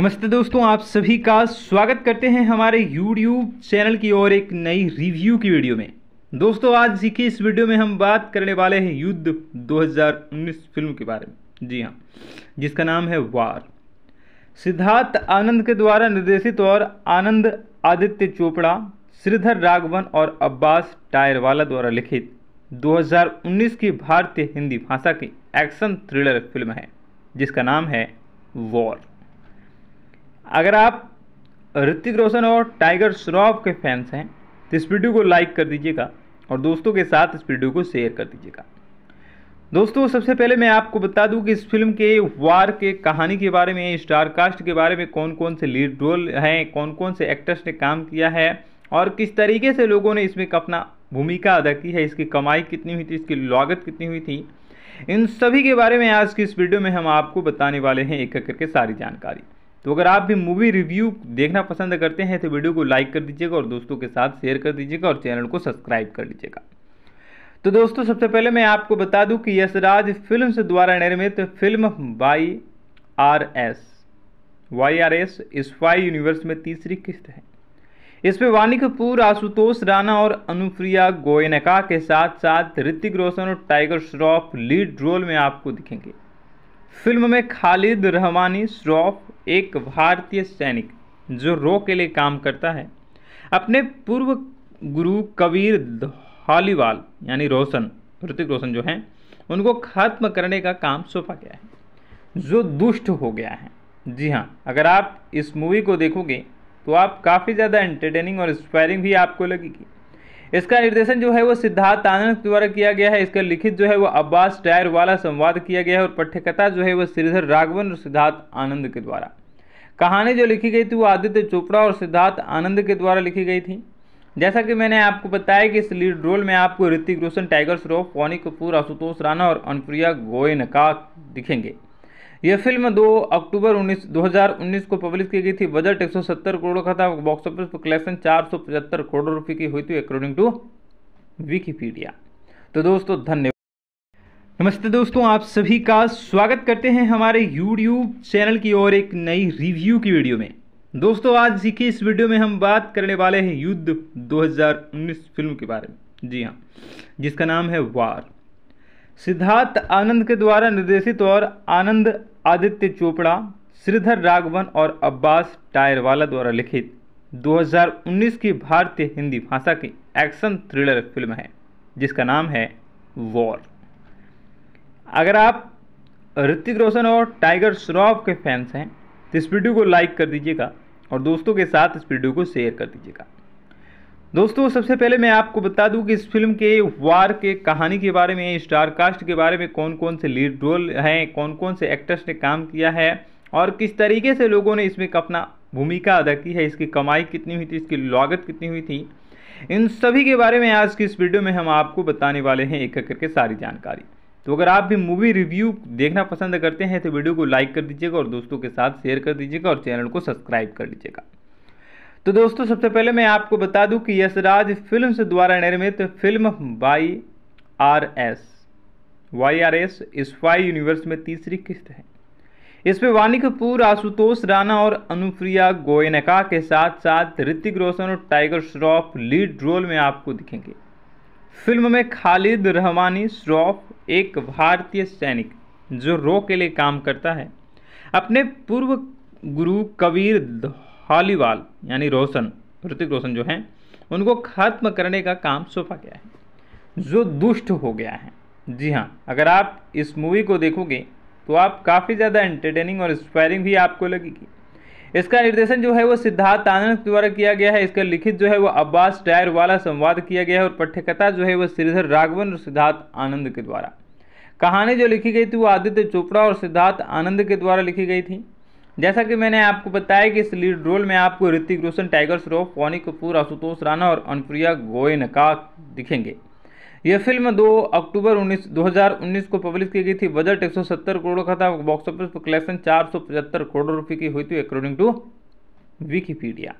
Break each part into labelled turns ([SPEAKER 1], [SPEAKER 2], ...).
[SPEAKER 1] नमस्ते दोस्तों आप सभी का स्वागत करते हैं हमारे YouTube चैनल की ओर एक नई रिव्यू की वीडियो में दोस्तों आज की इस वीडियो में हम बात करने वाले हैं युद्ध 2019 फिल्म के बारे में जी हाँ जिसका नाम है वार सिद्धार्थ आनंद के द्वारा निर्देशित और आनंद आदित्य चोपड़ा श्रीधर राघवन और अब्बास टायरवाला द्वारा लिखित 2019 की भारतीय हिंदी भाषा की एक्शन थ्रिलर फिल्म है जिसका नाम है वॉर अगर आप ऋतिक रोशन और टाइगर श्रॉफ के फैंस हैं तो इस वीडियो को लाइक कर दीजिएगा और दोस्तों के साथ इस वीडियो को शेयर कर दीजिएगा दोस्तों सबसे पहले मैं आपको बता दूं कि इस फिल्म के वार के कहानी के बारे में स्टार कास्ट के बारे में कौन कौन से लीड रोल हैं कौन कौन से एक्टर्स ने काम किया है और किस तरीके से लोगों ने इसमें अपना भूमिका अदा की है इसकी कमाई कितनी हुई थी इसकी लागत कितनी हुई थी इन सभी के बारे में आज की इस वीडियो में हम आपको बताने वाले हैं एक एक करके सारी जानकारी तो अगर आप भी मूवी रिव्यू देखना पसंद करते हैं तो वीडियो को लाइक कर दीजिएगा और दोस्तों के साथ शेयर कर दीजिएगा और चैनल को सब्सक्राइब कर लीजिएगा तो दोस्तों सबसे पहले मैं आपको बता दूं कि यशराज फिल्म द्वारा निर्मित film Y R S Y R S spy universe में तीसरी किस्त है इसमें वानी कपूर आशुतोष राणा और अनुप्रिया गोयनका के साथ साथ ऋतिक रोशन और टाइगर श्रॉफ लीड रोल में आपको दिखेंगे फिल्म में खालिद रहमानी श्रॉफ एक भारतीय सैनिक जो रो के लिए काम करता है अपने पूर्व गुरु कबीर हॉलीवाल यानी रोशन ऋतिक रोशन जो हैं उनको खत्म करने का काम सौंपा गया है
[SPEAKER 2] जो दुष्ट हो गया है
[SPEAKER 1] जी हाँ अगर आप इस मूवी को देखोगे तो आप काफ़ी ज़्यादा एंटरटेनिंग और इंस्पायरिंग भी आपको लगेगी इसका निर्देशन जो है वो सिद्धार्थ आनंद द्वारा किया गया है इसका लिखित जो है वो अब्बास टायर वाला संवाद किया गया है और पठ्यकथा जो है वो श्रीधर राघवन और सिद्धार्थ आनंद के द्वारा कहानी जो लिखी गई थी वो आदित्य चोपड़ा और सिद्धार्थ आनंद के द्वारा लिखी गई थी जैसा कि मैंने आपको बताया कि इस लीड रोल में आपको ऋतिक रोशन टाइगर श्रॉफ पौनी कपूर आशुतोष राणा और अनुप्रिया गोयनका दिखेंगे यह फिल्म 2 अक्टूबर 19 2019 को पब्लिश की गई थी बजट 170 करोड़ का था बॉक्स ऑफिस पर कलेक्शन चार करोड़ रुपए की हुई थी अकॉर्डिंग टू विकीपीडिया तो दोस्तों धन्यवाद नमस्ते दोस्तों आप सभी का स्वागत करते हैं हमारे YouTube चैनल की और एक नई रिव्यू की वीडियो में दोस्तों आज की इस वीडियो में हम बात करने वाले हैं युद्ध 2019 फिल्म के बारे में जी हाँ जिसका नाम है वार सिद्धार्थ आनंद के द्वारा निर्देशित और आनंद आदित्य चोपड़ा श्रीधर राघवन और अब्बास टायरवाला द्वारा लिखित 2019 की भारतीय हिंदी भाषा की एक्शन थ्रिलर फिल्म है जिसका नाम है वॉर अगर आप ऋतिक रोशन और टाइगर श्रॉफ के फैंस हैं तो इस वीडियो को लाइक कर दीजिएगा और दोस्तों के साथ इस वीडियो को शेयर कर दीजिएगा दोस्तों सबसे पहले मैं आपको बता दूं कि इस फिल्म के वार के कहानी के बारे में स्टार कास्ट के बारे में कौन कौन से लीड रोल हैं कौन कौन से एक्टर्स ने काम किया है और किस तरीके से लोगों ने इसमें अपना भूमिका अदा की है इसकी कमाई कितनी हुई थी इसकी लागत कितनी हुई थी इन सभी के बारे में आज की इस वीडियो में हम आपको बताने वाले हैं एक एक करके सारी जानकारी तो अगर आप भी मूवी रिव्यू देखना पसंद करते हैं तो वीडियो को लाइक कर दीजिएगा और दोस्तों के साथ शेयर कर दीजिएगा और चैनल को सब्सक्राइब कर लीजिएगा तो दोस्तों सबसे पहले मैं आपको बता दूं कि यशराज फिल्म द्वारा निर्मित film Y R S Y R S spy universe में तीसरी किस्त है इसमें वानी कपूर आशुतोष राणा और अनुप्रिया गोयनका के साथ साथ ऋतिक रोशन और टाइगर श्रॉफ लीड रोल में आपको दिखेंगे फिल्म में खालिद रहमानी श्रॉफ एक भारतीय सैनिक जो रो के लिए काम करता है अपने पूर्व गुरु कबीर हॉलीवाल यानी रोशन ऋतिक रोशन जो हैं उनको खत्म करने का काम सौंपा गया है
[SPEAKER 2] जो दुष्ट हो गया है
[SPEAKER 1] जी हाँ अगर आप इस मूवी को देखोगे तो आप काफ़ी ज़्यादा एंटरटेनिंग और इंस्पायरिंग भी आपको लगेगी इसका निर्देशन जो है वो सिद्धार्थ आनंद द्वारा किया गया है इसका लिखित जो है वो अब्बास टायर वाला संवाद किया गया है और पठ्यकथा जो है वो श्रीधर राघवन और सिद्धार्थ आनंद के द्वारा कहानी जो लिखी गई थी वो आदित्य चोपड़ा और सिद्धार्थ आनंद के द्वारा लिखी गई थी जैसा कि मैंने आपको बताया कि इस लीड रोल में आपको ऋतिक रोशन टाइगर श्रॉफ फौनी कपूर आशुतोष राणा और अनुप्रिया गोयन का दिखेंगे यह फिल्म 2 अक्टूबर 19 2019 को पब्लिश की गई थी बजट 170 करोड़ का था बॉक्स ऑफिस पर कलेक्शन चार करोड़ रुपए की हुई थी अकॉर्डिंग टू विकीपीडिया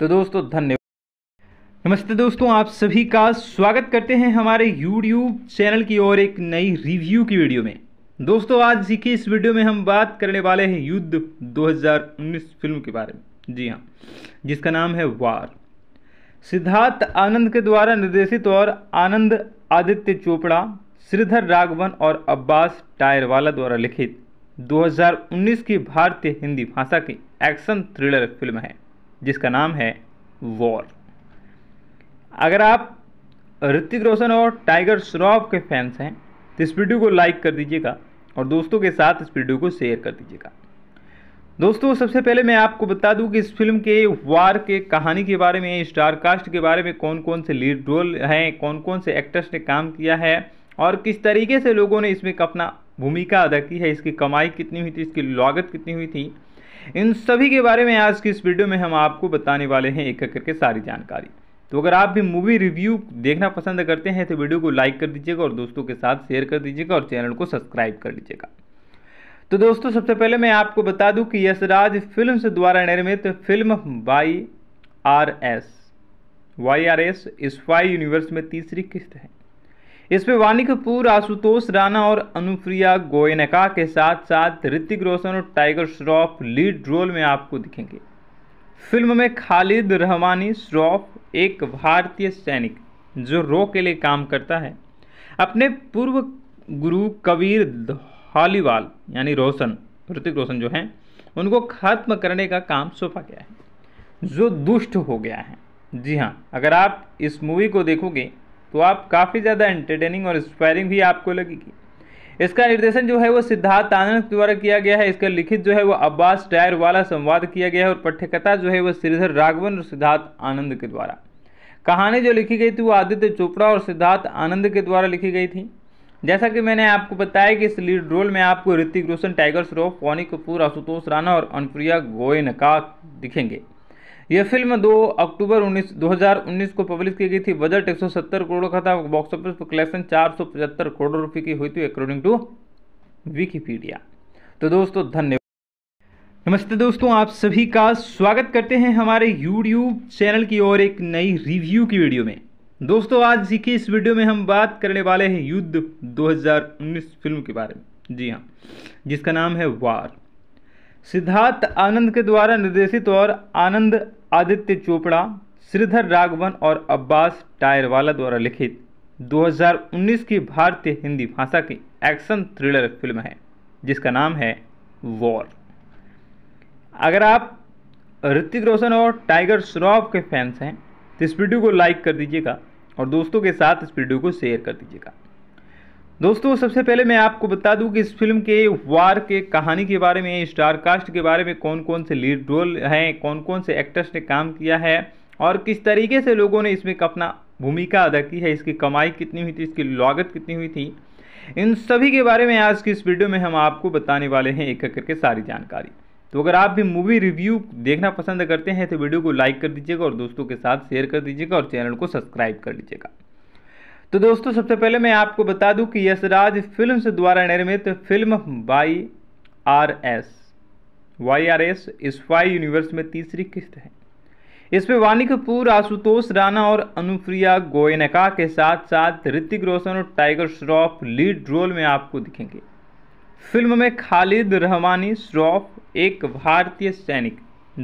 [SPEAKER 1] तो दोस्तों धन्यवाद नमस्ते दोस्तों आप सभी का स्वागत करते हैं हमारे यूट्यूब चैनल की और एक नई रिव्यू की वीडियो में दोस्तों आज की इस वीडियो में हम बात करने वाले हैं युद्ध 2019 फिल्म के बारे में जी हाँ जिसका नाम है वार सिद्धार्थ आनंद के द्वारा निर्देशित और आनंद आदित्य चोपड़ा श्रीधर राघवन और अब्बास टायरवाला द्वारा लिखित 2019 की भारतीय हिंदी भाषा की एक्शन थ्रिलर फिल्म है जिसका नाम है वॉर अगर आप ऋतिक रोशन और टाइगर श्रॉफ के फैंस हैं इस वीडियो को लाइक कर दीजिएगा और दोस्तों के साथ इस वीडियो को शेयर कर दीजिएगा दोस्तों सबसे पहले मैं आपको बता दूं कि इस फिल्म के वार के कहानी के बारे में स्टार कास्ट के बारे में कौन कौन से लीड रोल हैं कौन कौन से एक्टर्स ने काम किया है और किस तरीके से लोगों ने इसमें अपना भूमिका अदा की है इसकी कमाई कितनी हुई थी इसकी लागत कितनी हुई थी इन सभी के बारे में आज की इस वीडियो में हम आपको बताने वाले हैं एक एक करके सारी जानकारी तो अगर आप भी मूवी रिव्यू देखना पसंद करते हैं तो वीडियो को लाइक कर दीजिएगा और दोस्तों के साथ शेयर कर दीजिएगा और चैनल को सब्सक्राइब कर लीजिएगा तो दोस्तों सबसे पहले मैं आपको बता दूं कि यशराज फिल्म द्वारा निर्मित film Y R S Y R S spy universe में तीसरी किस्त है इसमें वानी कपूर आशुतोष राणा और अनुप्रिया गोयनका के साथ साथ ऋतिक रोशन और टाइगर श्रॉफ लीड रोल में आपको दिखेंगे फिल्म में खालिद रहमानी श्रॉफ एक भारतीय सैनिक जो रो के लिए काम करता है अपने पूर्व गुरु कबीर हॉलीवाल यानी रोशन ऋतिक रोशन जो हैं उनको खत्म करने का काम सौंपा गया है
[SPEAKER 2] जो दुष्ट हो गया है
[SPEAKER 1] जी हाँ अगर आप इस मूवी को देखोगे तो आप काफ़ी ज़्यादा एंटरटेनिंग और इंस्पायरिंग भी आपको लगेगी इसका निर्देशन जो है वो सिद्धार्थ आनंद द्वारा किया गया है इसका लिखित जो है वो अब्बास टायर वाला संवाद किया गया है और पठ्यकथा जो है वो श्रीधर राघवन और सिद्धार्थ आनंद के द्वारा कहानी जो लिखी गई थी वो आदित्य चोपड़ा और सिद्धार्थ आनंद के द्वारा लिखी गई थी जैसा कि मैंने आपको बताया कि इस लीड रोल में आपको ऋतिक रोशन टाइगर श्रॉफ पौनी कपूर आशुतोष राणा और अनुप्रिया गोयनका दिखेंगे यह फिल्म 2 अक्टूबर 19 2019 को पब्लिश की गई थी बजट 170 करोड़ का था बॉक्स ऑफिस पर कलेक्शन चार करोड़ रुपए की हुई थी अकॉर्डिंग टू विकीपीडिया तो दोस्तों धन्यवाद नमस्ते दोस्तों आप सभी का स्वागत करते हैं हमारे यूट्यूब चैनल की और एक नई रिव्यू की वीडियो में दोस्तों आज की इस वीडियो में हम बात करने वाले हैं युद्ध 2019 फिल्म के बारे में जी हाँ जिसका नाम है वार सिद्धार्थ आनंद के द्वारा निर्देशित और आनंद आदित्य चोपड़ा श्रीधर राघवन और अब्बास टायरवाला द्वारा लिखित 2019 की भारतीय हिंदी भाषा की एक्शन थ्रिलर फिल्म है जिसका नाम है वॉर अगर आप ऋतिक रोशन और टाइगर श्रॉफ के फैंस हैं तो इस वीडियो को लाइक कर दीजिएगा और दोस्तों के साथ इस वीडियो को शेयर कर दीजिएगा दोस्तों सबसे पहले मैं आपको बता दूं कि इस फिल्म के वार के कहानी के बारे में स्टार कास्ट के बारे में कौन कौन से लीड रोल हैं कौन कौन से एक्टर्स ने काम किया है और किस तरीके से लोगों ने इसमें अपना भूमिका अदा की है इसकी कमाई कितनी हुई थी इसकी लागत कितनी हुई थी इन सभी के बारे में आज की इस वीडियो में हम आपको बताने वाले हैं एक एक करके सारी जानकारी तो अगर आप भी मूवी रिव्यू देखना पसंद करते हैं तो वीडियो को लाइक कर दीजिएगा और दोस्तों के साथ शेयर कर दीजिएगा और चैनल को सब्सक्राइब कर लीजिएगा तो दोस्तों सबसे पहले मैं आपको बता दूं कि यशराज फिल्म द्वारा निर्मित film Y R S Y R S spy universe में तीसरी किस्त है इसमें वानी कपूर आशुतोष राणा और अनुप्रिया गोयनका के साथ साथ ऋतिक रोशन और टाइगर श्रॉफ लीड रोल में आपको दिखेंगे फिल्म में खालिद रहमानी श्रॉफ एक भारतीय सैनिक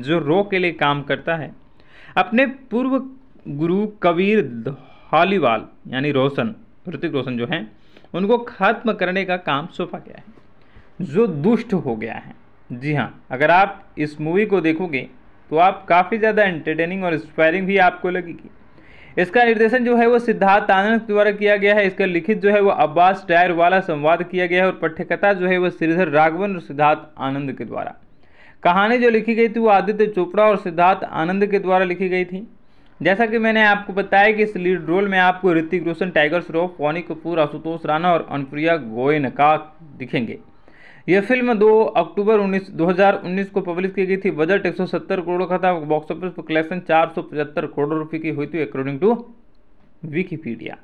[SPEAKER 1] जो रो के लिए काम करता है अपने पूर्व गुरु कबीर हॉलीवाल यानी रोशन ऋतिक रोशन जो हैं उनको ख़त्म करने का काम सौंपा गया है
[SPEAKER 2] जो दुष्ट हो गया है
[SPEAKER 1] जी हाँ अगर आप इस मूवी को देखोगे तो आप काफ़ी ज़्यादा एंटरटेनिंग और इंस्पायरिंग भी आपको लगेगी इसका निर्देशन जो है वो सिद्धार्थ आनंद द्वारा किया गया है इसका लिखित जो है वो अब्बास टायर वाला संवाद किया गया है और पठ्यकथा जो है वो श्रीधर राघवन और सिद्धार्थ आनंद के द्वारा कहानी जो लिखी गई थी वो आदित्य चोपड़ा और सिद्धार्थ आनंद के द्वारा लिखी गई थी जैसा कि मैंने आपको बताया कि इस लीड रोल में आपको ऋतिक रोशन टाइगर श्रॉफ पौनी कपूर आशुतोष राणा और अनुप्रिया गोयनका दिखेंगे यह फिल्म 2 अक्टूबर 19 2019 को पब्लिश की गई थी बजट 170 करोड़ का था बॉक्स ऑफिस पर कलेक्शन चार करोड़ रुपए की हुई थी अकॉर्डिंग टू विकीपीडिया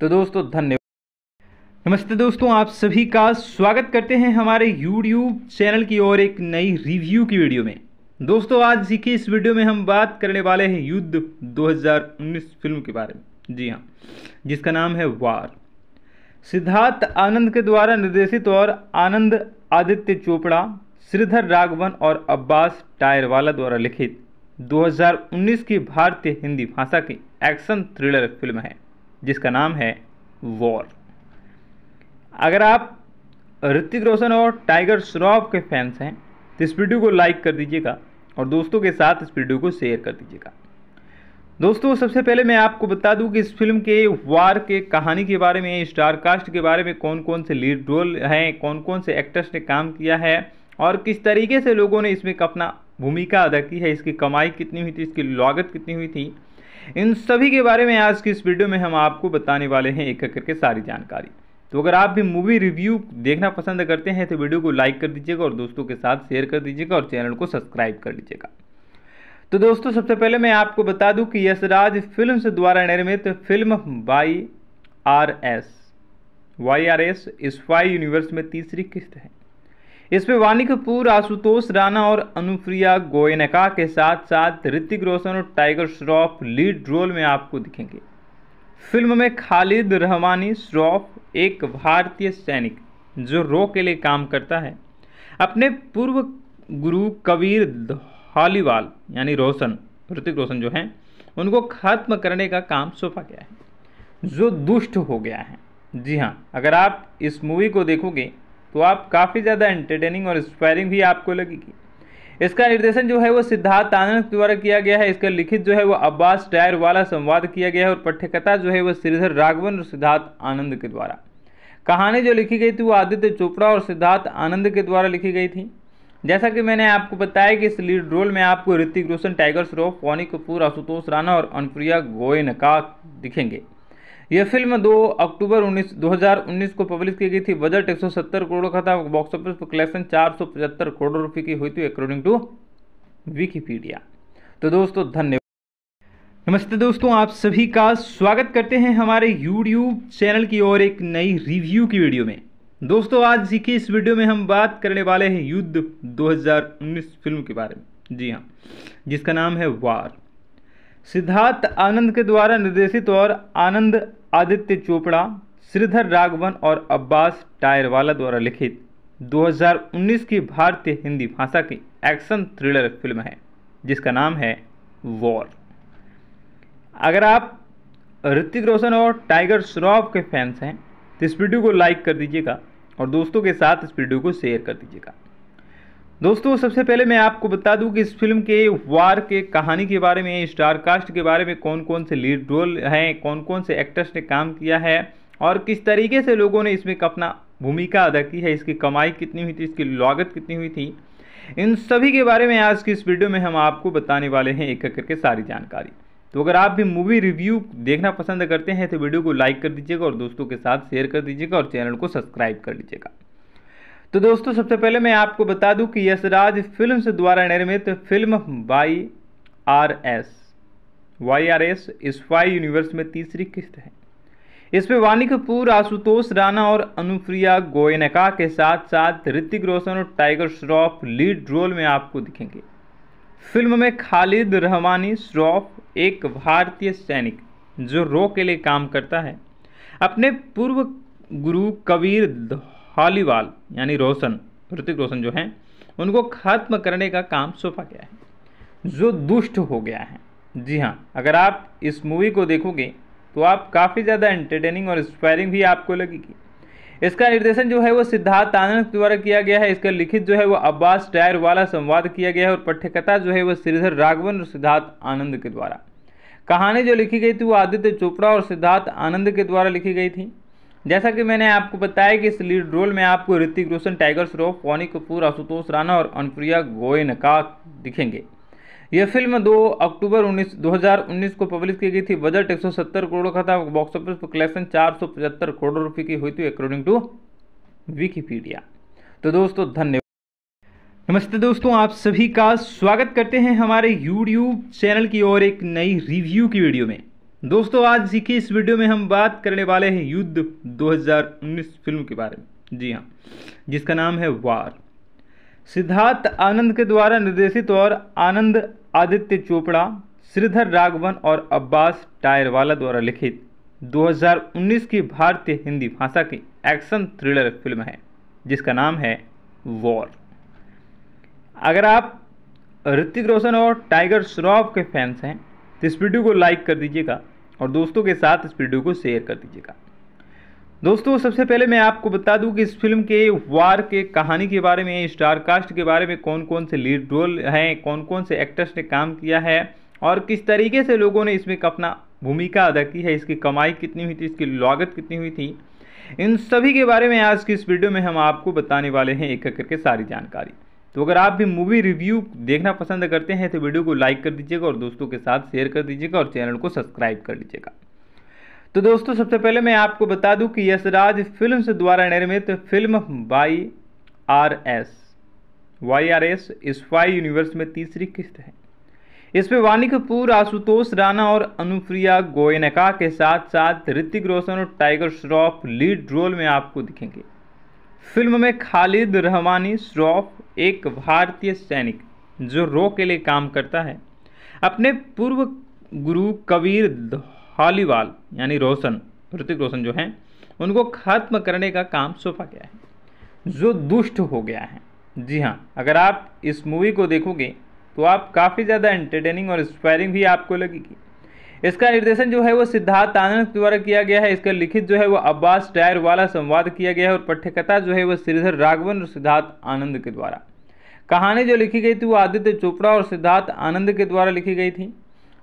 [SPEAKER 1] तो दोस्तों धन्यवाद नमस्ते दोस्तों आप सभी का स्वागत करते हैं हमारे यूट्यूब चैनल की और एक नई रिव्यू की वीडियो में दोस्तों आज सीखी इस वीडियो में हम बात करने वाले हैं युद्ध 2019 फिल्म के बारे में जी हाँ जिसका नाम है वार सिद्धार्थ आनंद के द्वारा निर्देशित और आनंद आदित्य चोपड़ा श्रीधर राघवन और अब्बास टायरवाला द्वारा लिखित 2019 की भारतीय हिंदी भाषा की एक्शन थ्रिलर फिल्म है जिसका नाम है वॉर अगर आप ऋतिक रोशन और टाइगर श्रॉफ के फैंस हैं तो इस वीडियो को लाइक कर दीजिएगा और दोस्तों के साथ इस वीडियो को शेयर कर दीजिएगा दोस्तों सबसे पहले मैं आपको बता दूं कि इस फिल्म के वार के कहानी के बारे में स्टार कास्ट के बारे में कौन कौन से लीड रोल हैं कौन कौन से एक्टर्स ने काम किया है और किस तरीके से लोगों ने इसमें अपना भूमिका अदा की है इसकी कमाई कितनी हुई थी इसकी लागत कितनी हुई थी इन सभी के बारे में आज की इस वीडियो में हम आपको बताने वाले हैं एक एक करके सारी जानकारी तो अगर आप भी मूवी रिव्यू देखना पसंद करते हैं तो वीडियो को लाइक कर दीजिएगा और दोस्तों के साथ शेयर कर दीजिएगा और चैनल को सब्सक्राइब कर लीजिएगा तो दोस्तों सबसे पहले मैं आपको बता दूं कि यशराज फिल्म द्वारा निर्मित film Y R S Y R S spy universe में तीसरी किस्त है इसमें वानी कपूर आशुतोष राणा और अनुप्रिया गोयनका के साथ साथ ऋतिक रोशन और टाइगर श्रॉफ लीड रोल में आपको दिखेंगे फिल्म में खालिद रहमानी श्रॉफ एक भारतीय सैनिक जो रो के लिए काम करता है अपने पूर्व गुरु कबीर हॉलीवाल यानी रोशन ऋतिक रोशन जो हैं उनको ख़त्म करने का काम सौंपा गया
[SPEAKER 2] है जो दुष्ट हो गया है
[SPEAKER 1] जी हाँ अगर आप इस मूवी को देखोगे तो आप काफ़ी ज़्यादा एंटरटेनिंग और इंस्पायरिंग भी आपको लगेगी इसका निर्देशन जो है वो सिद्धार्थ आनंद द्वारा किया गया है इसका लिखित जो है वो अब्बास टायर वाला संवाद किया गया है और पठ्यकथा जो है वो श्रीधर राघवन और सिद्धार्थ आनंद के द्वारा कहानी जो लिखी गई थी वो आदित्य चोपड़ा और सिद्धार्थ आनंद के द्वारा लिखी गई थी जैसा कि मैंने आपको बताया कि इस लीड रोल में आपको ऋतिक रोशन टाइगर श्रॉफ फॉनी कपूर आशुतोष राणा और अनुप्रिया गोयनका दिखेंगे यह फिल्म 2 अक्टूबर 19 2019 को पब्लिश की गई थी बजट 170 करोड़ का था बॉक्स ऑफिस पर कलेक्शन चार करोड़ रुपए की हुई थी अकॉर्डिंग टू विकीपीडिया तो दोस्तों धन्यवाद नमस्ते दोस्तों आप सभी का स्वागत करते हैं हमारे YouTube चैनल की और एक नई रिव्यू की वीडियो में दोस्तों आज की इस वीडियो में हम बात करने वाले हैं युद्ध 2019 फिल्म के बारे में जी हाँ जिसका नाम है वार सिद्धार्थ आनंद के द्वारा निर्देशित और आनंद आदित्य चोपड़ा श्रीधर राघवन और अब्बास टायरवाला द्वारा लिखित 2019 की भारतीय हिंदी भाषा की एक्शन थ्रिलर फिल्म है जिसका नाम है वॉर अगर आप ऋतिक रोशन और टाइगर श्रॉफ के फैंस हैं तो इस वीडियो को लाइक कर दीजिएगा और दोस्तों के साथ इस वीडियो को शेयर कर दीजिएगा दोस्तों सबसे पहले मैं आपको बता दूं कि इस फिल्म के वार के कहानी के बारे में स्टार कास्ट के बारे में कौन कौन से लीड रोल हैं कौन कौन से एक्टर्स ने काम किया है और किस तरीके से लोगों ने इसमें अपना भूमिका अदा की है इसकी कमाई कितनी हुई थी इसकी लागत कितनी हुई थी इन सभी के बारे में आज की इस वीडियो में हम आपको बताने वाले हैं एक एक करके सारी जानकारी तो अगर आप भी मूवी रिव्यू देखना पसंद करते हैं तो वीडियो को लाइक कर दीजिएगा और दोस्तों के साथ शेयर कर दीजिएगा और चैनल को सब्सक्राइब कर लीजिएगा तो दोस्तों सबसे पहले मैं आपको बता दूं कि यशराज फिल्म द्वारा निर्मित film Y R S Y R S spy universe में तीसरी किस्त है इसमें वानी कपूर आशुतोष राणा और अनुप्रिया गोयनका के साथ साथ ऋतिक रोशन और टाइगर श्रॉफ लीड रोल में आपको दिखेंगे फिल्म में खालिद रहमानी श्रॉफ एक भारतीय सैनिक जो रो के लिए काम करता है अपने पूर्व गुरु कबीर हॉलीवाल यानी रोशन ऋतिक रोशन जो हैं उनको ख़त्म करने का काम सौंपा गया है
[SPEAKER 2] जो दुष्ट हो गया
[SPEAKER 1] है जी हाँ अगर आप इस मूवी को देखोगे तो आप काफ़ी ज़्यादा एंटरटेनिंग और इंस्पायरिंग भी आपको लगेगी इसका निर्देशन जो है वो सिद्धार्थ आनंद द्वारा किया गया है इसका लिखित जो है वो अब्बास टायर वाला संवाद किया गया है और पठ्यकथा जो है वो श्रीधर राघवन और सिद्धार्थ आनंद के द्वारा कहानी जो लिखी गई थी वो आदित्य चोपड़ा और सिद्धार्थ आनंद के द्वारा लिखी गई थी जैसा कि मैंने आपको बताया कि इस लीड रोल में आपको ऋतिक रोशन टाइगर श्रॉफ पौनी कपूर आशुतोष राणा और अनुप्रिया गोयन का दिखेंगे यह फिल्म 2 अक्टूबर 19 2019 को पब्लिश की गई थी बजट 170 करोड़ का था बॉक्स ऑफिस पर कलेक्शन चार करोड़ रुपए की हुई थी अकॉर्डिंग टू विकीपीडिया तो दोस्तों धन्यवाद नमस्ते दोस्तों आप सभी का स्वागत करते हैं हमारे यूट्यूब चैनल की और एक नई रिव्यू की वीडियो में दोस्तों आज की इस वीडियो में हम बात करने वाले हैं युद्ध 2019 फिल्म के बारे में जी हाँ जिसका नाम है वार सिद्धार्थ आनंद के द्वारा निर्देशित और आनंद आदित्य चोपड़ा श्रीधर राघवन और अब्बास टायरवाला द्वारा लिखित 2019 की भारतीय हिंदी भाषा की एक्शन थ्रिलर फिल्म है जिसका नाम है वॉर अगर आप ऋतिक रोशन और टाइगर श्रॉफ के फैंस हैं तो इस वीडियो को लाइक कर दीजिएगा और दोस्तों के साथ इस वीडियो को शेयर कर दीजिएगा दोस्तों सबसे पहले मैं आपको बता दूं कि इस फिल्म के वार के कहानी के बारे में स्टार कास्ट के बारे में कौन कौन से लीड रोल हैं कौन कौन से एक्टर्स ने काम किया है और किस तरीके से लोगों ने इसमें अपना भूमिका अदा की है इसकी कमाई कितनी हुई थी इसकी लागत कितनी हुई थी इन सभी के बारे में आज की इस वीडियो में हम आपको बताने वाले हैं एक एक करके सारी जानकारी तो अगर आप भी मूवी रिव्यू देखना पसंद करते हैं तो वीडियो को लाइक कर दीजिएगा और दोस्तों के साथ शेयर कर दीजिएगा और चैनल को सब्सक्राइब कर लीजिएगा तो दोस्तों सबसे पहले मैं आपको बता दूं कि यशराज फिल्म द्वारा निर्मित film Y R S Y R S spy universe में तीसरी किस्त है इसमें वानी कपूर आशुतोष राणा और अनुप्रिया गोयनका के साथ साथ ऋतिक रोशन और टाइगर श्रॉफ लीड रोल में आपको दिखेंगे फिल्म में खालिद रहमानी श्रॉफ एक भारतीय सैनिक जो रो के लिए काम करता है अपने पूर्व गुरु कबीर धालीवाल यानी रोशन ऋतिक रोशन जो हैं उनको खत्म करने का काम सौंपा गया है
[SPEAKER 2] जो दुष्ट हो गया है
[SPEAKER 1] जी हाँ अगर आप इस मूवी को देखोगे तो आप काफ़ी ज़्यादा एंटरटेनिंग और इंस्पायरिंग भी आपको लगेगी इसका निर्देशन जो है वो सिद्धार्थ आनंद द्वारा किया गया है इसका लिखित जो है वो अब्बास टायर वाला संवाद किया गया है और पठ्यकथा जो है वो श्रीधर राघवन और सिद्धार्थ आनंद के द्वारा कहानी जो लिखी गई थी वो आदित्य चोपड़ा और सिद्धार्थ आनंद के द्वारा लिखी गई थी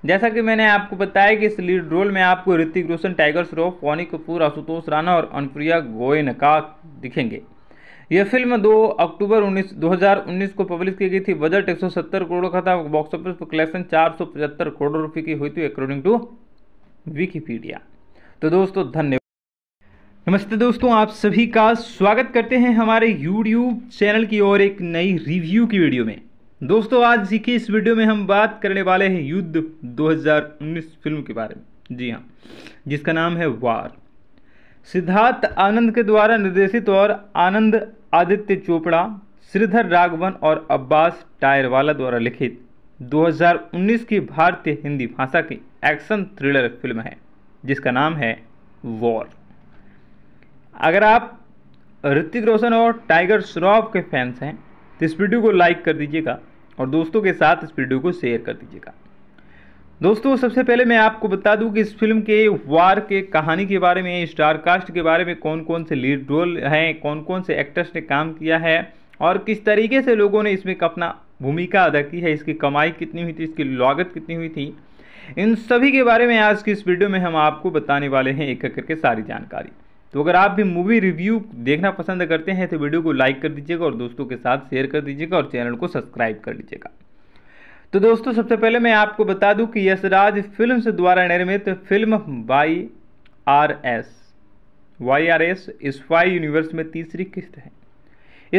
[SPEAKER 1] जैसा कि मैंने आपको बताया कि इस लीड रोल में आपको ऋतिक रोशन टाइगर श्रॉफ पौनी कपूर आशुतोष राणा और अनुप्रिया गोयनका दिखेंगे यह फिल्म 2 अक्टूबर 19 2019 को पब्लिश की गई थी बजट 170 करोड़ का था बॉक्स ऑफिस पर कलेक्शन चार करोड़ रुपए की हुई थी अकॉर्डिंग टू विकीपीडिया तो दोस्तों धन्यवाद नमस्ते दोस्तों आप सभी का स्वागत करते हैं हमारे यूट्यूब चैनल की और एक नई रिव्यू की वीडियो में दोस्तों आज की इस वीडियो में हम बात करने वाले हैं युद्ध 2019 फिल्म के बारे में जी हाँ जिसका नाम है वार सिद्धार्थ आनंद के द्वारा निर्देशित और आनंद आदित्य चोपड़ा श्रीधर राघवन और अब्बास टायरवाला द्वारा लिखित 2019 की भारतीय हिंदी भाषा की एक्शन थ्रिलर फिल्म है जिसका नाम है वॉर अगर आप ऋतिक रोशन और टाइगर श्रॉफ के फैंस हैं तो इस वीडियो को लाइक कर दीजिएगा और दोस्तों के साथ इस वीडियो को शेयर कर दीजिएगा दोस्तों सबसे पहले मैं आपको बता दूं कि इस फिल्म के वार के कहानी के बारे में स्टार कास्ट के बारे में कौन कौन से लीड रोल हैं कौन कौन से एक्टर्स ने काम किया है और किस तरीके से लोगों ने इसमें अपना भूमिका अदा की है इसकी कमाई कितनी हुई थी इसकी लागत कितनी हुई थी इन सभी के बारे में आज की इस वीडियो में हम आपको बताने वाले हैं एक एक करके सारी जानकारी तो अगर आप भी मूवी रिव्यू देखना पसंद करते हैं तो वीडियो को लाइक कर दीजिएगा और दोस्तों के साथ शेयर कर दीजिएगा और चैनल को सब्सक्राइब कर लीजिएगा तो दोस्तों सबसे पहले मैं आपको बता दूं कि यशराज फिल्म द्वारा निर्मित film Y R S Y R S spy universe में तीसरी किस्त है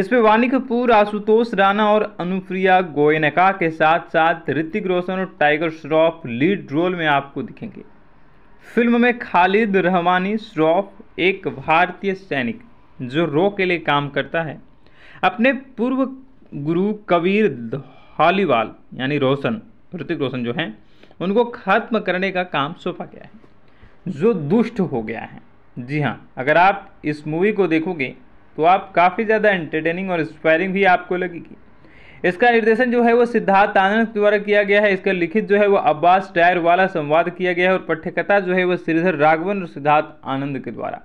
[SPEAKER 1] इसमें वानी कपूर आशुतोष राणा और अनुप्रिया गोयनका के साथ साथ ऋतिक रोशन और टाइगर श्रॉफ लीड रोल में आपको दिखेंगे फिल्म में खालिद रहमानी श्रॉफ एक भारतीय सैनिक जो रो के लिए काम करता है अपने पूर्व गुरु कबीर हॉलीवाल यानी रोशन ऋतिक रोशन जो हैं उनको ख़त्म करने का काम सौंपा गया है जो दुष्ट हो गया है जी हाँ अगर आप इस मूवी को देखोगे तो आप काफ़ी ज़्यादा एंटरटेनिंग और इंस्पायरिंग भी आपको लगेगी इसका निर्देशन जो है वो सिद्धार्थ आनंद द्वारा किया गया है इसका लिखित जो है वो अब्बास टायर वाला संवाद किया गया है और पठ्यकथा जो है वो श्रीधर राघवन और सिद्धार्थ आनंद के द्वारा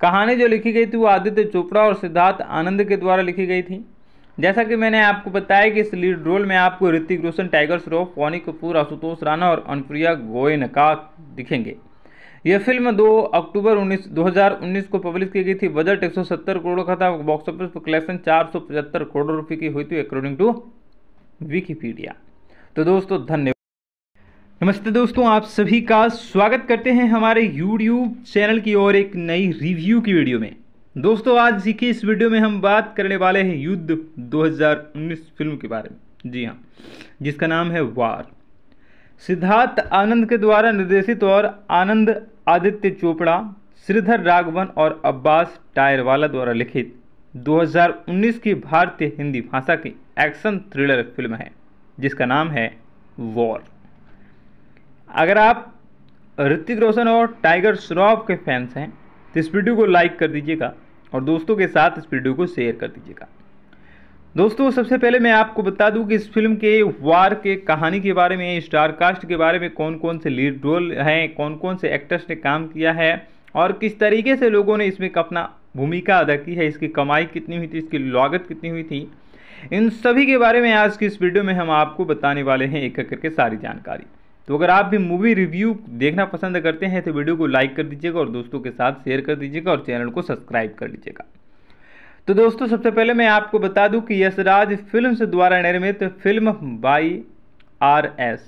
[SPEAKER 1] कहानी जो लिखी गई थी वो आदित्य चोपड़ा और सिद्धार्थ आनंद के द्वारा लिखी गई थी जैसा कि मैंने आपको बताया कि इस लीड रोल में आपको ऋतिक रोशन टाइगर श्रॉफ पौनी कपूर आशुतोष राणा और अनुप्रिया का दिखेंगे यह फिल्म 2 अक्टूबर 19 2019 को पब्लिश की गई थी बजट 170 करोड़ का था बॉक्स ऑफिस पर कलेक्शन चार करोड़ रुपए की हुई थी अकॉर्डिंग टू विकीपीडिया तो दोस्तों धन्यवाद नमस्ते दोस्तों आप सभी का स्वागत करते हैं हमारे यूट्यूब चैनल की और एक नई रिव्यू की वीडियो में दोस्तों आज की इस वीडियो में हम बात करने वाले हैं युद्ध 2019 फिल्म के बारे में जी हाँ जिसका नाम है वार सिद्धार्थ आनंद के द्वारा निर्देशित और आनंद आदित्य चोपड़ा श्रीधर राघवन और अब्बास टायरवाला द्वारा लिखित 2019 की भारतीय हिंदी भाषा की एक्शन थ्रिलर फिल्म है जिसका नाम है वॉर अगर आप ऋतिक रोशन और टाइगर श्रॉफ के फैंस हैं तो इस वीडियो को लाइक कर दीजिएगा और दोस्तों के साथ इस वीडियो को शेयर कर दीजिएगा दोस्तों सबसे पहले मैं आपको बता दूं कि इस फिल्म के वार के कहानी के बारे में स्टार कास्ट के बारे में कौन कौन से लीड रोल हैं कौन कौन से एक्टर्स ने काम किया है और किस तरीके से लोगों ने इसमें अपना भूमिका अदा की है इसकी कमाई कितनी हुई थी इसकी लागत कितनी हुई थी इन सभी के बारे में आज की इस वीडियो में हम आपको बताने वाले हैं एक एक करके सारी जानकारी तो अगर आप भी मूवी रिव्यू देखना पसंद करते हैं तो वीडियो को लाइक कर दीजिएगा और दोस्तों के साथ शेयर कर दीजिएगा और चैनल को सब्सक्राइब कर लीजिएगा तो दोस्तों सबसे पहले मैं आपको बता दूं कि यशराज फिल्म द्वारा निर्मित film Y R S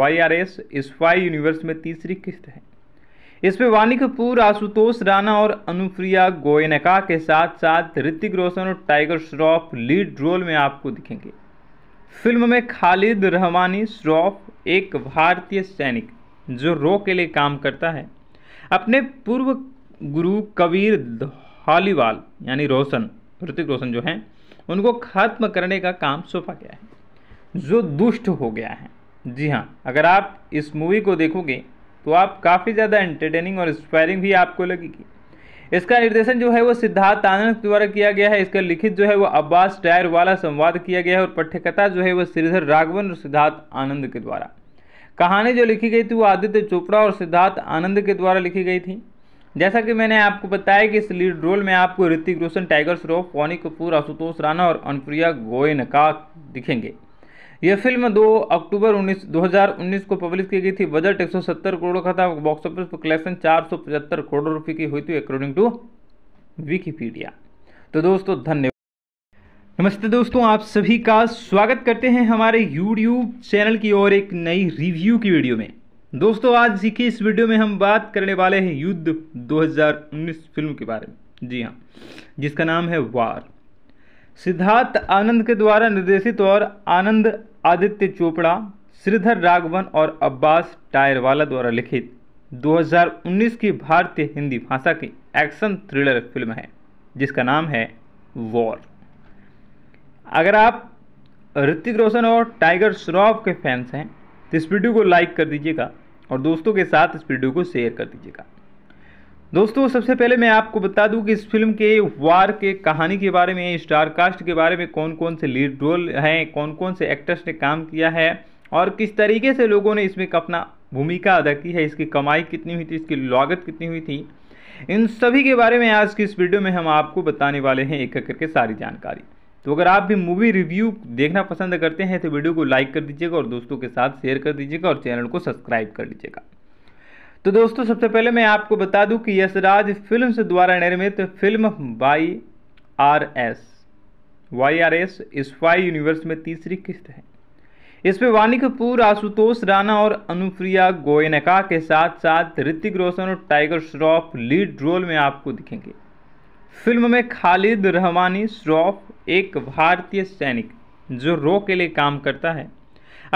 [SPEAKER 1] Y R S spy universe में तीसरी किस्त है इसमें वानी कपूर आशुतोष राणा और अनुप्रिया गोयनका के साथ साथ ऋतिक रोशन और टाइगर श्रॉफ लीड रोल में आपको दिखेंगे फिल्म में खालिद रहमानी श्रॉफ एक भारतीय सैनिक जो रो के लिए काम करता है अपने पूर्व गुरु कबीर हॉलीवाल यानी रोशन ऋतिक रोशन जो हैं उनको खत्म करने का काम सौंपा गया
[SPEAKER 2] है जो दुष्ट
[SPEAKER 1] हो गया है जी हाँ अगर आप इस मूवी को देखोगे तो आप काफ़ी ज़्यादा एंटरटेनिंग और इंस्पायरिंग भी आपको लगेगी इसका निर्देशन जो है वो सिद्धार्थ आनंद द्वारा किया गया है इसका लिखित जो है वो अब्बास टायर वाला संवाद किया गया है और पठ्यकथा जो है वो श्रीधर राघवन और सिद्धार्थ आनंद के द्वारा कहानी जो लिखी गई थी वो आदित्य चोपड़ा और सिद्धार्थ आनंद के द्वारा लिखी गई थी जैसा कि मैंने आपको बताया कि इस लीड रोल में आपको ऋतिक रोशन टाइगर श्रॉफ फॉनी कपूर आशुतोष राणा और अनुप्रिया गोयनका दिखेंगे यह फिल्म 2 अक्टूबर 19 2019 को पब्लिश की गई थी बजट 170 करोड़ का था बॉक्स ऑफिस पर कलेक्शन चार करोड़ रुपए की हुई थी अकॉर्डिंग टू विकीपीडिया तो दोस्तों धन्यवाद नमस्ते दोस्तों आप सभी का स्वागत करते हैं हमारे यूट्यूब चैनल की और एक नई रिव्यू की वीडियो में दोस्तों आज की इस वीडियो में हम बात करने वाले हैं युद्ध 2019 फिल्म के बारे में जी हाँ जिसका नाम है वार सिद्धार्थ आनंद के द्वारा निर्देशित और आनंद आदित्य चोपड़ा श्रीधर राघवन और अब्बास टायरवाला द्वारा लिखित 2019 की भारतीय हिंदी भाषा की एक्शन थ्रिलर फिल्म है जिसका नाम है वॉर अगर आप ऋतिक रोशन और टाइगर श्रॉफ के फैंस हैं तो इस वीडियो को लाइक कर दीजिएगा और दोस्तों के साथ इस वीडियो को शेयर कर दीजिएगा दोस्तों सबसे पहले मैं आपको बता दूं कि इस फिल्म के वार के कहानी के बारे में स्टार कास्ट के बारे में कौन कौन से लीड रोल हैं कौन कौन से एक्टर्स ने काम किया है और किस तरीके से लोगों ने इसमें अपना भूमिका अदा की है इसकी कमाई कितनी हुई थी इसकी लागत कितनी हुई थी इन सभी के बारे में आज की इस वीडियो में हम आपको बताने वाले हैं एक एक करके सारी जानकारी तो अगर आप भी मूवी रिव्यू देखना पसंद करते हैं तो वीडियो को लाइक कर दीजिएगा और दोस्तों के साथ शेयर कर दीजिएगा और चैनल को सब्सक्राइब कर लीजिएगा तो दोस्तों सबसे पहले मैं आपको बता दूं कि यशराज फिल्म द्वारा निर्मित film Y R S Y R S spy universe में तीसरी किस्त है इसमें वानी कपूर आशुतोष राणा और अनुप्रिया गोयनका के साथ साथ ऋतिक रोशन और टाइगर श्रॉफ लीड रोल में आपको दिखेंगे फिल्म में खालिद रहमानी श्रॉफ एक भारतीय सैनिक जो रो के लिए काम करता है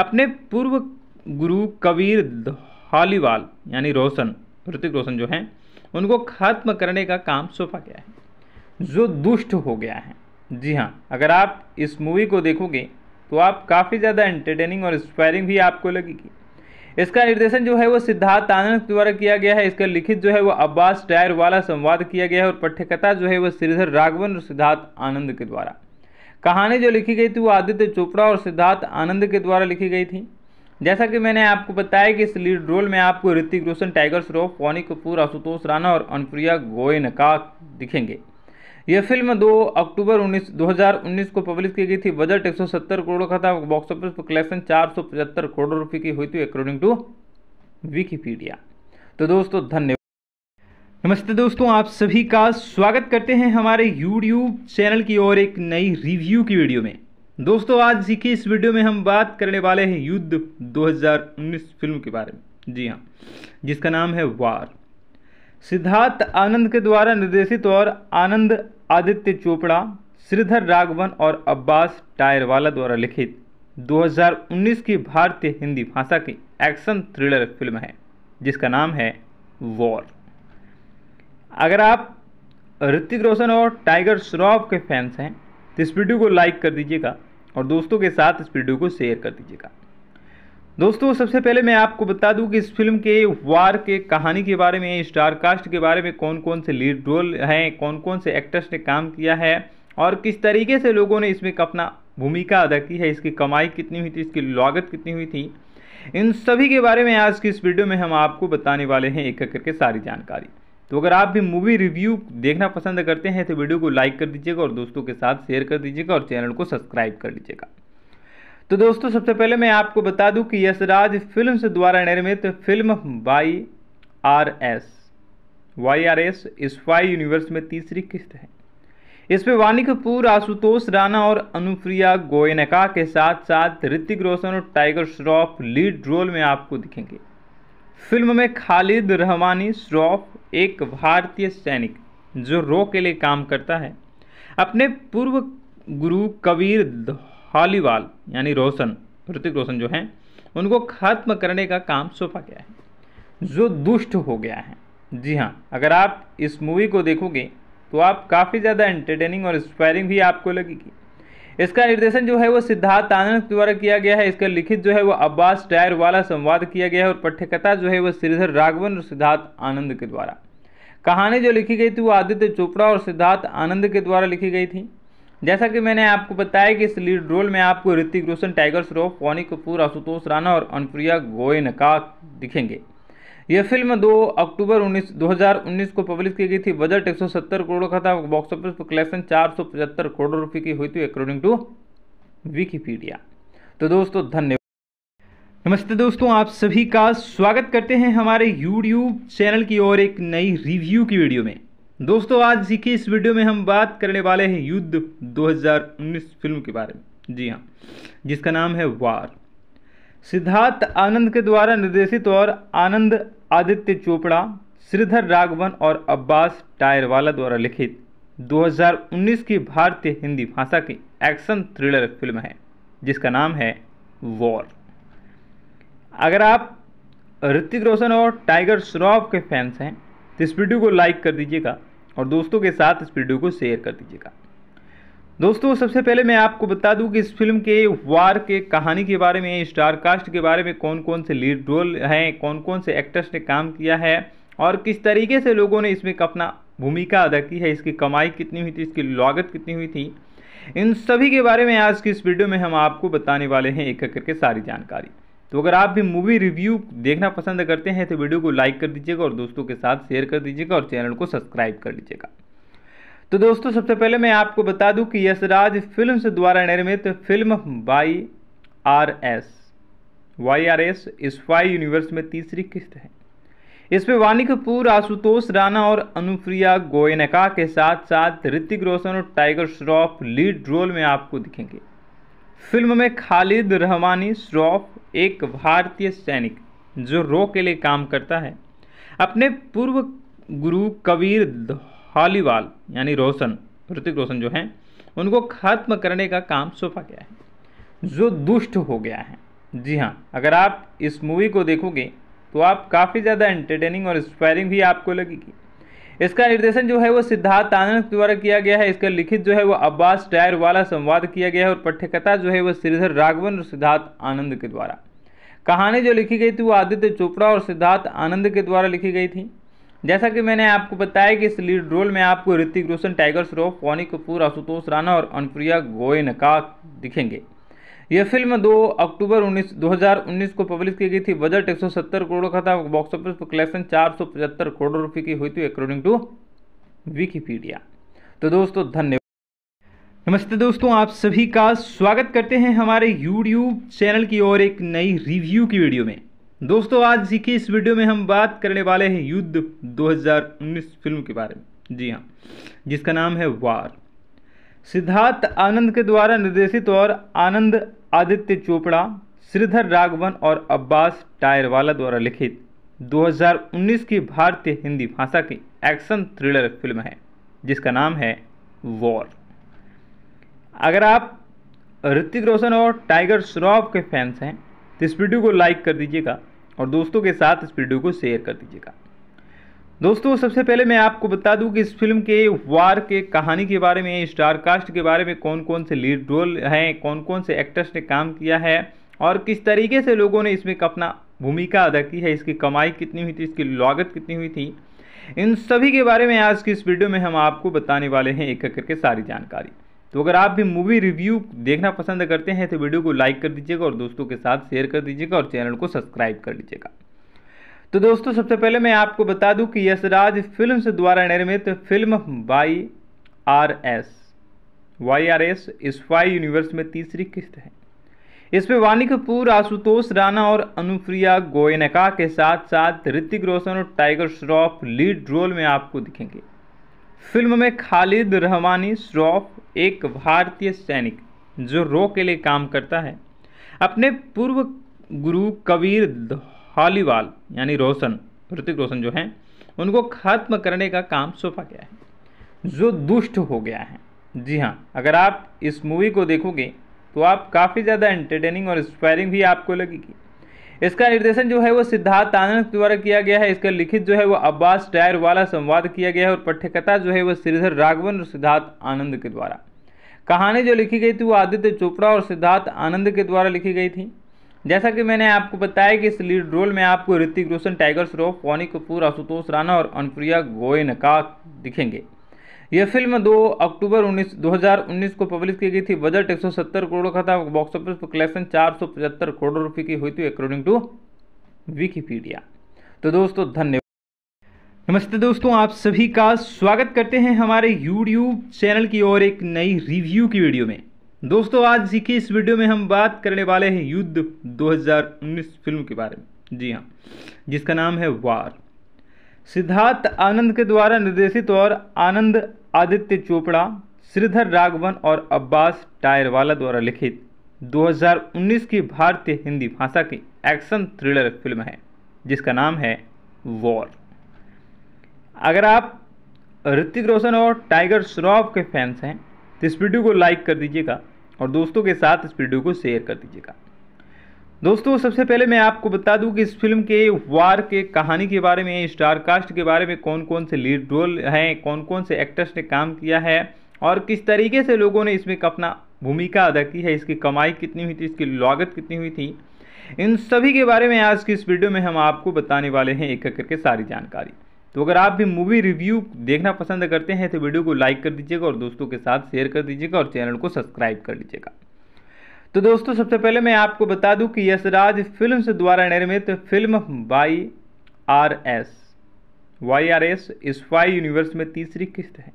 [SPEAKER 1] अपने पूर्व गुरु कबीर हॉलीवाल यानी रोशन ऋतिक रोशन जो हैं उनको ख़त्म करने का काम सौंपा गया
[SPEAKER 2] है जो दुष्ट हो
[SPEAKER 1] गया है जी हाँ अगर आप इस मूवी को देखोगे तो आप काफ़ी ज़्यादा एंटरटेनिंग और इंस्पायरिंग भी आपको लगेगी इसका निर्देशन जो है वो सिद्धार्थ आनंद द्वारा किया गया है इसका लिखित जो है वो अब्बास टायर वाला संवाद किया गया है और पठ्यकथा जो है वो श्रीधर राघवन और सिद्धार्थ आनंद के द्वारा कहानी जो लिखी गई थी वो आदित्य चोपड़ा और सिद्धार्थ आनंद के द्वारा लिखी गई थी जैसा कि मैंने आपको बताया कि इस लीड रोल में आपको ऋतिक रोशन टाइगर श्रॉफ पौनी कपूर आशुतोष राणा और अनुप्रिया गोयन का दिखेंगे यह फिल्म 2 अक्टूबर 19 2019 को पब्लिश की गई थी बजट 170 करोड़ का था बॉक्स ऑफिस पर कलेक्शन चार करोड़ रुपए की हुई थी अकॉर्डिंग टू विकीपीडिया तो दोस्तों धन्यवाद नमस्ते दोस्तों आप सभी का स्वागत करते हैं हमारे यूट्यूब चैनल की और एक नई रिव्यू की वीडियो में दोस्तों आज सीखी इस वीडियो में हम बात करने वाले हैं युद्ध 2019 फिल्म के बारे में जी हाँ जिसका नाम है वार सिद्धार्थ आनंद के द्वारा निर्देशित और आनंद आदित्य चोपड़ा श्रीधर राघवन और अब्बास टायरवाला द्वारा लिखित 2019 की भारतीय हिंदी भाषा की एक्शन थ्रिलर फिल्म है जिसका नाम है वॉर अगर आप ऋतिक रोशन और टाइगर श्रॉफ के फैंस हैं तो इस वीडियो को लाइक कर दीजिएगा और दोस्तों के साथ इस वीडियो को शेयर कर दीजिएगा दोस्तों सबसे पहले मैं आपको बता दूं कि इस फिल्म के वार के कहानी के बारे में स्टार कास्ट के बारे में कौन कौन से लीड रोल हैं कौन कौन से एक्टर्स ने काम किया है और किस तरीके से लोगों ने इसमें अपना भूमिका अदा की है इसकी कमाई कितनी हुई थी इसकी लागत कितनी हुई थी इन सभी के बारे में आज की इस वीडियो में हम आपको बताने वाले हैं एक एक करके सारी जानकारी तो अगर आप भी मूवी रिव्यू देखना पसंद करते हैं तो वीडियो को लाइक कर दीजिएगा और दोस्तों के साथ शेयर कर दीजिएगा और चैनल को सब्सक्राइब कर लीजिएगा तो दोस्तों सबसे पहले मैं आपको बता दूं कि यशराज फिल्म द्वारा निर्मित film Y R S Y R S spy universe में तीसरी किस्त है इसमें वानी कपूर आशुतोष राणा और अनुप्रिया गोयनका के साथ साथ ऋतिक रोशन और टाइगर श्रॉफ लीड रोल में आपको दिखेंगे फिल्म में खालिद रहमानी श्रॉफ एक भारतीय सैनिक जो रो के लिए काम करता है अपने पूर्व गुरु कबीर हॉलीवाल यानी रोशन ऋतिक रोशन जो हैं उनको खत्म करने का काम सौंपा गया है
[SPEAKER 2] जो दुष्ट हो गया है
[SPEAKER 1] जी हाँ अगर आप इस मूवी को देखोगे तो आप काफ़ी ज़्यादा एंटरटेनिंग और इंस्पायरिंग भी आपको लगेगी इसका निर्देशन जो है वो सिद्धार्थ आनंद द्वारा किया गया है इसका लिखित जो है वो अब्बास टायर वाला संवाद किया गया है और पठ्यकथा जो है वो श्रीधर राघवन और सिद्धार्थ आनंद के द्वारा कहानी जो लिखी गई थी वो आदित्य चोपड़ा और सिद्धार्थ आनंद के द्वारा लिखी गई थी जैसा कि मैंने आपको बताया कि इस लीड रोल में आपको ऋतिक रोशन टाइगर श्रॉफ पौनी कपूर आशुतोष राणा और अनुप्रिया गोयनका दिखेंगे यह फिल्म 2 अक्टूबर 19 2019 को पब्लिश की गई थी बजट 170 करोड़ का था बॉक्स ऑफिस पर कलेक्शन चार करोड़ रुपए की हुई थी अकॉर्डिंग टू विकीपीडिया तो दोस्तों धन्यवाद नमस्ते दोस्तों आप सभी का स्वागत करते हैं हमारे YouTube चैनल की और एक नई रिव्यू की वीडियो में दोस्तों आज की इस वीडियो में हम बात करने वाले हैं युद्ध 2019 फिल्म के बारे में जी हाँ जिसका नाम है वार सिद्धार्थ आनंद के द्वारा निर्देशित और आनंद आदित्य चोपड़ा श्रीधर राघवन और अब्बास टायरवाला द्वारा लिखित 2019 की भारतीय हिंदी भाषा की एक्शन थ्रिलर फिल्म है जिसका नाम है वॉर अगर आप ऋतिक रोशन और टाइगर श्रॉफ के फैंस हैं तो इस वीडियो को लाइक कर दीजिएगा और दोस्तों के साथ इस वीडियो को शेयर कर दीजिएगा दोस्तों सबसे पहले मैं आपको बता दूं कि इस फिल्म के वार के कहानी के बारे में स्टार कास्ट के बारे में कौन कौन से लीड रोल हैं कौन कौन से एक्टर्स ने काम किया है और किस तरीके से लोगों ने इसमें अपना भूमिका अदा की है इसकी कमाई कितनी हुई थी इसकी लागत कितनी हुई थी इन सभी के बारे में आज की इस वीडियो में हम आपको बताने वाले हैं एक एक करके सारी जानकारी तो अगर आप भी मूवी रिव्यू देखना पसंद करते हैं तो वीडियो को लाइक कर दीजिएगा और दोस्तों के साथ शेयर कर दीजिएगा और चैनल को सब्सक्राइब कर लीजिएगा तो दोस्तों सबसे पहले मैं आपको बता दूं कि यशराज फिल्म द्वारा निर्मित film Y R S Y R S spy universe में तीसरी किस्त है इसमें वानी कपूर आशुतोष राणा और अनुप्रिया गोयनका के साथ साथ ऋतिक रोशन और टाइगर श्रॉफ लीड रोल में आपको दिखेंगे फिल्म में खालिद रहमानी श्रॉफ एक भारतीय सैनिक जो रो के लिए काम करता है अपने पूर्व गुरु कबीर हॉलीवाल यानी रोशन ऋतिक रोशन जो हैं उनको ख़त्म करने का काम सौंपा गया है
[SPEAKER 2] जो दुष्ट हो गया है
[SPEAKER 1] जी हाँ अगर आप इस मूवी को देखोगे तो आप काफ़ी ज़्यादा एंटरटेनिंग और इंस्पायरिंग भी आपको लगेगी इसका निर्देशन जो है वो सिद्धार्थ आनंद द्वारा किया गया है इसका लिखित जो है वो अब्बास टायर वाला संवाद किया गया है और पठ्यकथा जो है वो श्रीधर राघवन और सिद्धार्थ आनंद के द्वारा कहानी जो लिखी गई थी वो आदित्य चोपड़ा और सिद्धार्थ आनंद के द्वारा लिखी गई थी जैसा कि मैंने आपको बताया कि इस लीड रोल में आपको ऋतिक रोशन टाइगर श्रॉफ पौनी कपूर आशुतोष राणा और अनुप्रिया गोयनका दिखेंगे यह फिल्म 2 अक्टूबर 19 2019 को पब्लिश की गई थी बजट 170 करोड़ का था बॉक्स ऑफिस पर कलेक्शन चार करोड़ रुपए की हुई थी अकॉर्डिंग टू विकीपीडिया तो दोस्तों धन्यवाद नमस्ते दोस्तों आप सभी का स्वागत करते हैं हमारे यूट्यूब चैनल की और एक नई रिव्यू की वीडियो में दोस्तों आज की इस वीडियो में हम बात करने वाले हैं युद्ध 2019 फिल्म के बारे में जी हाँ जिसका नाम है वार सिद्धार्थ आनंद के द्वारा निर्देशित और आनंद आदित्य चोपड़ा श्रीधर राघवन और अब्बास टायरवाला द्वारा लिखित 2019 की भारतीय हिंदी भाषा की एक्शन थ्रिलर फिल्म है जिसका नाम है वॉर अगर आप ऋतिक रोशन और टाइगर श्रॉफ के फैंस हैं तो इस वीडियो को लाइक कर दीजिएगा और दोस्तों के साथ इस वीडियो को शेयर कर दीजिएगा दोस्तों सबसे पहले मैं आपको बता दूं कि इस फिल्म के वार के कहानी के बारे में स्टार कास्ट के बारे में कौन कौन से लीड रोल हैं कौन कौन से एक्टर्स ने काम किया है और किस तरीके से लोगों ने इसमें अपना भूमिका अदा की है इसकी कमाई कितनी हुई थी इसकी लागत कितनी हुई थी इन सभी के बारे में आज की इस वीडियो में हम आपको बताने वाले हैं एक एक करके सारी जानकारी तो अगर आप भी मूवी रिव्यू देखना पसंद करते हैं तो वीडियो को लाइक कर दीजिएगा और दोस्तों के साथ शेयर कर दीजिएगा और चैनल को सब्सक्राइब कर लीजिएगा तो दोस्तों सबसे पहले मैं आपको बता दूं कि यशराज फिल्म द्वारा निर्मित film Y R S Y R S spy universe में तीसरी किस्त है इसमें वानी कपूर आशुतोष राणा और अनुप्रिया गोयनका के साथ साथ ऋतिक रोशन और टाइगर श्रॉफ लीड रोल में आपको दिखेंगे फिल्म में खालिद रहमानी श्रॉफ एक भारतीय सैनिक जो रो के लिए काम करता है अपने पूर्व गुरु कबीर धालीवाल यानी रोशन ऋतिक रोशन जो हैं उनको खत्म करने का काम सौंपा गया है
[SPEAKER 2] जो दुष्ट हो गया है
[SPEAKER 1] जी हाँ अगर आप इस मूवी को देखोगे तो आप काफ़ी ज़्यादा एंटरटेनिंग और इंस्पायरिंग भी आपको लगेगी इसका निर्देशन जो है वो सिद्धार्थ आनंद द्वारा किया गया है इसका लिखित जो है वो अब्बास टायर वाला संवाद किया गया है और पठ्यकथा जो है वो श्रीधर राघवन और सिद्धार्थ आनंद के द्वारा कहानी जो लिखी गई थी वो आदित्य चोपड़ा और सिद्धार्थ आनंद के द्वारा लिखी गई थी जैसा कि मैंने आपको बताया कि इस लीड रोल में आपको ऋतिक रोशन टाइगर श्रॉफ पौनी कपूर आशुतोष राणा और अनुप्रिया गोयनका दिखेंगे यह फिल्म 2 अक्टूबर 19 2019 को पब्लिश की गई थी बजट 170 करोड़ का था बॉक्स ऑफिस पर कलेक्शन चार करोड़ रुपए की हुई थी अकॉर्डिंग टू विकीपीडिया तो दोस्तों धन्यवाद नमस्ते दोस्तों आप सभी का स्वागत करते हैं हमारे यूट्यूब चैनल की और एक नई रिव्यू की वीडियो में दोस्तों आज की इस वीडियो में हम बात करने वाले हैं युद्ध 2019 फिल्म के बारे में जी हाँ जिसका नाम है वार सिद्धार्थ आनंद के द्वारा निर्देशित और आनंद आदित्य चोपड़ा श्रीधर राघवन और अब्बास टायरवाला द्वारा लिखित 2019 की भारतीय हिंदी भाषा की एक्शन थ्रिलर फिल्म है जिसका नाम है वॉर अगर आप ऋतिक रोशन और टाइगर श्रॉफ के फैंस हैं तो इस वीडियो को लाइक कर दीजिएगा और दोस्तों के साथ इस वीडियो को शेयर कर दीजिएगा दोस्तों सबसे पहले मैं आपको बता दूं कि इस फिल्म के वार के कहानी के बारे में स्टार कास्ट के बारे में कौन कौन से लीड रोल हैं कौन कौन से एक्टर्स ने काम किया है और किस तरीके से लोगों ने इसमें अपना भूमिका अदा की है इसकी कमाई कितनी हुई थी इसकी लागत कितनी हुई थी इन सभी के बारे में आज की इस वीडियो में हम आपको बताने वाले हैं एक एक करके सारी जानकारी तो अगर आप भी मूवी रिव्यू देखना पसंद करते हैं तो वीडियो को लाइक कर दीजिएगा और दोस्तों के साथ शेयर कर दीजिएगा और चैनल को सब्सक्राइब कर लीजिएगा तो दोस्तों सबसे पहले मैं आपको बता दूं कि यशराज फिल्म द्वारा निर्मित film Y R S Y R S spy universe में तीसरी किस्त है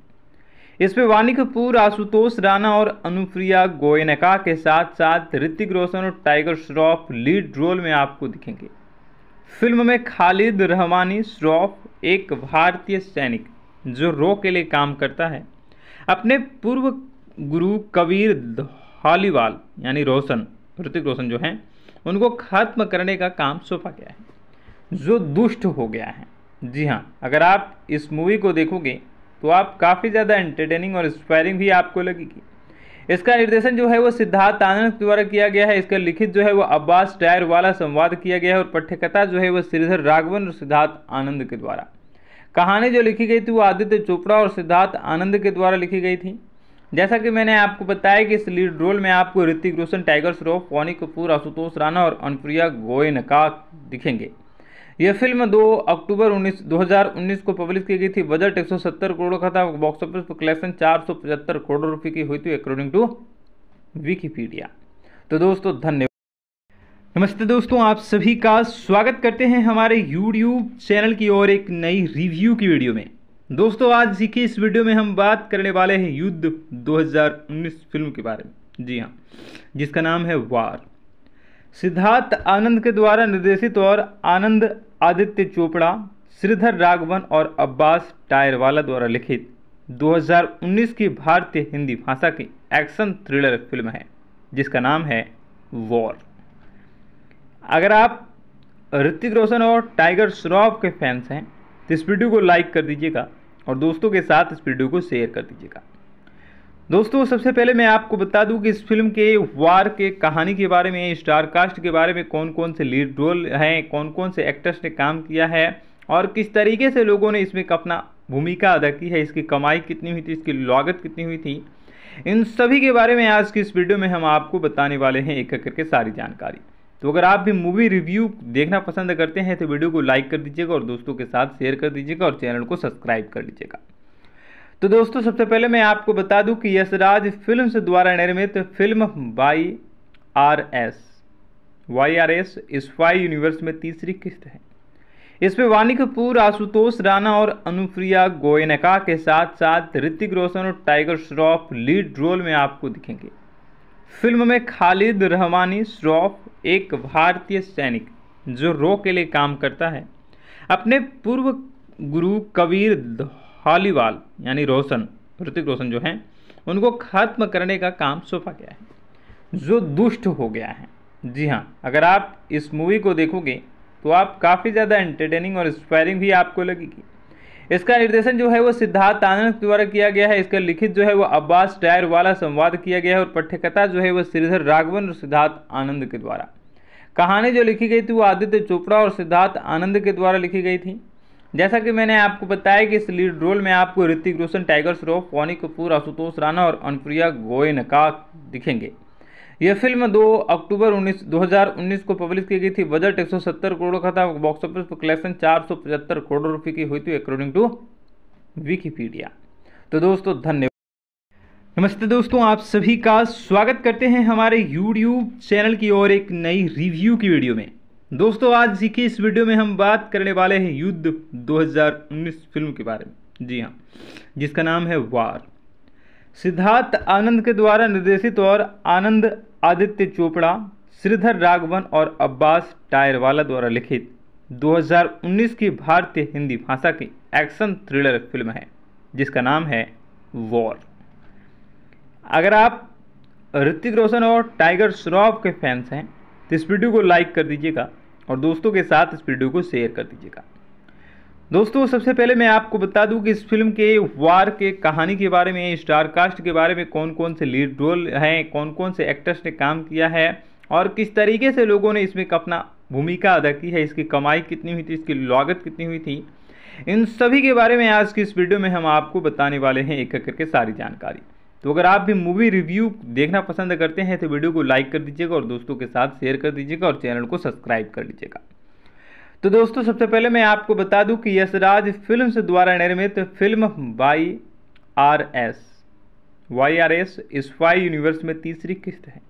[SPEAKER 1] इसमें वानी कपूर आशुतोष राणा और अनुप्रिया गोयनका के साथ साथ ऋतिक रोशन और टाइगर श्रॉफ लीड रोल में आपको दिखेंगे फिल्म में खालिद रहमानी श्रॉफ एक भारतीय सैनिक जो रो के लिए काम करता है अपने पूर्व गुरु कबीर हॉलीवाल यानी रोशन ऋतिक रोशन जो हैं उनको खत्म करने का काम सौंपा गया है
[SPEAKER 2] जो दुष्ट हो गया है
[SPEAKER 1] जी हाँ अगर आप इस मूवी को देखोगे तो आप काफ़ी ज़्यादा एंटरटेनिंग और इंस्पायरिंग भी आपको लगेगी इसका निर्देशन जो है वो सिद्धार्थ आनंद द्वारा किया गया है इसका लिखित जो है वो अब्बास टायर वाला संवाद किया गया है और पठ्यकथा जो है वो श्रीधर राघवन और सिद्धार्थ आनंद के द्वारा कहानी जो लिखी गई थी वो आदित्य चोपड़ा और सिद्धार्थ आनंद के द्वारा लिखी गई थी जैसा कि मैंने आपको बताया कि इस लीड रोल में आपको ऋतिक रोशन टाइगर श्रॉफ पौनी कपूर आशुतोष राणा और अनुप्रिया गोयनका दिखेंगे यह फिल्म 2 अक्टूबर 19 2019 को पब्लिश की गई थी बजट 170 करोड़ का था बॉक्स ऑफिस पर कलेक्शन चार करोड़ रुपए की हुई थी अकॉर्डिंग टू विकीपीडिया तो दोस्तों धन्यवाद नमस्ते दोस्तों आप सभी का स्वागत करते हैं हमारे यूट्यूब चैनल की और एक नई रिव्यू की वीडियो में दोस्तों आज की इस वीडियो में हम बात करने वाले हैं युद्ध 2019 फिल्म के बारे में जी हाँ जिसका नाम है वार सिद्धार्थ आनंद के द्वारा निर्देशित और आनंद आदित्य चोपड़ा श्रीधर राघवन और अब्बास टायरवाला द्वारा लिखित 2019 की भारतीय हिंदी भाषा की एक्शन थ्रिलर फिल्म है जिसका नाम है वॉर अगर आप ऋतिक रोशन और टाइगर श्रॉफ के फैंस हैं तो इस वीडियो को लाइक कर दीजिएगा और दोस्तों के साथ इस वीडियो को शेयर कर दीजिएगा दोस्तों सबसे पहले मैं आपको बता दूं कि इस फिल्म के वार के कहानी के बारे में स्टार कास्ट के बारे में कौन कौन से लीड रोल हैं कौन कौन से एक्टर्स ने काम किया है और किस तरीके से लोगों ने इसमें अपना भूमिका अदा की है इसकी कमाई कितनी हुई थी इसकी लागत कितनी हुई थी इन सभी के बारे में आज की इस वीडियो में हम आपको बताने वाले हैं एक एक करके सारी जानकारी तो अगर आप भी मूवी रिव्यू देखना पसंद करते हैं तो वीडियो को लाइक कर दीजिएगा और दोस्तों के साथ शेयर कर दीजिएगा और चैनल को सब्सक्राइब कर लीजिएगा तो दोस्तों सबसे पहले मैं आपको बता दूं कि यशराज फिल्म द्वारा निर्मित film Y R S Y R S spy universe में तीसरी किस्त है इसमें वानी कपूर आशुतोष राणा और अनुप्रिया गोयनका के साथ साथ ऋतिक रोशन और टाइगर श्रॉफ लीड रोल में आपको दिखेंगे फिल्म में खालिद रहमानी श्रॉफ एक भारतीय सैनिक जो रो के लिए काम करता है अपने पूर्व गुरु कबीर हॉलीवाल यानी रोशन ऋतिक रोशन जो हैं उनको खत्म करने का काम सौंपा गया है
[SPEAKER 2] जो दुष्ट हो गया है
[SPEAKER 1] जी हाँ अगर आप इस मूवी को देखोगे तो आप काफ़ी ज़्यादा एंटरटेनिंग और इंस्पायरिंग भी आपको लगेगी इसका निर्देशन जो है वो सिद्धार्थ आनंद द्वारा किया गया है इसका लिखित जो है वो अब्बास टायर वाला संवाद किया गया है और पठ्यकथा जो है वो श्रीधर राघवन और सिद्धार्थ आनंद के द्वारा कहानी जो लिखी गई थी वो आदित्य चोपड़ा और सिद्धार्थ आनंद के द्वारा लिखी गई थी जैसा कि मैंने आपको बताया कि इस लीड रोल में आपको ऋतिक रोशन टाइगर श्रॉफ पौनी कपूर आशुतोष राणा और अनुप्रिया गोयनका दिखेंगे यह फिल्म 2 अक्टूबर 19 2019 को पब्लिश की गई थी बजट 170 करोड़ का था बॉक्स ऑफिस पर कलेक्शन चार करोड़ रुपए की हुई थी अकॉर्डिंग टू विकीपीडिया तो दोस्तों धन्यवाद नमस्ते दोस्तों आप सभी का स्वागत करते हैं हमारे यूट्यूब चैनल की और एक नई रिव्यू की वीडियो में दोस्तों आज की इस वीडियो में हम बात करने वाले हैं युद्ध 2019 फिल्म के बारे में जी हाँ जिसका नाम है वार सिद्धार्थ आनंद के द्वारा निर्देशित और आनंद आदित्य चोपड़ा श्रीधर राघवन और अब्बास टायरवाला द्वारा लिखित 2019 की भारतीय हिंदी भाषा की एक्शन थ्रिलर फिल्म है जिसका नाम है वॉर अगर आप ऋतिक रोशन और टाइगर श्रॉफ के फैंस हैं तो इस वीडियो को लाइक कर दीजिएगा और दोस्तों के साथ इस वीडियो को शेयर कर दीजिएगा दोस्तों सबसे पहले मैं आपको बता दूं कि इस फिल्म के वार के कहानी के बारे में स्टार कास्ट के बारे में कौन कौन से लीड रोल हैं कौन कौन से एक्टर्स ने काम किया है और किस तरीके से लोगों ने इसमें अपना भूमिका अदा की है इसकी कमाई कितनी हुई थी इसकी लागत कितनी हुई थी इन सभी के बारे में आज की इस वीडियो में हम आपको बताने वाले हैं एक एक करके सारी जानकारी तो अगर आप भी मूवी रिव्यू देखना पसंद करते हैं तो वीडियो को लाइक कर दीजिएगा और दोस्तों के साथ शेयर कर दीजिएगा और चैनल को सब्सक्राइब कर लीजिएगा तो दोस्तों सबसे पहले मैं आपको बता दूं कि यशराज फिल्म द्वारा निर्मित film Y R S Y R S spy universe में तीसरी किस्त है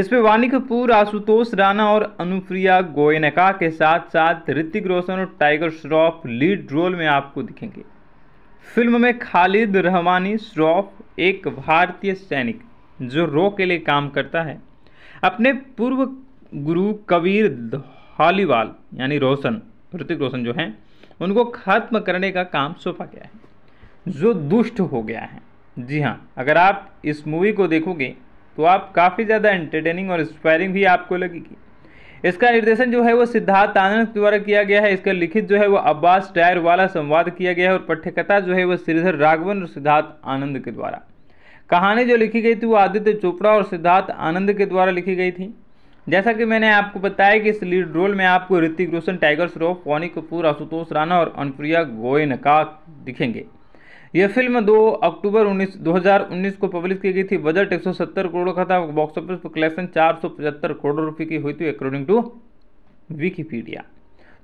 [SPEAKER 1] इसमें वानी कपूर आशुतोष राणा और अनुप्रिया गोयनका के साथ साथ ऋतिक रोशन और टाइगर श्रॉफ लीड रोल में आपको दिखेंगे फिल्म में खालिद रहमानी श्रॉफ एक भारतीय सैनिक जो रो के लिए काम करता है अपने पूर्व गुरु कबीर हॉलीवाल यानी रोशन ऋतिक रोशन जो हैं उनको ख़त्म करने का काम सौंपा गया है
[SPEAKER 2] जो दुष्ट हो गया है
[SPEAKER 1] जी हाँ अगर आप इस मूवी को देखोगे तो आप काफ़ी ज़्यादा एंटरटेनिंग और इंस्पायरिंग भी आपको लगेगी इसका निर्देशन जो है वो सिद्धार्थ आनंद द्वारा किया गया है इसका लिखित जो है वो अब्बास टायर वाला संवाद किया गया है और पठ्यकथा जो है वो श्रीधर राघवन और सिद्धार्थ आनंद के द्वारा कहानी जो लिखी गई थी वो आदित्य चोपड़ा और सिद्धार्थ आनंद के द्वारा लिखी गई थी जैसा कि मैंने आपको बताया कि इस लीड रोल में आपको ऋतिक रोशन टाइगर श्रॉफ पौनी कपूर आशुतोष राणा और अनुप्रिया का दिखेंगे यह फिल्म 2 अक्टूबर 19 2019 को पब्लिश की गई थी बजट 170 करोड़ का था बॉक्स ऑफिस पर कलेक्शन चार करोड़ रुपए की हुई थी अकॉर्डिंग टू विकीपीडिया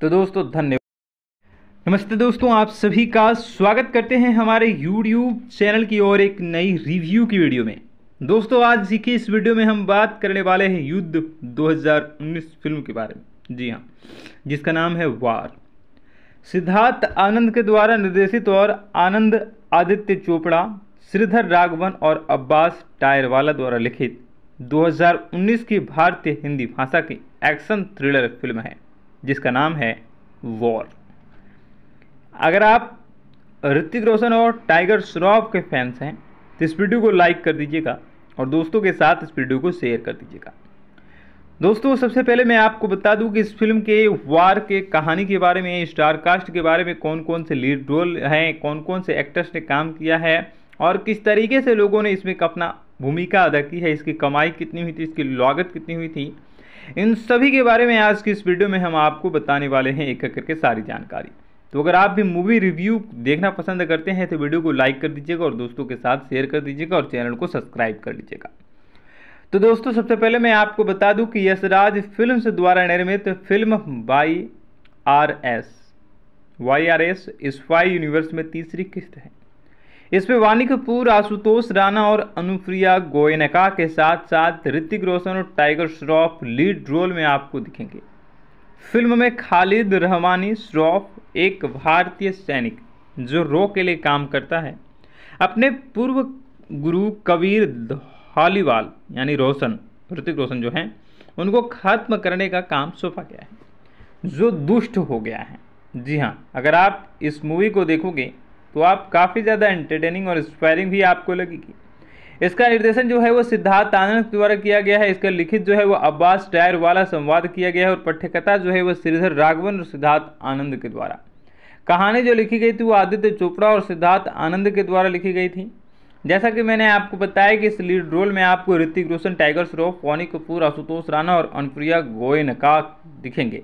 [SPEAKER 1] तो दोस्तों धन्यवाद नमस्ते दोस्तों आप सभी का स्वागत करते हैं हमारे YouTube चैनल की और एक नई रिव्यू की वीडियो में दोस्तों आज की इस वीडियो में हम बात करने वाले हैं युद्ध 2019 फिल्म के बारे में जी हाँ जिसका नाम है वार सिद्धार्थ आनंद के द्वारा निर्देशित और आनंद आदित्य चोपड़ा श्रीधर राघवन और अब्बास टायरवाला द्वारा लिखित 2019 की भारतीय हिंदी भाषा की एक्शन थ्रिलर फिल्म है जिसका नाम है वॉर अगर आप ऋतिक रोशन और टाइगर श्रॉफ के फैंस हैं तो इस वीडियो को लाइक कर दीजिएगा और दोस्तों के साथ इस वीडियो को शेयर कर दीजिएगा दोस्तों सबसे पहले मैं आपको बता दूं कि इस फिल्म के वार के कहानी के बारे में स्टार कास्ट के बारे में कौन कौन से लीड रोल हैं कौन कौन से एक्टर्स ने काम किया है और किस तरीके से लोगों ने इसमें अपना भूमिका अदा की है इसकी कमाई कितनी हुई थी इसकी लागत कितनी हुई थी इन सभी के बारे में आज की इस वीडियो में हम आपको बताने वाले हैं एक एक करके सारी जानकारी तो अगर आप भी मूवी रिव्यू देखना पसंद करते हैं तो वीडियो को लाइक कर दीजिएगा और दोस्तों के साथ शेयर कर दीजिएगा और चैनल को सब्सक्राइब कर लीजिएगा तो दोस्तों सबसे पहले मैं आपको बता दूं कि यशराज फिल्म द्वारा निर्मित film Y R S Y R S spy universe में तीसरी किस्त है इसमें वानी कपूर आशुतोष राणा और अनुप्रिया गोयनका के साथ साथ ऋतिक रोशन और टाइगर श्रॉफ लीड रोल में आपको दिखेंगे फिल्म में खालिद रहमानी श्रॉफ एक भारतीय सैनिक जो रो के लिए काम करता है अपने पूर्व गुरु कबीर हॉलीवाल यानी रोशन ऋतिक रोशन जो हैं उनको खत्म करने का काम सौंपा गया है
[SPEAKER 2] जो दुष्ट हो गया है
[SPEAKER 1] जी हाँ अगर आप इस मूवी को देखोगे तो आप काफ़ी ज़्यादा एंटरटेनिंग और इंस्पायरिंग भी आपको लगेगी इसका निर्देशन जो है वो सिद्धार्थ आनंद द्वारा किया गया है इसका लिखित जो है वो अब्बास टायर वाला संवाद किया गया है और पठ्यकथा जो है वो श्रीधर राघवन और सिद्धार्थ आनंद के द्वारा कहानी जो लिखी गई थी वो आदित्य चोपड़ा और सिद्धार्थ आनंद के द्वारा लिखी गई थी जैसा कि मैंने आपको बताया कि इस लीड रोल में आपको ऋतिक रोशन टाइगर श्रॉफ पौनी कपूर आशुतोष राणा और अनुप्रिया गोयनका दिखेंगे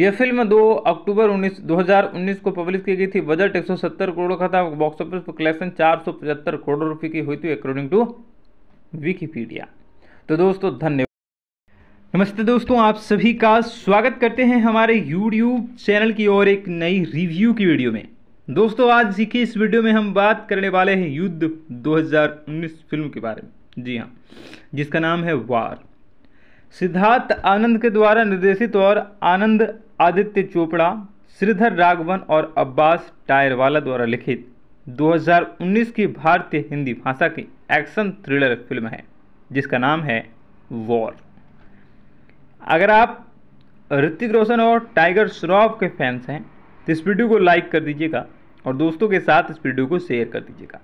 [SPEAKER 1] यह फिल्म 2 अक्टूबर 19 2019 को पब्लिश की गई थी बजट 170 करोड़ का था बॉक्स ऑफिस पर कलेक्शन चार करोड़ रुपए की हुई थी अकॉर्डिंग टू विकीपीडिया तो दोस्तों धन्यवाद नमस्ते दोस्तों आप सभी का स्वागत करते हैं हमारे यूट्यूब चैनल की और एक नई रिव्यू की वीडियो में दोस्तों आज की इस वीडियो में हम बात करने वाले हैं युद्ध 2019 फिल्म के बारे में जी हाँ जिसका नाम है वार सिद्धार्थ आनंद के द्वारा निर्देशित और आनंद आदित्य चोपड़ा श्रीधर राघवन और अब्बास टायरवाला द्वारा लिखित 2019 की भारतीय हिंदी भाषा की एक्शन थ्रिलर फिल्म है जिसका नाम है वॉर अगर आप ऋतिक रोशन और टाइगर श्रॉफ के फैंस हैं तो इस वीडियो को लाइक कर दीजिएगा और दोस्तों के साथ इस वीडियो को शेयर कर दीजिएगा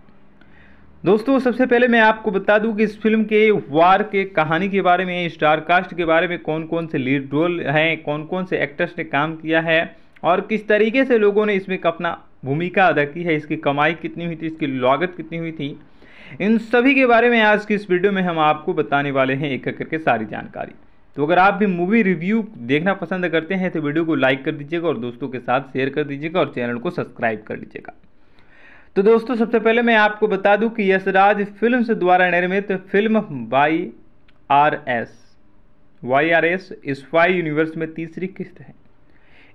[SPEAKER 1] दोस्तों सबसे पहले मैं आपको बता दूं कि इस फिल्म के वार के कहानी के बारे में स्टार कास्ट के बारे में कौन कौन से लीड रोल हैं कौन कौन से एक्टर्स ने काम किया है और किस तरीके से लोगों ने इसमें अपना भूमिका अदा की है इसकी कमाई कितनी हुई थी इसकी लागत कितनी हुई थी इन सभी के बारे में आज की इस वीडियो में हम आपको बताने वाले हैं एक एक करके सारी जानकारी तो अगर आप भी मूवी रिव्यू देखना पसंद करते हैं तो वीडियो को लाइक कर दीजिएगा और दोस्तों के साथ शेयर कर दीजिएगा और चैनल को सब्सक्राइब कर लीजिएगा तो दोस्तों सबसे पहले मैं आपको बता दूं कि यशराज फिल्म द्वारा निर्मित film Y R S Y R S spy universe में तीसरी किस्त है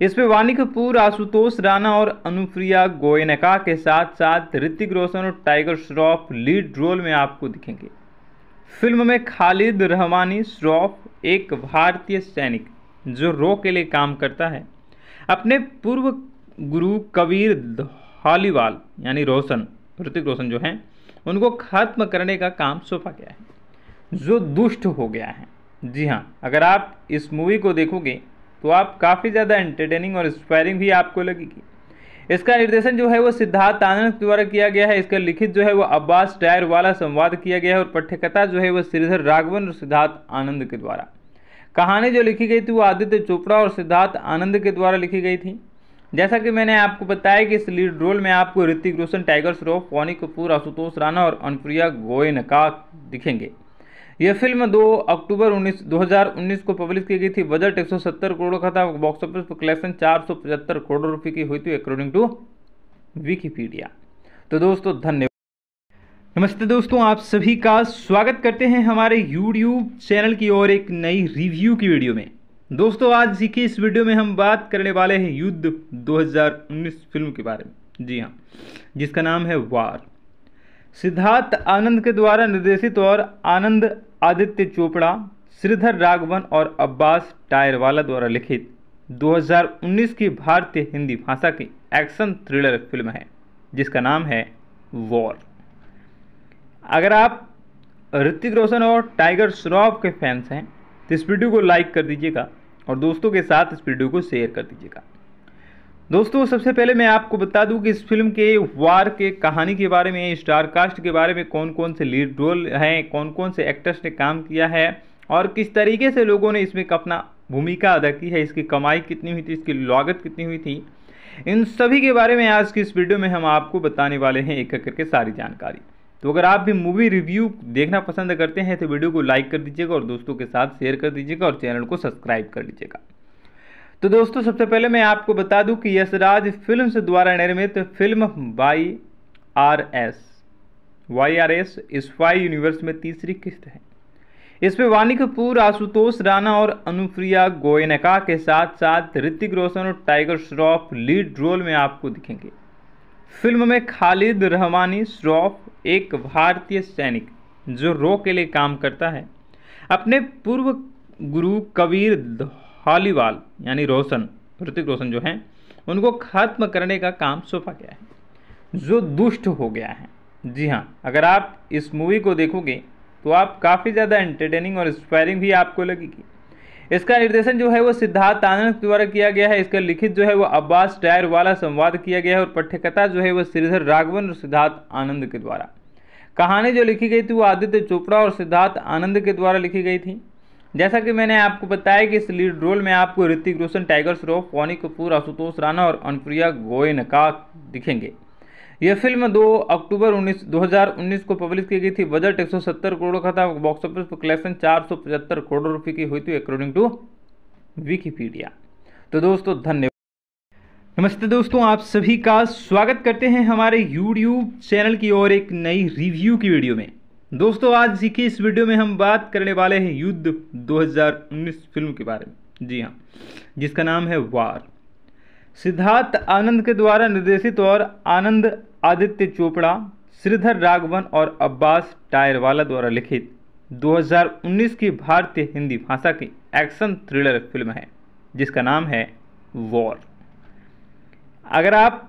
[SPEAKER 1] इसमें वानी कपूर आशुतोष राणा और अनुप्रिया गोयनका के साथ साथ ऋतिक रोशन और टाइगर श्रॉफ लीड रोल में आपको दिखेंगे फिल्म में खालिद रहमानी श्रॉफ एक भारतीय सैनिक जो रो के लिए काम करता है अपने पूर्व गुरु कबीर हॉलीवाल यानी रोशन ऋतिक रोशन जो हैं उनको ख़त्म करने का काम सौंपा गया
[SPEAKER 2] है जो दुष्ट
[SPEAKER 1] हो गया है जी हाँ अगर आप इस मूवी को देखोगे तो आप काफ़ी ज़्यादा एंटरटेनिंग और इंस्पायरिंग भी आपको लगेगी इसका निर्देशन जो है वो सिद्धार्थ आनंद द्वारा किया गया है इसका लिखित जो है वो अब्बास टायर वाला संवाद किया गया है और पठ्यकथा जो है वो श्रीधर राघवन और सिद्धार्थ आनंद के द्वारा कहानी जो लिखी गई थी वो आदित्य चोपड़ा और सिद्धार्थ आनंद के द्वारा लिखी गई थी जैसा कि मैंने आपको बताया कि इस लीड रोल में आपको ऋतिक रोशन टाइगर श्रॉफ पौनी कपूर आशुतोष राणा और अनुप्रिया गोयनका दिखेंगे यह फिल्म 2 अक्टूबर 19 2019 को पब्लिश की गई थी बजट 170 करोड़ का था बॉक्स ऑफिस पर कलेक्शन चार करोड़ रुपए की हुई थी अकॉर्डिंग टू विकीपीडिया तो दोस्तों धन्यवाद नमस्ते दोस्तों आप सभी का स्वागत करते हैं हमारे यूट्यूब चैनल की और एक नई रिव्यू की वीडियो में दोस्तों आज की इस वीडियो में हम बात करने वाले हैं युद्ध 2019 फिल्म के बारे में जी हाँ जिसका नाम है वार सिद्धार्थ आनंद के द्वारा निर्देशित और आनंद आदित्य चोपड़ा श्रीधर राघवन और अब्बास टायरवाला द्वारा लिखित 2019 की भारतीय हिंदी भाषा की एक्शन थ्रिलर फिल्म है जिसका नाम है वॉर अगर आप ऋतिक रोशन और टाइगर श्रॉफ के फैंस हैं तो इस वीडियो को लाइक कर दीजिएगा और दोस्तों के साथ इस वीडियो को शेयर कर दीजिएगा दोस्तों सबसे पहले मैं आपको बता दूं कि इस फिल्म के वार के कहानी के बारे में स्टार कास्ट के बारे में कौन कौन से लीड रोल हैं कौन कौन से एक्टर्स ने काम किया है और किस तरीके से लोगों ने इसमें अपना भूमिका अदा की है इसकी कमाई कितनी हुई थी इसकी लागत कितनी हुई थी इन सभी के बारे में आज की इस वीडियो में हम आपको बताने वाले हैं एक एक करके सारी जानकारी तो अगर आप भी मूवी रिव्यू देखना पसंद करते हैं तो वीडियो को लाइक कर दीजिएगा और दोस्तों के साथ शेयर कर दीजिएगा और चैनल को सब्सक्राइब कर लीजिएगा तो दोस्तों सबसे पहले मैं आपको बता दूं कि यशराज फिल्म द्वारा निर्मित film Y R S Y R S spy universe में तीसरी किस्त है इसमें वानी कपूर आशुतोष राणा और अनुप्रिया गोयनका के साथ साथ ऋतिक रोशन और टाइगर श्रॉफ लीड रोल में आपको दिखेंगे फिल्म में खालिद रहमानी श्रॉफ एक भारतीय सैनिक जो रो के लिए काम करता है अपने पूर्व गुरु कबीर हॉलीवाल यानी रोशन ऋतिक रोशन जो हैं उनको ख़त्म करने का काम सौंपा गया है
[SPEAKER 2] जो दुष्ट हो गया है
[SPEAKER 1] जी हाँ अगर आप इस मूवी को देखोगे तो आप काफ़ी ज़्यादा एंटरटेनिंग और इंस्पायरिंग भी आपको लगेगी इसका निर्देशन जो है वो सिद्धार्थ आनंद द्वारा किया गया है इसका लिखित जो है वो अब्बास टायर वाला संवाद किया गया है और पठ्यकथा जो है वो श्रीधर राघवन और सिद्धार्थ आनंद के द्वारा कहानी जो लिखी गई थी वो आदित्य चोपड़ा और सिद्धार्थ आनंद के द्वारा लिखी गई थी जैसा कि मैंने आपको बताया कि इस लीड रोल में आपको ऋतिक रोशन टाइगर श्रॉफ पौनी कपूर आशुतोष राणा और अनुप्रिया गोयनका दिखेंगे यह फिल्म 2 अक्टूबर 19 2019 को पब्लिश की गई थी बजट 170 करोड़ का था बॉक्स ऑफिस पर कलेक्शन चार करोड़ रुपए की हुई थी अकॉर्डिंग टू विकीपीडिया तो दोस्तों धन्यवाद नमस्ते दोस्तों आप सभी का स्वागत करते हैं हमारे यूट्यूब चैनल की और एक नई रिव्यू की वीडियो में दोस्तों आज की इस वीडियो में हम बात करने वाले हैं युद्ध 2019 फिल्म के बारे में जी हाँ जिसका नाम है वार सिद्धार्थ आनंद के द्वारा निर्देशित और आनंद आदित्य चोपड़ा श्रीधर राघवन और अब्बास टायरवाला द्वारा लिखित 2019 की भारतीय हिंदी भाषा की एक्शन थ्रिलर फिल्म है जिसका नाम है वॉर अगर आप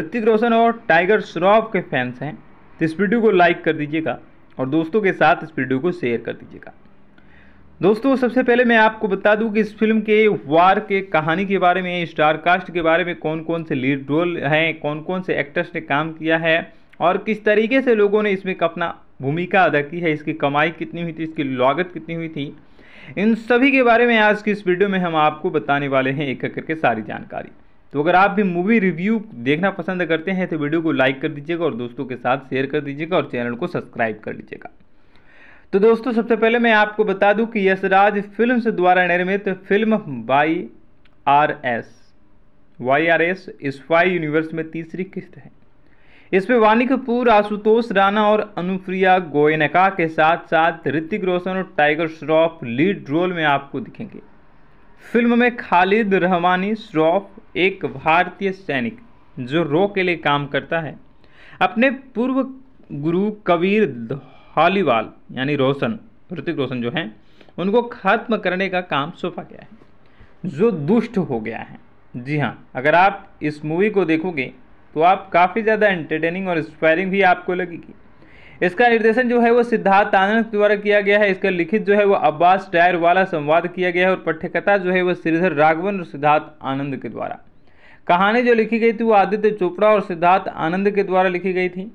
[SPEAKER 1] ऋतिक रोशन और टाइगर श्रॉफ के फैंस हैं तो इस वीडियो को लाइक कर दीजिएगा और दोस्तों के साथ इस वीडियो को शेयर कर दीजिएगा दोस्तों सबसे पहले मैं आपको बता दूं कि इस फिल्म के वार के कहानी के बारे में स्टार कास्ट के बारे में कौन कौन से लीड रोल हैं कौन कौन से एक्टर्स ने काम किया है और किस तरीके से लोगों ने इसमें अपना भूमिका अदा की है इसकी कमाई कितनी हुई थी इसकी लागत कितनी हुई थी इन सभी के बारे में आज की इस वीडियो में हम आपको बताने वाले हैं एक एक करके सारी जानकारी तो अगर आप भी मूवी रिव्यू देखना पसंद करते हैं तो वीडियो को लाइक कर दीजिएगा और दोस्तों के साथ शेयर कर दीजिएगा और चैनल को सब्सक्राइब कर लीजिएगा तो दोस्तों सबसे पहले मैं आपको बता दूं कि यशराज फिल्म द्वारा निर्मित film Y R S Y R S spy universe में तीसरी किस्त है इसमें वानी कपूर आशुतोष राणा और अनुप्रिया गोयनका के साथ साथ ऋतिक रोशन और टाइगर श्रॉफ लीड रोल में आपको दिखेंगे फिल्म में खालिद रहमानी श्रॉफ एक भारतीय सैनिक जो रो के लिए काम करता है अपने पूर्व गुरु कबीर हॉलीवाल यानी रोशन ऋतिक रोशन जो हैं उनको ख़त्म करने का काम सौंपा गया
[SPEAKER 2] है जो दुष्ट हो गया है
[SPEAKER 1] जी हाँ अगर आप इस मूवी को देखोगे तो आप काफ़ी ज़्यादा एंटरटेनिंग और इंस्पायरिंग भी आपको लगेगी इसका निर्देशन जो है वो सिद्धार्थ आनंद द्वारा किया गया है इसका लिखित जो है वो अब्बास टायर वाला संवाद किया गया है और पठ्यकथा जो है वो श्रीधर राघवन और सिद्धार्थ आनंद के द्वारा कहानी जो लिखी गई थी वो आदित्य चोपड़ा और सिद्धार्थ आनंद के द्वारा लिखी गई थी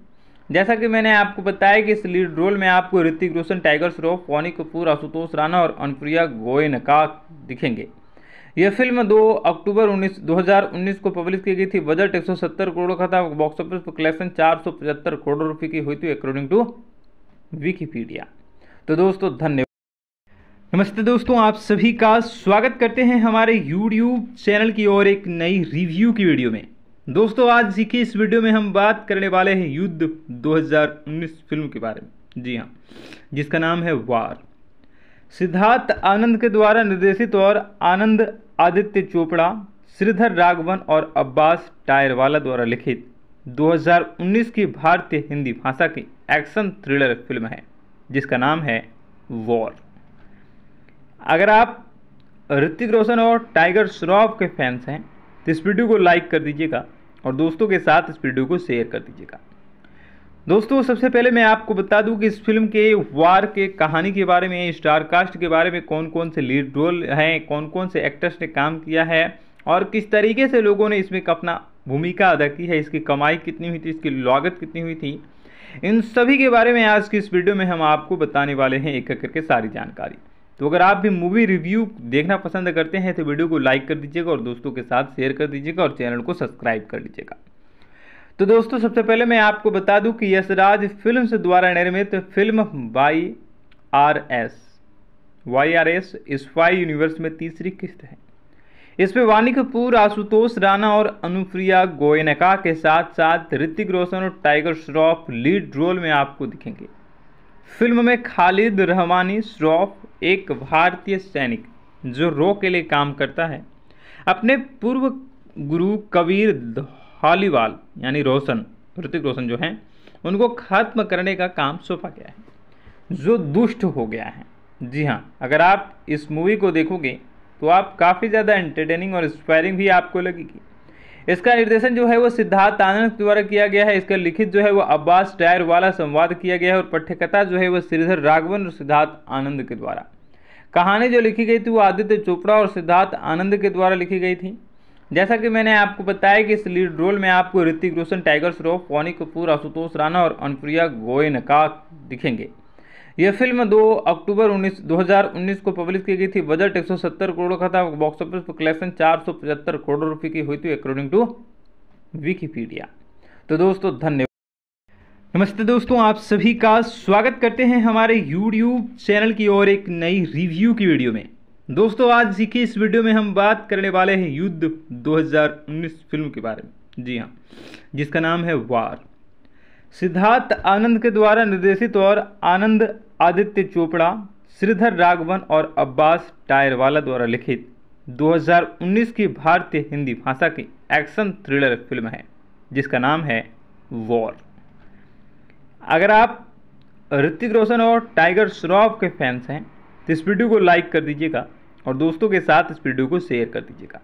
[SPEAKER 1] जैसा कि मैंने आपको बताया कि इस लीड रोल में आपको ऋतिक रोशन टाइगर श्रॉफ पौनी कपूर आशुतोष राणा और अनुप्रिया का दिखेंगे यह फिल्म 2 अक्टूबर 19 2019 को पब्लिश की गई थी बजट 170 करोड़ का था बॉक्स ऑफिस पर कलेक्शन चार करोड़ रुपए की हुई थी अकॉर्डिंग टू विकीपीडिया तो दोस्तों धन्यवाद नमस्ते दोस्तों आप सभी का स्वागत करते हैं हमारे यूट्यूब चैनल की और एक नई रिव्यू की वीडियो में दोस्तों आज की इस वीडियो में हम बात करने वाले हैं युद्ध 2019 फिल्म के बारे में जी हाँ जिसका नाम है वार सिद्धार्थ आनंद के द्वारा निर्देशित और आनंद आदित्य चोपड़ा श्रीधर राघवन और अब्बास टायरवाला द्वारा लिखित 2019 की भारतीय हिंदी भाषा की एक्शन थ्रिलर फिल्म है जिसका नाम है वॉर अगर आप ऋतिक रोशन और टाइगर श्रॉफ के फैंस हैं तो इस वीडियो को लाइक कर दीजिएगा और दोस्तों के साथ इस वीडियो को शेयर कर दीजिएगा दोस्तों सबसे पहले मैं आपको बता दूं कि इस फिल्म के वार के कहानी के बारे में स्टार कास्ट के बारे में कौन कौन से लीड रोल हैं कौन कौन से एक्टर्स ने काम किया है और किस तरीके से लोगों ने इसमें अपना भूमिका अदा की है इसकी कमाई कितनी हुई थी इसकी लागत कितनी हुई थी इन सभी के बारे में आज की इस वीडियो में हम आपको बताने वाले हैं एक एक करके सारी जानकारी तो अगर आप भी मूवी रिव्यू देखना पसंद करते हैं तो वीडियो को लाइक कर दीजिएगा और दोस्तों के साथ शेयर कर दीजिएगा और चैनल को सब्सक्राइब कर लीजिएगा तो दोस्तों सबसे पहले मैं आपको बता दूं कि यशराज फिल्म द्वारा निर्मित film Y R S Y R S spy universe में तीसरी किस्त है इसमें वानी कपूर आशुतोष राणा और अनुप्रिया गोयनका के साथ साथ ऋतिक रोशन और टाइगर श्रॉफ लीड रोल में आपको दिखेंगे फिल्म में खालिद रहमानी श्रॉफ एक भारतीय सैनिक जो रो के लिए काम करता है अपने पूर्व गुरु कबीर धालीवाल यानी रोशन ऋतिक रोशन जो हैं उनको खत्म करने का काम सौंपा गया है जो
[SPEAKER 2] दुष्ट हो गया है
[SPEAKER 1] जी हाँ अगर आप इस मूवी को देखोगे तो आप काफ़ी ज़्यादा एंटरटेनिंग और इंस्पायरिंग भी आपको लगेगी इसका निर्देशन जो है वो सिद्धार्थ आनंद द्वारा किया गया है इसका लिखित जो है वो अब्बास टायर वाला संवाद किया गया है और पठ्यकथा जो है वो श्रीधर राघवन और सिद्धार्थ आनंद के द्वारा कहानी जो लिखी गई थी वो आदित्य चोपड़ा और सिद्धार्थ आनंद के द्वारा लिखी गई थी जैसा कि मैंने आपको बताया कि इस लीड रोल में आपको ऋतिक रोशन टाइगर श्रॉफ पौनी कपूर आशुतोष राणा और अनुप्रिया गोयनका दिखेंगे यह फिल्म 2 अक्टूबर 19 2019 को पब्लिश की गई थी बजट 170 करोड़ का था बॉक्स ऑफिस पर कलेक्शन चार करोड़ रुपए की हुई थी अकॉर्डिंग टू विकीपीडिया तो दोस्तों धन्यवाद नमस्ते दोस्तों आप सभी का स्वागत करते हैं हमारे यूट्यूब चैनल की और एक नई रिव्यू की वीडियो में दोस्तों आज की इस वीडियो में हम बात करने वाले हैं युद्ध 2019 फिल्म के बारे में जी हाँ जिसका नाम है वार सिद्धार्थ आनंद के द्वारा निर्देशित और आनंद आदित्य चोपड़ा श्रीधर राघवन और अब्बास टायरवाला द्वारा लिखित 2019 की भारतीय हिंदी भाषा की एक्शन थ्रिलर फिल्म है जिसका नाम है वॉर अगर आप ऋतिक रोशन और टाइगर श्रॉफ के फैंस हैं तो इस वीडियो को लाइक कर दीजिएगा और दोस्तों के साथ इस वीडियो को शेयर कर दीजिएगा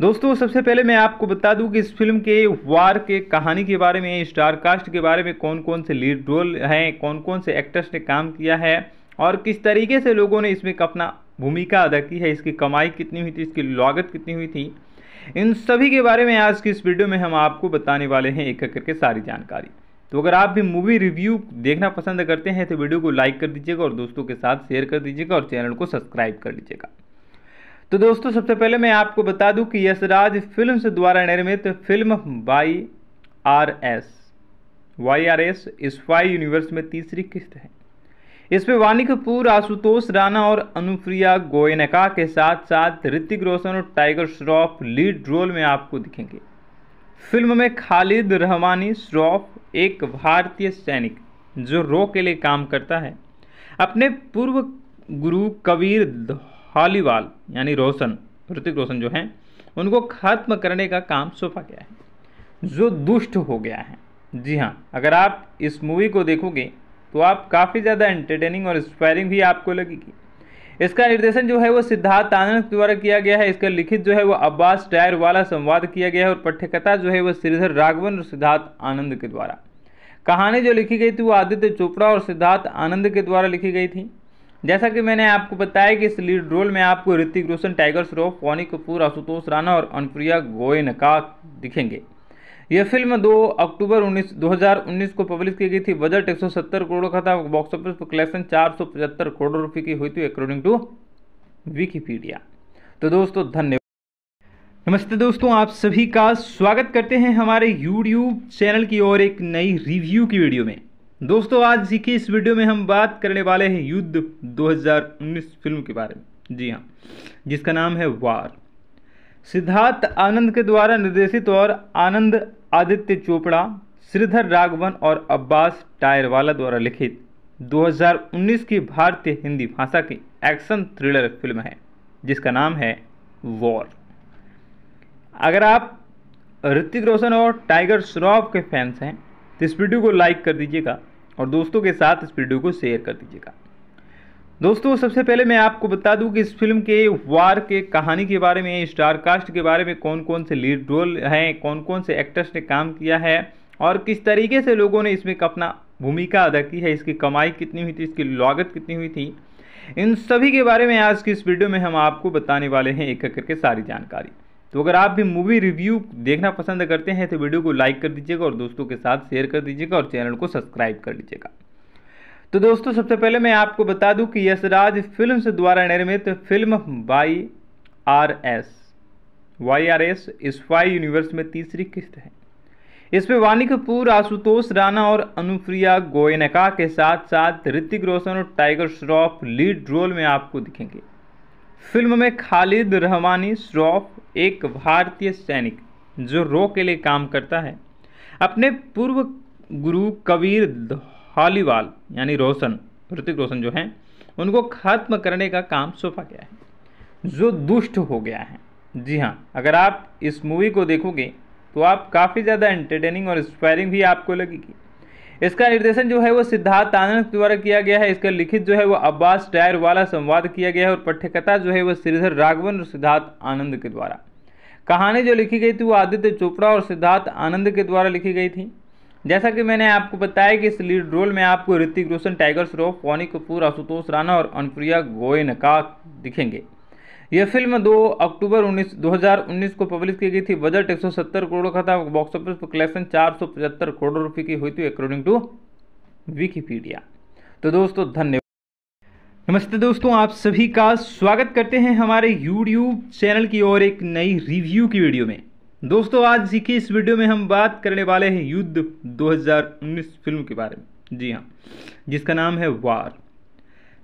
[SPEAKER 1] दोस्तों सबसे पहले मैं आपको बता दूं कि इस फिल्म के वार के कहानी के बारे में स्टार कास्ट के बारे में कौन कौन से लीड रोल हैं कौन कौन से एक्टर्स ने काम किया है और किस तरीके से लोगों ने इसमें अपना भूमिका अदा की है इसकी कमाई कितनी हुई थी इसकी लागत कितनी हुई थी इन सभी के बारे में आज की इस वीडियो में हम आपको बताने वाले हैं एक एक करके सारी जानकारी तो अगर आप भी मूवी रिव्यू देखना पसंद करते हैं तो वीडियो को लाइक कर दीजिएगा और दोस्तों के साथ शेयर कर दीजिएगा और चैनल को सब्सक्राइब कर लीजिएगा तो दोस्तों सबसे पहले मैं आपको बता दूं कि यशराज फिल्म द्वारा निर्मित film Y R S Y R S spy universe में तीसरी किस्त है इसमें वानी कपूर आशुतोष राणा और अनुप्रिया गोयनका के साथ साथ ऋतिक रोशन और टाइगर श्रॉफ लीड रोल में आपको दिखेंगे फिल्म में खालिद रहमानी श्रॉफ एक भारतीय सैनिक जो रो के लिए काम करता है अपने पूर्व गुरु कबीर हॉलीवाल यानी रोशन ऋतिक रोशन जो हैं उनको खत्म करने का काम सौंपा गया है जो दुष्ट हो गया है जी हाँ अगर आप इस मूवी को देखोगे तो आप काफ़ी ज़्यादा एंटरटेनिंग और इंस्पायरिंग भी आपको लगेगी इसका निर्देशन जो है वो सिद्धार्थ आनंद द्वारा किया गया है इसका लिखित जो है वो अब्बास टायर वाला संवाद किया गया है और पठ्यकथा जो है वो श्रीधर राघवन और सिद्धार्थ आनंद के द्वारा कहानी जो लिखी गई थी वो आदित्य चोपड़ा और सिद्धार्थ आनंद के द्वारा लिखी गई थी जैसा कि मैंने आपको बताया कि इस लीड रोल में आपको ऋतिक रोशन टाइगर श्रॉफ पौनी कपूर आशुतोष राणा और अनुप्रिया गोयन का दिखेंगे यह फिल्म 2 अक्टूबर 19 2019 को पब्लिश की गई थी बजट 170 करोड़ का था बॉक्स ऑफिस पर कलेक्शन चार करोड़ रुपए की हुई थी अकॉर्डिंग टू विकीपीडिया तो दोस्तों धन्यवाद नमस्ते दोस्तों आप सभी का स्वागत करते हैं हमारे यूट्यूब चैनल की और एक नई रिव्यू की वीडियो में दोस्तों आज सीखी इस वीडियो में हम बात करने वाले हैं युद्ध 2019 फिल्म के बारे में जी हाँ जिसका नाम है वार सिद्धार्थ आनंद के द्वारा निर्देशित और आनंद आदित्य चोपड़ा श्रीधर राघवन और अब्बास टायरवाला द्वारा लिखित 2019 की भारतीय हिंदी भाषा की एक्शन थ्रिलर फिल्म है जिसका नाम है वॉर अगर आप ऋतिक रोशन और टाइगर श्रॉफ के फैंस हैं तो इस वीडियो को लाइक कर दीजिएगा और दोस्तों के साथ इस वीडियो को शेयर कर दीजिएगा दोस्तों सबसे पहले मैं आपको बता दूं कि इस फिल्म के वार के कहानी के बारे में स्टार कास्ट के बारे में कौन कौन से लीड रोल हैं कौन कौन से एक्टर्स ने काम किया है और किस तरीके से लोगों ने इसमें अपना भूमिका अदा की है इसकी कमाई कितनी हुई थी इसकी लागत कितनी हुई थी इन सभी के बारे में आज की इस वीडियो में हम आपको बताने वाले हैं एक एक करके सारी जानकारी तो अगर आप भी मूवी रिव्यू देखना पसंद करते हैं तो वीडियो को लाइक कर दीजिएगा और दोस्तों के साथ शेयर कर दीजिएगा और चैनल को सब्सक्राइब कर लीजिएगा तो दोस्तों सबसे पहले मैं आपको बता दूं कि यशराज फिल्म द्वारा निर्मित film Y R S Y R S spy universe में तीसरी किस्त है इसमें वानी कपूर आशुतोष राणा और अनुप्रिया गोयनका के साथ साथ ऋतिक रोशन और टाइगर श्रॉफ लीड रोल में आपको दिखेंगे फिल्म में खालिद रहमानी श्रॉफ एक भारतीय सैनिक जो रो के लिए काम करता है अपने पूर्व गुरु कबीर हॉलीवाल यानी रोशन ऋतिक रोशन जो हैं उनको खत्म करने का काम सौंपा गया
[SPEAKER 2] है जो दुष्ट हो
[SPEAKER 1] गया है जी हाँ अगर आप इस मूवी को देखोगे तो आप काफ़ी ज़्यादा एंटरटेनिंग और इंस्पायरिंग भी आपको लगेगी इसका निर्देशन जो है वो सिद्धार्थ आनंद द्वारा किया गया है इसका लिखित जो है वो अब्बास टायर वाला संवाद किया गया है और पठ्यकथा जो है वो श्रीधर राघवन और सिद्धार्थ आनंद के द्वारा कहानी जो लिखी गई थी वो आदित्य चोपड़ा और सिद्धार्थ आनंद के द्वारा लिखी गई थी जैसा कि मैंने आपको बताया कि इस लीड रोल में आपको ऋतिक रोशन टाइगर श्रॉफ पौनी कपूर आशुतोष राणा और अनुप्रिया गोयनका दिखेंगे यह फिल्म 2 अक्टूबर 19 2019 को पब्लिश की गई थी बजट 170 करोड़ का था बॉक्स ऑफिस पर कलेक्शन चार करोड़ रुपए की हुई थी अकॉर्डिंग टू विकीपीडिया तो दोस्तों धन्यवाद नमस्ते दोस्तों आप सभी का स्वागत करते हैं हमारे यूट्यूब चैनल की और एक नई रिव्यू की वीडियो में दोस्तों आज की इस वीडियो में हम बात करने वाले हैं युद्ध 2019 फिल्म के बारे में जी हाँ जिसका नाम है वार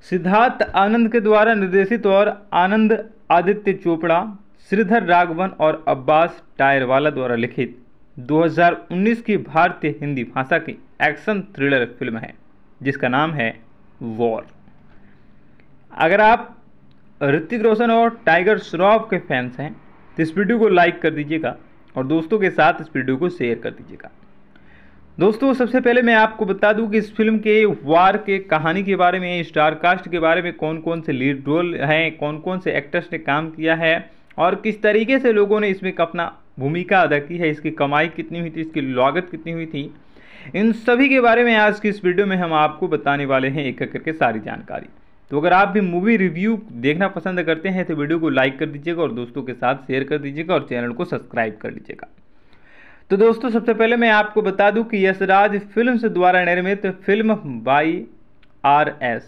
[SPEAKER 1] सिद्धार्थ आनंद के द्वारा निर्देशित और आनंद आदित्य चोपड़ा श्रीधर राघवन और अब्बास टायरवाला द्वारा लिखित 2019 की भारतीय हिंदी भाषा की एक्शन थ्रिलर फिल्म है जिसका नाम है वॉर अगर आप ऋतिक रोशन और टाइगर श्रॉफ के फैंस हैं तो इस वीडियो को लाइक कर दीजिएगा और दोस्तों के साथ इस वीडियो को शेयर कर दीजिएगा दोस्तों सबसे पहले मैं आपको बता दूं कि इस फिल्म के वार के कहानी के बारे में स्टार कास्ट के बारे में कौन कौन से लीड रोल हैं कौन कौन से एक्टर्स ने काम किया है और किस तरीके से लोगों ने इसमें अपना भूमिका अदा की है इसकी कमाई कितनी हुई थी इसकी लागत कितनी हुई थी इन सभी के बारे में आज की इस वीडियो में हम आपको बताने वाले हैं एक एक करके सारी जानकारी तो अगर आप भी मूवी रिव्यू देखना पसंद करते हैं तो वीडियो को लाइक कर दीजिएगा और दोस्तों के साथ शेयर कर दीजिएगा और चैनल को सब्सक्राइब कर लीजिएगा तो दोस्तों सबसे पहले मैं आपको बता दूं कि यशराज फिल्म द्वारा निर्मित film Y R S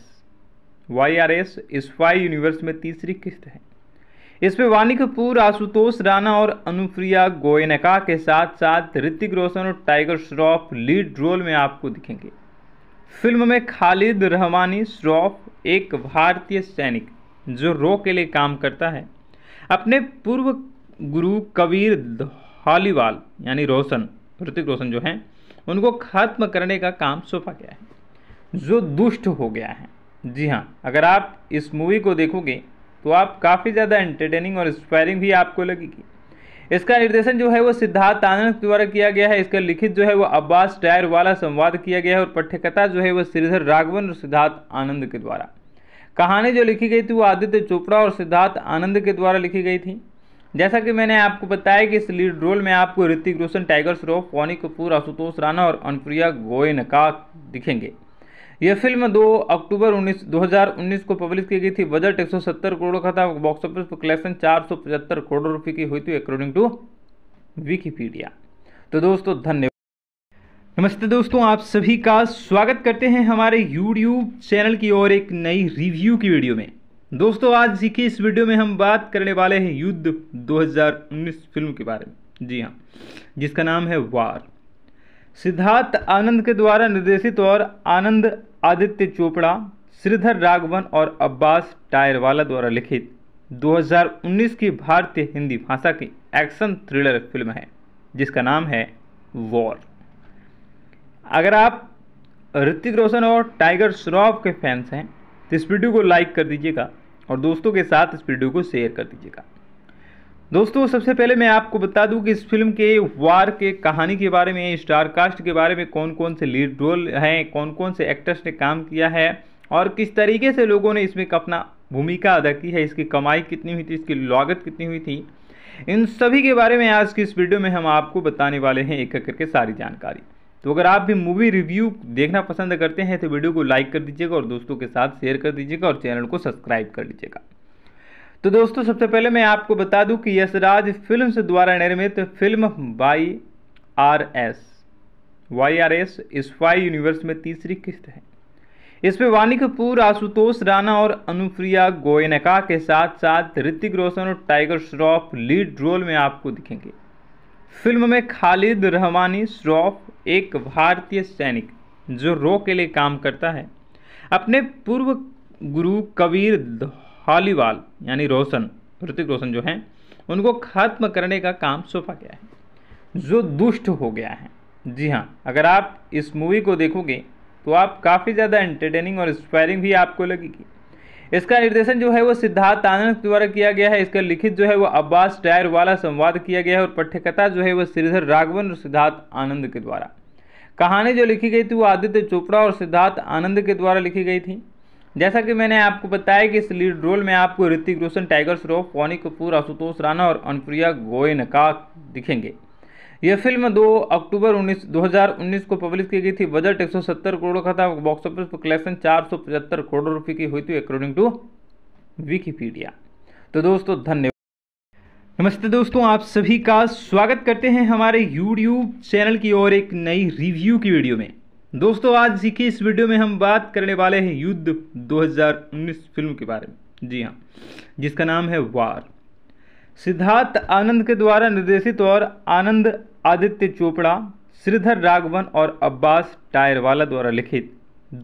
[SPEAKER 1] Y R S spy universe में तीसरी किस्त है इसमें वानी कपूर आशुतोष राणा और अनुप्रिया गोयनका के साथ साथ ऋतिक रोशन और टाइगर श्रॉफ लीड रोल में आपको दिखेंगे फिल्म में खालिद रहमानी श्रॉफ एक भारतीय सैनिक जो रो के लिए काम करता है अपने पूर्व गुरु कबीर हॉलीवाल यानी रोशन ऋतिक रोशन जो हैं उनको ख़त्म करने का काम सौंपा गया है
[SPEAKER 2] जो दुष्ट हो गया है
[SPEAKER 1] जी हाँ अगर आप इस मूवी को देखोगे तो आप काफ़ी ज़्यादा एंटरटेनिंग और इंस्पायरिंग भी आपको लगेगी इसका निर्देशन जो है वो सिद्धार्थ आनंद द्वारा किया गया है इसका लिखित जो है वो अब्बास टायर वाला संवाद किया गया है और पठ्यकथा जो है वो श्रीधर राघवन और सिद्धार्थ आनंद के द्वारा कहानी जो लिखी गई थी वो आदित्य चोपड़ा और सिद्धार्थ आनंद के द्वारा लिखी गई थी जैसा कि मैंने आपको बताया कि इस लीड रोल में आपको ऋतिक रोशन टाइगर श्रॉफ पौनी कपूर आशुतोष राणा और अनुप्रिया गोयन का दिखेंगे यह फिल्म 2 अक्टूबर उन्नीस 2019 को पब्लिश की गई थी बजट 170 करोड़ का था बॉक्स ऑफिस पर कलेक्शन चार करोड़ रुपए की हुई थी अकॉर्डिंग टू विकीपीडिया तो दोस्तों धन्यवाद नमस्ते दोस्तों आप सभी का स्वागत करते हैं हमारे यूट्यूब चैनल की और एक नई रिव्यू की वीडियो में दोस्तों आज की इस वीडियो में हम बात करने वाले हैं युद्ध 2019 फिल्म के बारे में जी हाँ जिसका नाम है वार सिद्धार्थ आनंद के द्वारा निर्देशित और आनंद आदित्य चोपड़ा श्रीधर राघवन और अब्बास टायरवाला द्वारा लिखित 2019 की भारतीय हिंदी भाषा की एक्शन थ्रिलर फिल्म है जिसका नाम है वॉर अगर आप ऋतिक रोशन और टाइगर श्रॉफ के फैंस हैं तो इस वीडियो को लाइक कर दीजिएगा और दोस्तों के साथ इस वीडियो को शेयर कर दीजिएगा दोस्तों सबसे पहले मैं आपको बता दूं कि इस फिल्म के वार के कहानी के बारे में स्टार कास्ट के बारे में कौन कौन से लीड रोल हैं कौन कौन से एक्टर्स ने काम किया है और किस तरीके से लोगों ने इसमें अपना भूमिका अदा की है इसकी कमाई कितनी हुई थी इसकी लागत कितनी हुई थी इन सभी के बारे में आज की इस वीडियो में हम आपको बताने वाले हैं एक एक करके सारी जानकारी तो अगर आप भी मूवी रिव्यू देखना पसंद करते हैं तो वीडियो को लाइक कर दीजिएगा और दोस्तों के साथ शेयर कर दीजिएगा और चैनल को सब्सक्राइब कर लीजिएगा तो दोस्तों सबसे पहले मैं आपको बता दूं कि यशराज फिल्म द्वारा निर्मित film Y R S Y R S spy universe में तीसरी किस्त है इसमें वानी कपूर आशुतोष राणा और अनुप्रिया गोयनका के साथ साथ ऋतिक रोशन और टाइगर श्रॉफ लीड रोल में आपको दिखेंगे फिल्म में खालिद रहमानी श्रॉफ एक भारतीय सैनिक जो रो के लिए काम करता है अपने पूर्व गुरु कबीर हॉलीवाल यानी रोशन ऋतिक रोशन जो हैं उनको खत्म करने का काम सौंपा गया है
[SPEAKER 2] जो दुष्ट हो गया है
[SPEAKER 1] जी हाँ अगर आप इस मूवी को देखोगे तो आप काफ़ी ज़्यादा एंटरटेनिंग और इंस्पायरिंग भी आपको लगेगी इसका निर्देशन जो है वो सिद्धार्थ आनंद द्वारा किया गया है इसका लिखित जो है वो अब्बास टायर वाला संवाद किया गया है और पठ्यकथा जो है वो श्रीधर राघवन और सिद्धार्थ आनंद के द्वारा कहानी जो लिखी गई थी वो आदित्य चोपड़ा और सिद्धार्थ आनंद के द्वारा लिखी गई थी जैसा कि मैंने आपको बताया कि इस लीड रोल में आपको ऋतिक रोशन टाइगर श्रॉफ पौनी कपूर आशुतोष राणा और अनुप्रिया गोयनका दिखेंगे यह फिल्म 2 अक्टूबर 19 2019 को पब्लिश की गई थी बजट 170 करोड़ का था बॉक्स ऑफिस पर कलेक्शन चार करोड़ रुपए की हुई थी अकॉर्डिंग टू विकीपीडिया तो दोस्तों धन्यवाद नमस्ते दोस्तों आप सभी का स्वागत करते हैं हमारे यूट्यूब चैनल की और एक नई रिव्यू की वीडियो में दोस्तों आज की इस वीडियो में हम बात करने वाले हैं युद्ध 2019 फिल्म के बारे में जी हाँ जिसका नाम है वार सिद्धार्थ आनंद के द्वारा निर्देशित और आनंद आदित्य चोपड़ा श्रीधर राघवन और अब्बास टायरवाला द्वारा लिखित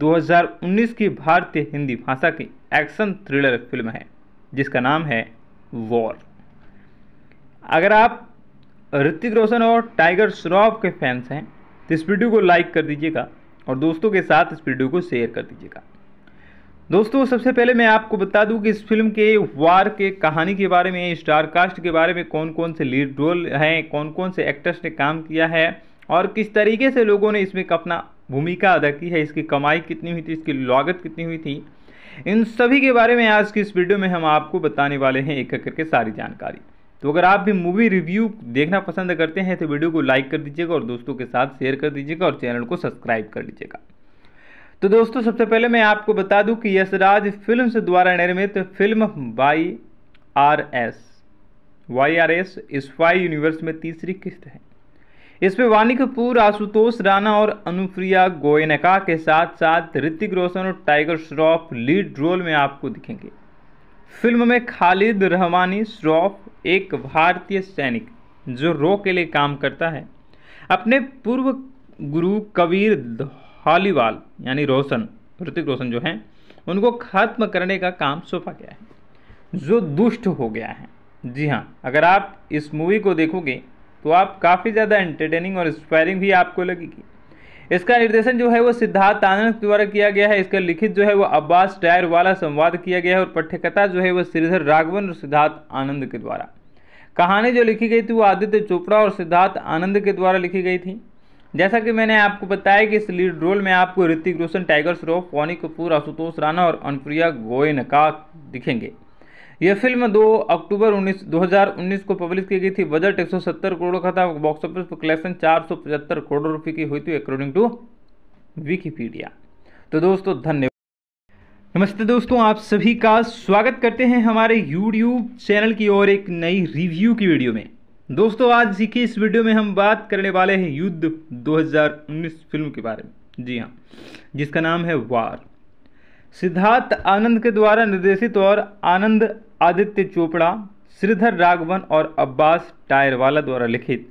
[SPEAKER 1] 2019 की भारतीय हिंदी भाषा की एक्शन थ्रिलर फिल्म है जिसका नाम है वॉर अगर आप ऋतिक रोशन और टाइगर श्रॉफ के फैंस हैं तो इस वीडियो को लाइक कर दीजिएगा और दोस्तों के साथ इस वीडियो को शेयर कर दीजिएगा दोस्तों सबसे पहले मैं आपको बता दूं कि इस फिल्म के वार के कहानी के बारे में स्टार कास्ट के बारे में कौन कौन से लीड रोल हैं कौन कौन से एक्टर्स ने काम किया है और किस तरीके से लोगों ने इसमें अपना भूमिका अदा की है इसकी कमाई कितनी हुई थी इसकी लागत कितनी हुई थी इन सभी के बारे में आज की इस वीडियो में हम आपको बताने वाले हैं एक एक करके सारी जानकारी तो अगर आप भी मूवी रिव्यू देखना पसंद करते हैं तो वीडियो को लाइक कर दीजिएगा और दोस्तों के साथ शेयर कर दीजिएगा और चैनल को सब्सक्राइब कर लीजिएगा तो दोस्तों सबसे पहले मैं आपको बता दूं कि यशराज फिल्म द्वारा निर्मित film Y R S Y R S spy universe में तीसरी किस्त है इसमें वानी कपूर आशुतोष राणा और अनुप्रिया गोयनका के साथ साथ ऋतिक रोशन और टाइगर श्रॉफ लीड रोल में आपको दिखेंगे फिल्म में खालिद रहमानी श्रॉफ एक भारतीय सैनिक जो रो के लिए काम करता है अपने पूर्व गुरु कबीर हॉलीवाल यानी रोशन ऋतिक रोशन जो हैं उनको ख़त्म करने का काम सौंपा गया है
[SPEAKER 2] जो दुष्ट हो गया है
[SPEAKER 1] जी हाँ अगर आप इस मूवी को देखोगे तो आप काफ़ी ज़्यादा एंटरटेनिंग और इंस्पायरिंग भी आपको लगेगी इसका निर्देशन जो है वो सिद्धार्थ आनंद द्वारा किया गया है इसका लिखित जो है वो अब्बास टायर वाला संवाद किया गया है और पठ्यकथा जो है वो श्रीधर राघवन और सिद्धार्थ आनंद के द्वारा कहानी जो लिखी गई थी वो आदित्य चोपड़ा और सिद्धार्थ आनंद के द्वारा लिखी गई थी जैसा कि मैंने आपको बताया कि इस लीड रोल में आपको ऋतिक रोशन टाइगर श्रॉफ पौनी कपूर आशुतोष राणा और अनुप्रिया गोयनका दिखेंगे यह फिल्म 2 अक्टूबर 19 2019 को पब्लिश की गई थी बजट 170 करोड़ का था बॉक्स ऑफिस पर कलेक्शन चार करोड़ रुपए की हुई थी अकॉर्डिंग टू विकीपीडिया तो दोस्तों धन्यवाद नमस्ते दोस्तों आप सभी का स्वागत करते हैं हमारे यूट्यूब चैनल की और एक नई रिव्यू की वीडियो में दोस्तों आज सीखी इस वीडियो में हम बात करने वाले हैं युद्ध 2019 फिल्म के बारे में जी हाँ जिसका नाम है वार सिद्धार्थ आनंद के द्वारा निर्देशित और आनंद आदित्य चोपड़ा श्रीधर राघवन और अब्बास टायरवाला द्वारा लिखित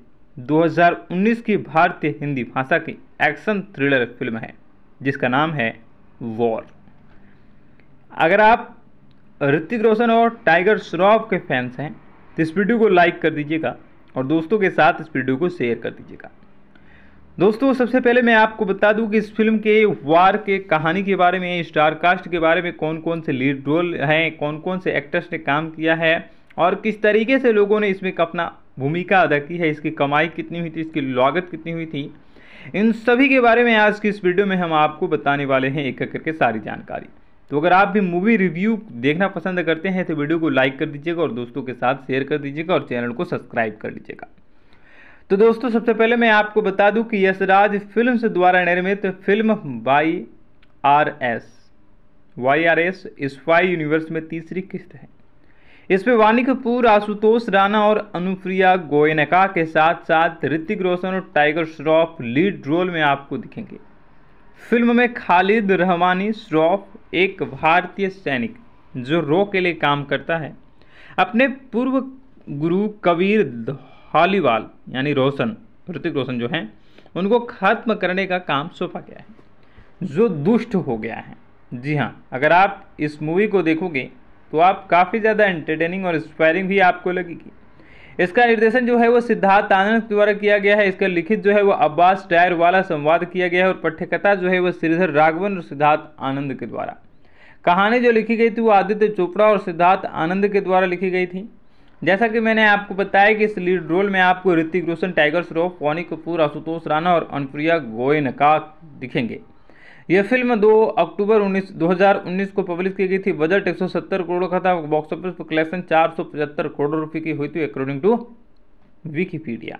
[SPEAKER 1] 2019 की भारतीय हिंदी भाषा की एक्शन थ्रिलर फिल्म है जिसका नाम है वॉर अगर आप ऋतिक रोशन और टाइगर श्रॉफ के फैंस हैं तो इस वीडियो को लाइक कर दीजिएगा और दोस्तों के साथ इस वीडियो को शेयर कर दीजिएगा दोस्तों सबसे पहले मैं आपको बता दूं कि इस फिल्म के वार के कहानी के बारे में स्टार कास्ट के बारे में कौन कौन से लीड रोल हैं कौन कौन से एक्टर्स ने काम किया है और किस तरीके से लोगों ने इसमें अपना भूमिका अदा की है इसकी कमाई कितनी हुई थी इसकी लागत कितनी हुई थी इन सभी के बारे में आज की इस वीडियो में हम आपको बताने वाले हैं एक एक करके सारी जानकारी तो अगर आप भी मूवी रिव्यू देखना पसंद करते हैं तो वीडियो को लाइक कर दीजिएगा और दोस्तों के साथ शेयर कर दीजिएगा और चैनल को सब्सक्राइब कर लीजिएगा तो दोस्तों सबसे पहले मैं आपको बता दूं कि यशराज फिल्म द्वारा निर्मित film Y R S Y R S spy universe में तीसरी किस्त है इसमें वानी कपूर आशुतोष राणा और अनुप्रिया गोयनका के साथ साथ ऋतिक रोशन और टाइगर श्रॉफ लीड रोल में आपको दिखेंगे फिल्म में खालिद रहमानी श्रॉफ एक भारतीय सैनिक जो रो के लिए काम करता है अपने पूर्व गुरु कबीर हॉलीवाल यानी रोशन ऋतिक रोशन जो हैं उनको खत्म करने का काम सौंपा गया है
[SPEAKER 2] जो दुष्ट हो गया है
[SPEAKER 1] जी हाँ अगर आप इस मूवी को देखोगे तो आप काफ़ी ज़्यादा एंटरटेनिंग और इंस्पायरिंग भी आपको लगेगी इसका निर्देशन जो है वो सिद्धार्थ आनंद द्वारा किया गया है इसका लिखित जो है वो अब्बास टायर वाला संवाद किया गया है और पठ्यकथा जो है वो श्रीधर राघवन और सिद्धार्थ आनंद के द्वारा कहानी जो लिखी गई थी वो आदित्य चोपड़ा और सिद्धार्थ आनंद के द्वारा लिखी गई थी जैसा कि मैंने आपको बताया कि इस लीड रोल में आपको ऋतिक रोशन टाइगर श्रॉफ फौनी कपूर आशुतोष राणा और अनुप्रिया गोयनका दिखेंगे यह फिल्म 2 अक्टूबर 19 2019 को पब्लिश की गई थी बजट 170 करोड़ का था बॉक्स ऑफिस पर कलेक्शन चार करोड़ रुपए की हुई थी अकॉर्डिंग टू विकीपीडिया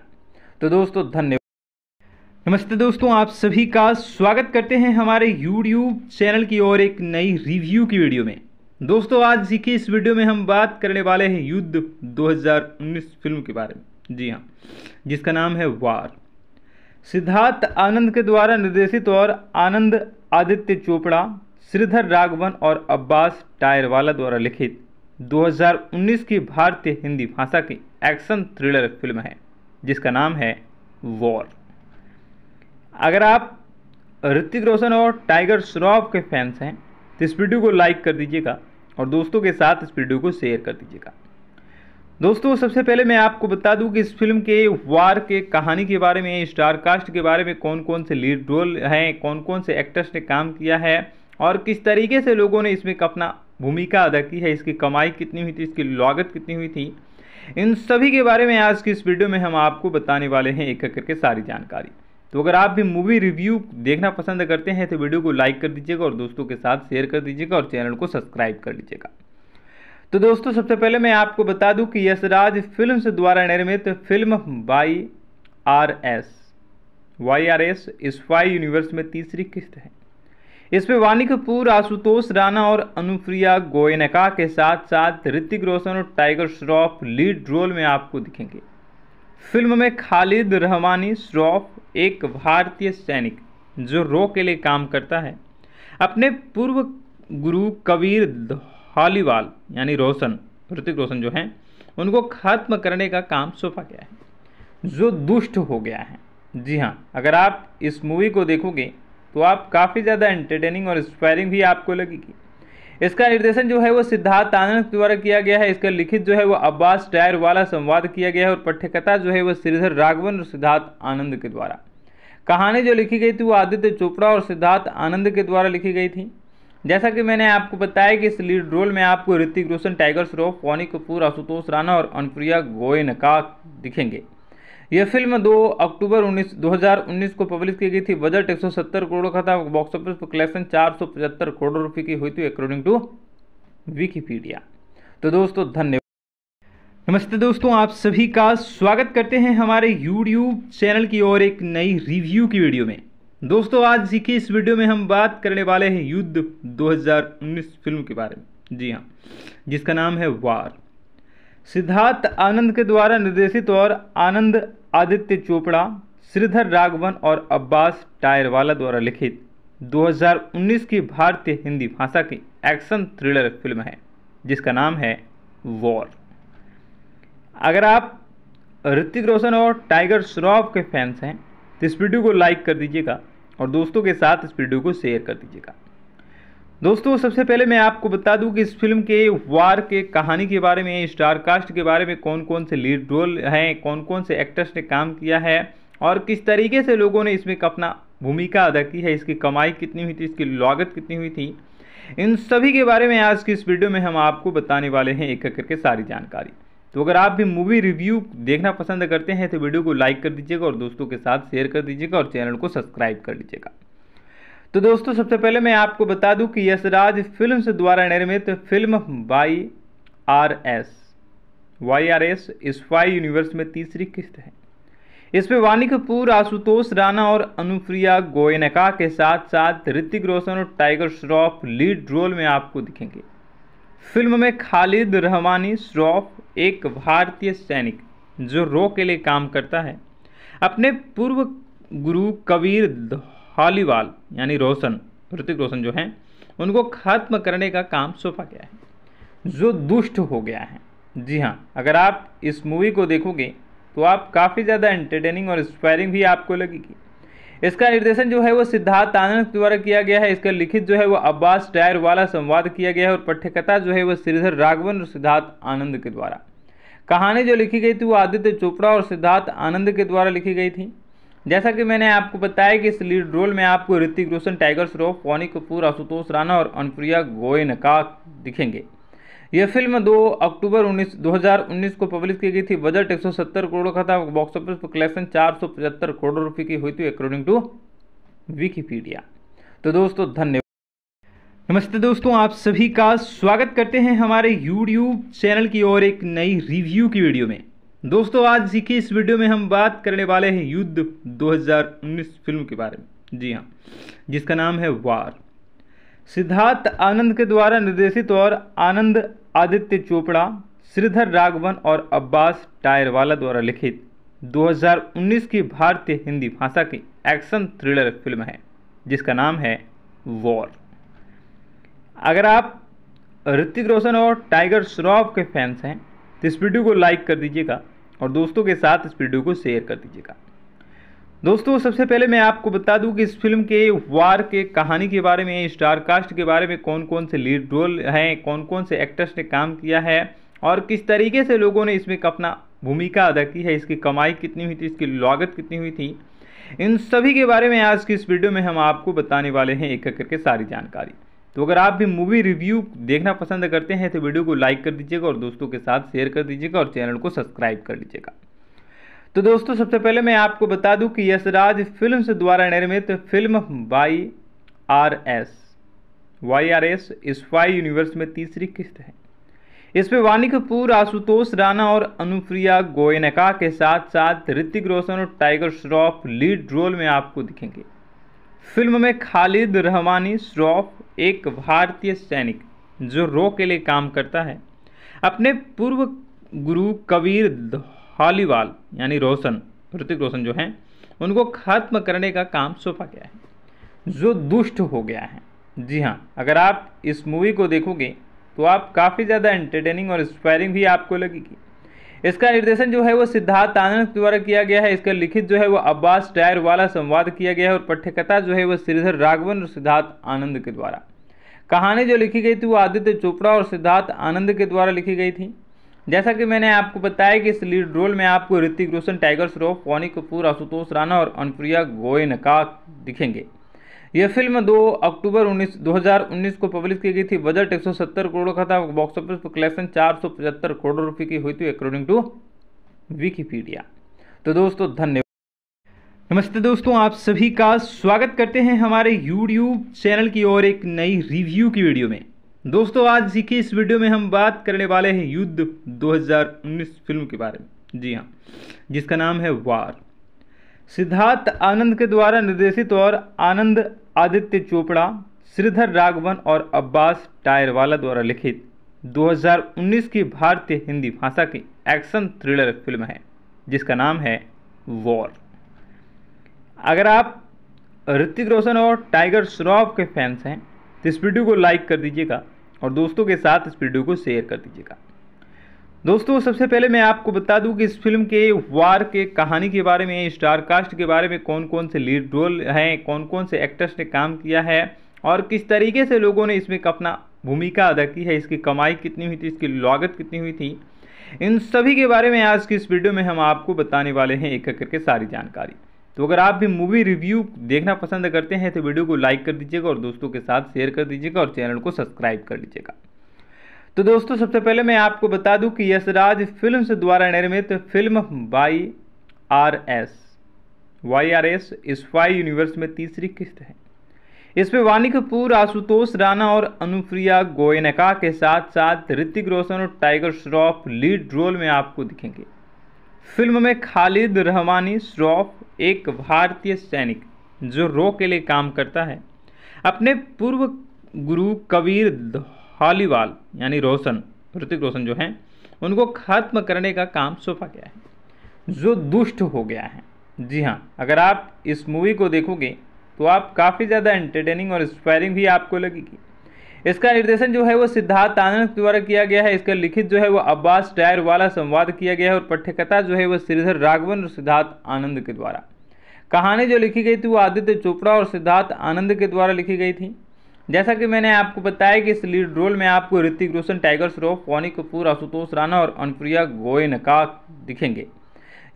[SPEAKER 1] तो दोस्तों धन्यवाद नमस्ते दोस्तों आप सभी का स्वागत करते हैं हमारे YouTube चैनल की और एक नई रिव्यू की वीडियो में दोस्तों आज की इस वीडियो में हम बात करने वाले हैं युद्ध 2019 फिल्म के बारे में जी हाँ जिसका नाम है वार सिद्धार्थ आनंद के द्वारा निर्देशित और आनंद आदित्य चोपड़ा श्रीधर राघवन और अब्बास टायरवाला द्वारा लिखित 2019 की भारतीय हिंदी भाषा की एक्शन थ्रिलर फिल्म है जिसका नाम है वॉर अगर आप ऋतिक रोशन और टाइगर श्रॉफ के फैंस हैं तो इस वीडियो को लाइक कर दीजिएगा और दोस्तों के साथ इस वीडियो को शेयर कर दीजिएगा दोस्तों सबसे पहले मैं आपको बता दूं कि इस फिल्म के वार के कहानी के बारे में स्टार कास्ट के बारे में कौन कौन से लीड रोल हैं कौन कौन से एक्टर्स ने काम किया है और किस तरीके से लोगों ने इसमें अपना भूमिका अदा की है इसकी कमाई कितनी हुई थी इसकी लागत कितनी हुई थी इन सभी के बारे में आज की इस वीडियो में हम आपको बताने वाले हैं एक एक करके सारी जानकारी तो अगर आप भी मूवी रिव्यू देखना पसंद करते हैं तो वीडियो को लाइक कर दीजिएगा और दोस्तों के साथ शेयर कर दीजिएगा और चैनल को सब्सक्राइब कर लीजिएगा तो दोस्तों सबसे पहले मैं आपको बता दूं कि यशराज फिल्म द्वारा निर्मित film Y R S Y R S spy universe में तीसरी किस्त है इसमें वानी कपूर आशुतोष राणा और अनुप्रिया गोयनका के साथ साथ ऋतिक रोशन और टाइगर श्रॉफ लीड रोल में आपको दिखेंगे फिल्म में खालिद रहमानी श्रॉफ एक भारतीय सैनिक जो रो के लिए काम करता है अपने पूर्व गुरु कबीर हॉलीवाल यानी रोशन ऋतिक रोशन जो हैं उनको ख़त्म करने का काम सौंपा गया
[SPEAKER 2] है जो दुष्ट हो गया है
[SPEAKER 1] जी हाँ अगर आप इस मूवी को देखोगे तो आप काफ़ी ज़्यादा एंटरटेनिंग और इंस्पायरिंग भी आपको लगेगी इसका निर्देशन जो है वो सिद्धार्थ आनंद द्वारा किया गया है इसका लिखित जो है वो अब्बास टायर वाला संवाद किया गया है और पठ्यकथा जो है वो श्रीधर राघवन और सिद्धार्थ आनंद के द्वारा कहानी जो लिखी गई थी वो आदित्य चोपड़ा और सिद्धार्थ आनंद के द्वारा लिखी गई थी जैसा कि मैंने आपको बताया कि इस लीड रोल में आपको ऋतिक रोशन टाइगर श्रॉफ पौनी कपूर आशुतोष राणा और अनुप्रिया गोयनका दिखेंगे यह फिल्म 2 अक्टूबर 19 2019 को पब्लिश की गई थी बजट 170 करोड़ का था बॉक्स ऑफिस पर कलेक्शन चार करोड़ रुपये की हुई थी अकॉर्डिंग टू विकीपीडिया तो दोस्तों धन्यवाद नमस्ते दोस्तों आप सभी का स्वागत करते हैं हमारे यूट्यूब चैनल की और एक नई रिव्यू की वीडियो में दोस्तों आज की इस वीडियो में हम बात करने वाले हैं युद्ध 2019 फिल्म के बारे में जी हाँ जिसका नाम है वार सिद्धार्थ आनंद के द्वारा निर्देशित और आनंद आदित्य चोपड़ा श्रीधर राघवन और अब्बास टायरवाला द्वारा लिखित 2019 की भारतीय हिंदी भाषा की एक्शन थ्रिलर फिल्म है जिसका नाम है वॉर अगर आप ऋतिक रोशन और टाइगर श्रॉफ के फैंस हैं तो इस वीडियो को लाइक कर दीजिएगा और दोस्तों के साथ इस वीडियो को शेयर कर दीजिएगा दोस्तों सबसे पहले मैं आपको बता दूं कि इस फिल्म के वार के कहानी के बारे में स्टार कास्ट के बारे में कौन कौन से लीड रोल हैं कौन कौन से एक्टर्स ने काम किया है और किस तरीके से लोगों ने इसमें अपना भूमिका अदा की है इसकी कमाई कितनी हुई थी इसकी लागत कितनी हुई थी इन सभी के बारे में आज की इस वीडियो में हम आपको बताने वाले हैं एक करके सारी जानकारी तो अगर आप भी मूवी रिव्यू देखना पसंद करते हैं तो वीडियो को लाइक कर दीजिएगा और दोस्तों के साथ शेयर कर दीजिएगा और चैनल को सब्सक्राइब कर लीजिएगा तो दोस्तों सबसे पहले मैं आपको बता दूं कि यशराज फिल्म द्वारा निर्मित film Y R S Y R S spy universe में तीसरी किस्त है इसमें वानी कपूर आशुतोष राणा और अनुप्रिया गोयनका के साथ साथ ऋतिक रोशन और टाइगर श्रॉफ लीड रोल में आपको दिखेंगे फिल्म में खालिद रहमानी श्रॉफ एक भारतीय सैनिक जो रो के लिए काम करता है अपने पूर्व गुरु कबीर धालीवाल यानी रोशन ऋतिक रोशन जो हैं उनको खत्म करने का काम सौंपा गया है
[SPEAKER 2] जो दुष्ट हो गया है
[SPEAKER 1] जी हाँ अगर आप इस मूवी को देखोगे तो आप काफ़ी ज़्यादा एंटरटेनिंग और इंस्पायरिंग भी आपको लगेगी इसका निर्देशन जो है वो सिद्धार्थ आनंद द्वारा किया गया है इसका लिखित जो है वो अब्बास टायर वाला संवाद किया गया है और पठ्यकथा जो है वो श्रीधर राघवन और सिद्धार्थ आनंद के द्वारा कहानी जो लिखी गई थी वो आदित्य चोपड़ा और सिद्धार्थ आनंद के द्वारा लिखी गई थी जैसा कि मैंने आपको बताया कि इस लीड रोल में आपको ऋतिक रोशन टाइगर श्रॉफ पौनी कपूर आशुतोष राणा और अनुप्रिया गोयनका दिखेंगे यह फिल्म 2 अक्टूबर 19 2019 को पब्लिश की गई थी बजट 170 करोड़ का था बॉक्स ऑफिस पर कलेक्शन चार करोड़ रुपए की हुई थी अकॉर्डिंग टू विकीपीडिया तो दोस्तों धन्यवाद नमस्ते दोस्तों आप सभी का स्वागत करते हैं हमारे यूट्यूब चैनल की और एक नई रिव्यू की वीडियो में दोस्तों आज की इस वीडियो में हम बात करने वाले हैं युद्ध 2019 फिल्म के बारे में जी हाँ जिसका नाम है वार सिद्धार्थ आनंद के द्वारा निर्देशित और आनंद आदित्य चोपड़ा श्रीधर राघवन और अब्बास टायरवाला द्वारा लिखित 2019 की भारतीय हिंदी भाषा की एक्शन थ्रिलर फिल्म है जिसका नाम है वॉर अगर आप ऋतिक रोशन और टाइगर श्रॉफ के फैंस हैं तो इस वीडियो को लाइक कर दीजिएगा और दोस्तों के साथ इस वीडियो को शेयर कर दीजिएगा दोस्तों सबसे पहले मैं आपको बता दूं कि इस फिल्म के वार के कहानी के बारे में स्टार कास्ट के बारे में कौन कौन से लीड रोल हैं कौन कौन से एक्टर्स ने काम किया है और किस तरीके से लोगों ने इसमें अपना भूमिका अदा की है इसकी कमाई कितनी हुई थी इसकी लागत कितनी हुई थी इन सभी के बारे में आज की इस वीडियो में हम आपको बताने वाले हैं एक एक करके सारी जानकारी तो अगर आप भी मूवी रिव्यू देखना पसंद करते हैं तो वीडियो को लाइक कर दीजिएगा और दोस्तों के साथ शेयर कर दीजिएगा और चैनल को सब्सक्राइब कर लीजिएगा तो दोस्तों सबसे पहले मैं आपको बता दूं कि यशराज फिल्म्स द्वारा निर्मित film Y R S Y R S spy universe में तीसरी किस्त है इसमें वानी कपूर आशुतोष राणा और अनुप्रिया गोयनका के साथ साथ ऋतिक रोशन और टाइगर श्रॉफ लीड रोल में आपको दिखेंगे फिल्म में खालिद रहमानी श्रॉफ एक भारतीय सैनिक जो रो के लिए काम करता है अपने पूर्व गुरु कबीर हॉलीवाल यानी रोशन ऋतिक रोशन जो हैं उनको खत्म करने का काम सौंपा गया है
[SPEAKER 2] जो दुष्ट हो गया है
[SPEAKER 1] जी हाँ अगर आप इस मूवी को देखोगे तो आप काफ़ी ज़्यादा एंटरटेनिंग और इंस्पायरिंग भी आपको लगेगी इसका निर्देशन जो है वो सिद्धार्थ आनंद द्वारा किया गया है इसका लिखित जो है वो अब्बास टायर वाला संवाद किया गया है और पठ्यकथा जो है वो श्रीधर राघवन और सिद्धार्थ आनंद के द्वारा कहानी जो लिखी गई थी वो आदित्य चोपड़ा और सिद्धार्थ आनंद के द्वारा लिखी गई थी जैसा कि मैंने आपको बताया कि इस लीड रोल में आपको ऋतिक रोशन टाइगर श्रॉफ पौनी कपूर आशुतोष राणा और अनुप्रिया का दिखेंगे यह फिल्म 2 अक्टूबर 19 2019 को पब्लिश की गई थी बजट 170 करोड़ का था बॉक्स ऑफिस पर कलेक्शन चार करोड़ रुपए की हुई थी अकॉर्डिंग टू विकीपीडिया तो दोस्तों धन्यवाद नमस्ते दोस्तों आप सभी का स्वागत करते हैं हमारे यूट्यूब चैनल की ओर एक नई रिव्यू की वीडियो में दोस्तों आज की इस वीडियो में हम बात करने वाले हैं युद्ध 2019 फिल्म के बारे में जी हाँ जिसका नाम है वार सिद्धार्थ आनंद के द्वारा निर्देशित और आनंद आदित्य चोपड़ा श्रीधर राघवन और अब्बास टायरवाला द्वारा लिखित 2019 की भारतीय हिंदी भाषा की एक्शन थ्रिलर फिल्म है जिसका नाम है वॉर अगर आप ऋतिक रोशन और टाइगर श्रॉफ के फैंस हैं तो इस वीडियो को लाइक कर दीजिएगा और दोस्तों के साथ इस वीडियो को शेयर कर दीजिएगा दोस्तों सबसे पहले मैं आपको बता दूं कि इस फिल्म के वार के कहानी के बारे में स्टार कास्ट के बारे में कौन कौन से लीड रोल हैं कौन कौन से एक्टर्स ने काम किया है और किस तरीके से लोगों ने इसमें अपना भूमिका अदा की है इसकी कमाई कितनी हुई थी इसकी लागत कितनी हुई थी इन सभी के बारे में आज की इस वीडियो में हम आपको बताने वाले हैं एक एक करके सारी जानकारी तो अगर आप भी मूवी रिव्यू देखना पसंद करते हैं तो वीडियो को लाइक कर दीजिएगा और दोस्तों के साथ शेयर कर दीजिएगा और चैनल को सब्सक्राइब कर लीजिएगा तो दोस्तों सबसे पहले मैं आपको बता दूं कि यशराज फिल्म द्वारा निर्मित film Y R S Y R S spy universe में तीसरी किस्त है इसमें वानी कपूर आशुतोष राणा और अनुप्रिया गोयनका के साथ साथ ऋतिक रोशन और टाइगर श्रॉफ लीड रोल में आपको दिखेंगे फिल्म में खालिद रहमानी श्रॉफ एक भारतीय सैनिक जो रो के लिए काम करता है अपने पूर्व गुरु कबीर हॉलीवाल यानी रोशन ऋतिक रोशन जो हैं उनको खत्म करने का काम सौंपा गया है जो दुष्ट हो गया है जी हाँ अगर आप इस मूवी को देखोगे तो आप काफ़ी ज़्यादा एंटरटेनिंग और इंस्पायरिंग भी आपको लगेगी इसका निर्देशन जो है वो सिद्धार्थ आनंद द्वारा किया गया है इसका लिखित जो है वो अब्बास टायर वाला संवाद किया गया है और पठ्यकथा जो है वो श्रीधर राघवन और सिद्धार्थ आनंद के द्वारा कहानी जो लिखी गई थी वो आदित्य चोपड़ा और सिद्धार्थ आनंद के द्वारा लिखी गई थी जैसा कि मैंने आपको बताया कि इस लीड रोल में आपको ऋतिक रोशन टाइगर श्रॉफ पौनी कपूर आशुतोष राणा और अनुप्रिया गोयनका दिखेंगे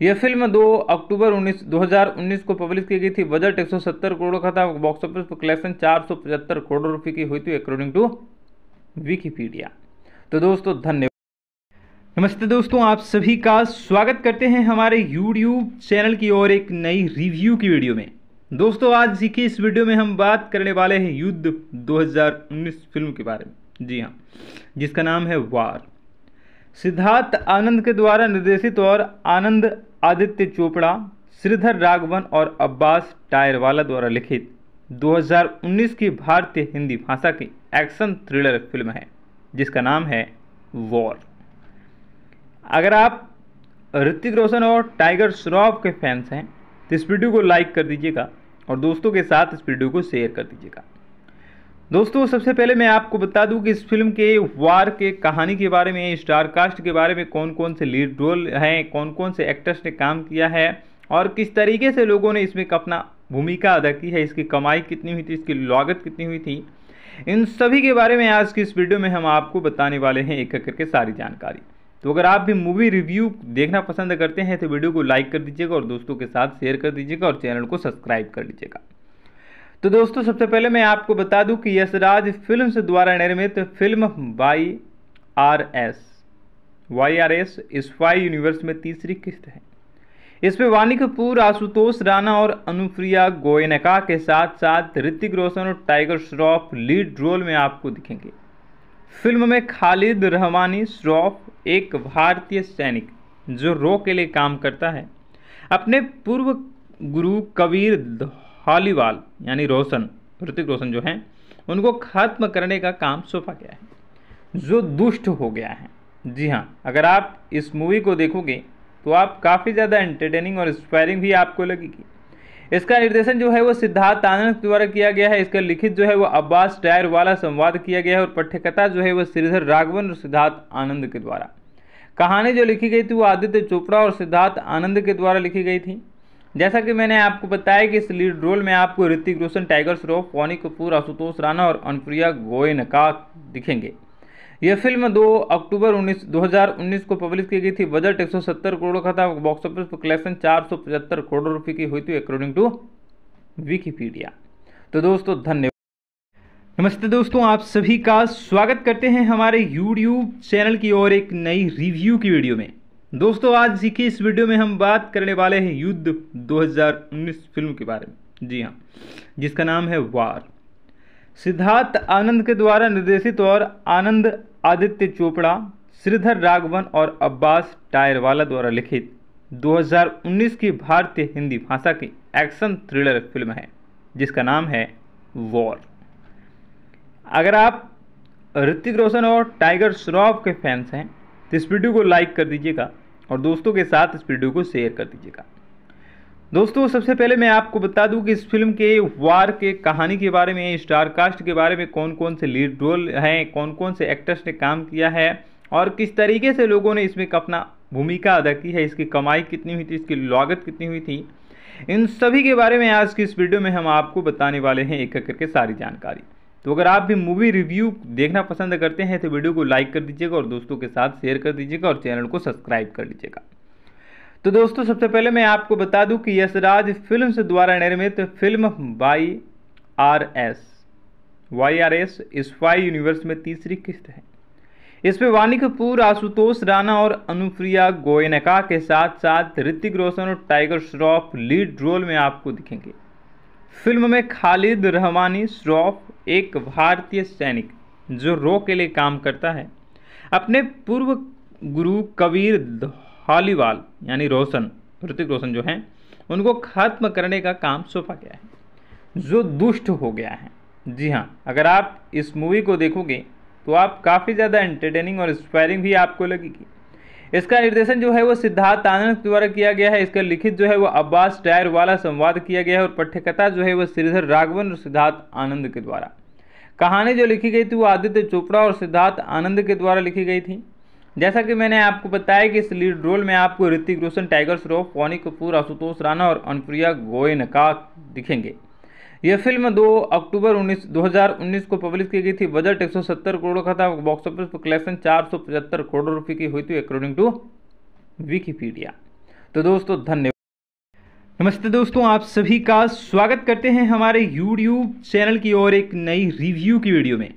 [SPEAKER 1] यह फिल्म 2 अक्टूबर 19 2019 को पब्लिश की गई थी बजट 170 करोड़ का था बॉक्स ऑफिस पर कलेक्शन चार करोड़ रुपए की हुई थी अकॉर्डिंग टू विकीपीडिया तो दोस्तों धन्यवाद नमस्ते दोस्तों आप सभी का स्वागत करते हैं हमारे यूट्यूब चैनल की और एक नई रिव्यू की वीडियो में दोस्तों आज की इस वीडियो में हम बात करने वाले हैं युद्ध 2019 फिल्म के बारे में जी हाँ जिसका नाम है वार सिद्धार्थ आनंद के द्वारा निर्देशित और आनंद आदित्य चोपड़ा श्रीधर राघवन और अब्बास टायरवाला द्वारा लिखित 2019 की भारतीय हिंदी भाषा की एक्शन थ्रिलर फिल्म है जिसका नाम है वॉर अगर आप ऋतिक रोशन और टाइगर श्रॉफ के फैंस हैं तो इस वीडियो को लाइक कर दीजिएगा और दोस्तों के साथ इस वीडियो को शेयर कर दीजिएगा दोस्तों सबसे पहले मैं आपको बता दूं कि इस फिल्म के वार के कहानी के बारे में स्टार कास्ट के बारे में कौन कौन से लीड रोल हैं कौन कौन से एक्टर्स ने काम किया है और किस तरीके से लोगों ने इसमें अपना भूमिका अदा की है इसकी कमाई कितनी हुई थी इसकी लागत कितनी हुई थी इन सभी के बारे में आज की इस वीडियो में हम आपको बताने वाले हैं एक एक करके सारी जानकारी तो अगर आप भी मूवी रिव्यू देखना पसंद करते हैं तो वीडियो को लाइक कर दीजिएगा और दोस्तों के साथ शेयर कर दीजिएगा और चैनल को सब्सक्राइब कर लीजिएगा तो दोस्तों सबसे पहले मैं आपको बता दूं कि यशराज फिल्म द्वारा निर्मित film Y R S Y R S spy universe में तीसरी किस्त है इसमें वानी कपूर आशुतोष राणा और अनुप्रिया गोयनका के साथ साथ ऋतिक रोशन और टाइगर श्रॉफ लीड रोल में आपको दिखेंगे फिल्म में खालिद रहमानी श्रॉफ एक भारतीय सैनिक जो रो के लिए काम करता है अपने पूर्व गुरु कबीर हॉलीवाल यानी रोशन ऋतिक रोशन जो हैं उनको ख़त्म करने का काम सौंपा गया है जो दुष्ट हो गया है जी हाँ अगर आप इस मूवी को देखोगे तो आप काफ़ी ज़्यादा एंटरटेनिंग और इंस्पायरिंग भी आपको लगेगी इसका निर्देशन जो है वो सिद्धार्थ आनंद द्वारा किया गया है इसका लिखित जो है वो अब्बास टायर वाला संवाद किया गया है और पठ्यकथा जो है वो श्रीधर राघवन और सिद्धार्थ आनंद के द्वारा कहानी जो लिखी गई थी वो आदित्य चोपड़ा और सिद्धार्थ आनंद के द्वारा लिखी गई थी जैसा कि मैंने आपको बताया कि इस लीड रोल में आपको ऋतिक रोशन टाइगर श्रॉफ पौनी कपूर आशुतोष राणा और अनुप्रिया का दिखेंगे यह फिल्म 2 अक्टूबर 19 2019 को पब्लिश की गई थी बजट 170 करोड़ का था बॉक्स ऑफिस पर कलेक्शन चार करोड़ रुपए की हुई थी अकॉर्डिंग टू विकीपीडिया तो दोस्तों धन्यवाद नमस्ते दोस्तों आप सभी का स्वागत करते हैं हमारे YouTube चैनल की और एक नई रिव्यू की वीडियो में दोस्तों आज की इस वीडियो में हम बात करने वाले हैं युद्ध 2019 फिल्म के बारे में जी हाँ जिसका नाम है वार सिद्धार्थ आनंद के द्वारा निर्देशित और आनंद आदित्य चोपड़ा श्रीधर राघवन और अब्बास टायरवाला द्वारा लिखित 2019 की भारतीय हिंदी भाषा की एक्शन थ्रिलर फिल्म है जिसका नाम है वॉर अगर आप ऋतिक रोशन और टाइगर श्रॉफ के फैंस हैं तो इस वीडियो को लाइक कर दीजिएगा और दोस्तों के साथ इस वीडियो को शेयर कर दीजिएगा दोस्तों सबसे पहले मैं आपको बता दूं कि इस फिल्म के वार के कहानी के बारे में स्टार कास्ट के बारे में कौन कौन से लीड रोल हैं कौन कौन से एक्टर्स ने काम किया है और किस तरीके से लोगों ने इसमें अपना भूमिका अदा की है इसकी कमाई कितनी हुई थी इसकी लागत कितनी हुई थी इन सभी के बारे में आज की इस वीडियो में हम आपको बताने वाले हैं एक एक करके सारी जानकारी तो अगर आप भी मूवी रिव्यू देखना पसंद करते हैं तो वीडियो को लाइक कर दीजिएगा और दोस्तों के साथ शेयर कर दीजिएगा और चैनल को सब्सक्राइब कर लीजिएगा तो दोस्तों सबसे पहले मैं आपको बता दूं कि यशराज फिल्म द्वारा निर्मित film Y R S Y R S spy universe में तीसरी किस्त है इसमें वानी कपूर आशुतोष राणा और अनुप्रिया गोयनका के साथ साथ ऋतिक रोशन और टाइगर श्रॉफ लीड रोल में आपको दिखेंगे फिल्म में खालिद रहमानी श्रॉफ एक भारतीय सैनिक जो रो के लिए काम करता है अपने पूर्व गुरु कबीर हॉलीवाल यानी रोशन ऋतिक रोशन जो हैं उनको खत्म करने का काम सौंपा गया है जो दुष्ट हो गया है जी हाँ अगर आप इस मूवी को देखोगे तो आप काफ़ी ज़्यादा एंटरटेनिंग और इंस्पायरिंग भी आपको लगेगी इसका निर्देशन जो है वो सिद्धार्थ आनंद द्वारा किया गया है इसका लिखित जो है वो अब्बास टायर वाला संवाद किया गया है और पठ्यकथा जो है वो श्रीधर राघवन और सिद्धार्थ आनंद के द्वारा कहानी जो लिखी गई थी वो आदित्य चोपड़ा और सिद्धार्थ आनंद के द्वारा लिखी गई थी जैसा कि मैंने आपको बताया कि इस लीड रोल में आपको ऋतिक रोशन टाइगर श्रॉफ पौनी कपूर आशुतोष राणा और अनुप्रिया गोयनका दिखेंगे यह फिल्म 2 अक्टूबर 19 2019 को पब्लिश की गई थी बजट 170 करोड़ का था बॉक्स ऑफिस पर कलेक्शन चार करोड़ रुपए की हुई थी अकॉर्डिंग टू विकीपीडिया तो दोस्तों धन्यवाद नमस्ते दोस्तों आप सभी का स्वागत करते हैं हमारे यूट्यूब चैनल की और एक नई रिव्यू की वीडियो में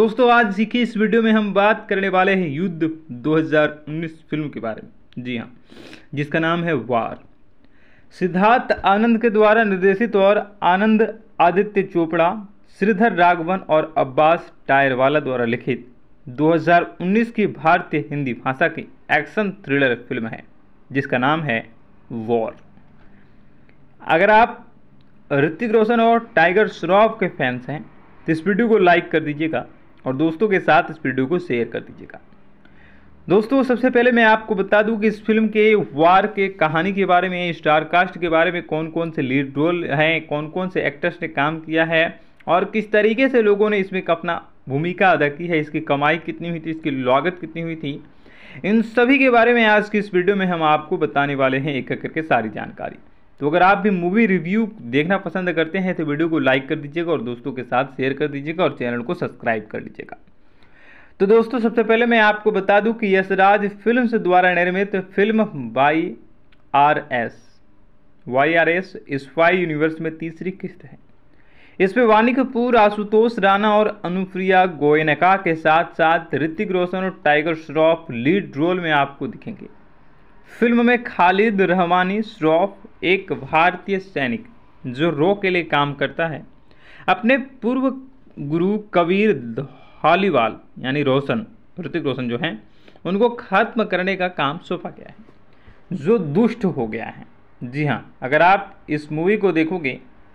[SPEAKER 1] दोस्तों आज की इस वीडियो में हम बात करने वाले हैं युद्ध 2019 फिल्म के बारे में जी हाँ जिसका नाम है वार सिद्धार्थ आनंद के द्वारा निर्देशित और आनंद आदित्य चोपड़ा श्रीधर राघवन और अब्बास टायरवाला द्वारा लिखित 2019 की भारतीय हिंदी भाषा की एक्शन थ्रिलर फिल्म है जिसका नाम है वॉर अगर आप ऋतिक रोशन और टाइगर श्रॉफ के फैंस हैं तो इस वीडियो को लाइक कर दीजिएगा और दोस्तों के साथ इस वीडियो को शेयर कर दीजिएगा दोस्तों सबसे पहले मैं आपको बता दूं कि इस फिल्म के वार के कहानी के बारे में स्टार कास्ट के बारे में कौन कौन से लीड रोल हैं कौन कौन से एक्टर्स ने काम किया है और किस तरीके से लोगों ने इसमें अपना भूमिका अदा की है इसकी कमाई कितनी हुई थी इसकी लागत कितनी हुई थी इन सभी के बारे में आज की इस वीडियो में हम आपको बताने वाले हैं एक एक करके सारी जानकारी तो अगर आप भी मूवी रिव्यू देखना पसंद करते हैं तो वीडियो को लाइक कर दीजिएगा और दोस्तों के साथ शेयर कर दीजिएगा और चैनल को सब्सक्राइब कर लीजिएगा तो दोस्तों सबसे पहले मैं आपको बता दूं कि यशराज फिल्म द्वारा निर्मित film Y R S Y R S spy universe में तीसरी किस्त है इसमें वानी कपूर आशुतोष राणा और अनुप्रिया गोयनका के साथ साथ ऋतिक रोशन और टाइगर श्रॉफ लीड रोल में आपको दिखेंगे फिल्म में खालिद रहमानी श्रॉफ एक भारतीय सैनिक जो रो के लिए काम करता है अपने पूर्व गुरु कबीर हॉलीवाल यानी रोशन ऋतिक रोशन जो हैं उनको ख़त्म करने का काम सौंपा गया है जो दुष्ट हो गया है जी हाँ अगर आप इस मूवी को देखोगे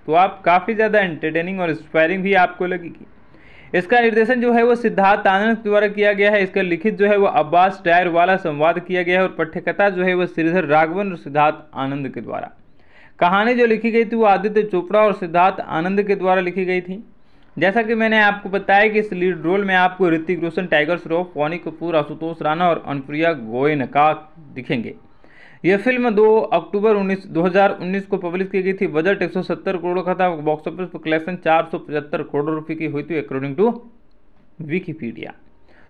[SPEAKER 1] तो आप काफ़ी ज़्यादा एंटरटेनिंग और इंस्पायरिंग भी आपको लगेगी इसका निर्देशन जो है वो सिद्धार्थ आनंद द्वारा किया गया है इसका लिखित जो है वो अब्बास टायर वाला संवाद किया गया है और पठ्यकथा जो है वो श्रीधर राघवन और सिद्धार्थ आनंद के द्वारा कहानी जो लिखी गई थी वो आदित्य चोपड़ा और सिद्धार्थ आनंद के द्वारा लिखी गई थी जैसा कि मैंने आपको बताया कि इस लीड रोल में आपको ऋतिक रोशन टाइगर श्रॉफ पौनी कपूर आशुतोष राणा और अनुप्रिया गोयनका दिखेंगे यह फिल्म 2 अक्टूबर 19 2019 को पब्लिश की गई थी बजट 170 करोड़ का था बॉक्स ऑफिस पर कलेक्शन चार करोड़ रुपए की हुई थी अकॉर्डिंग टू विकीपीडिया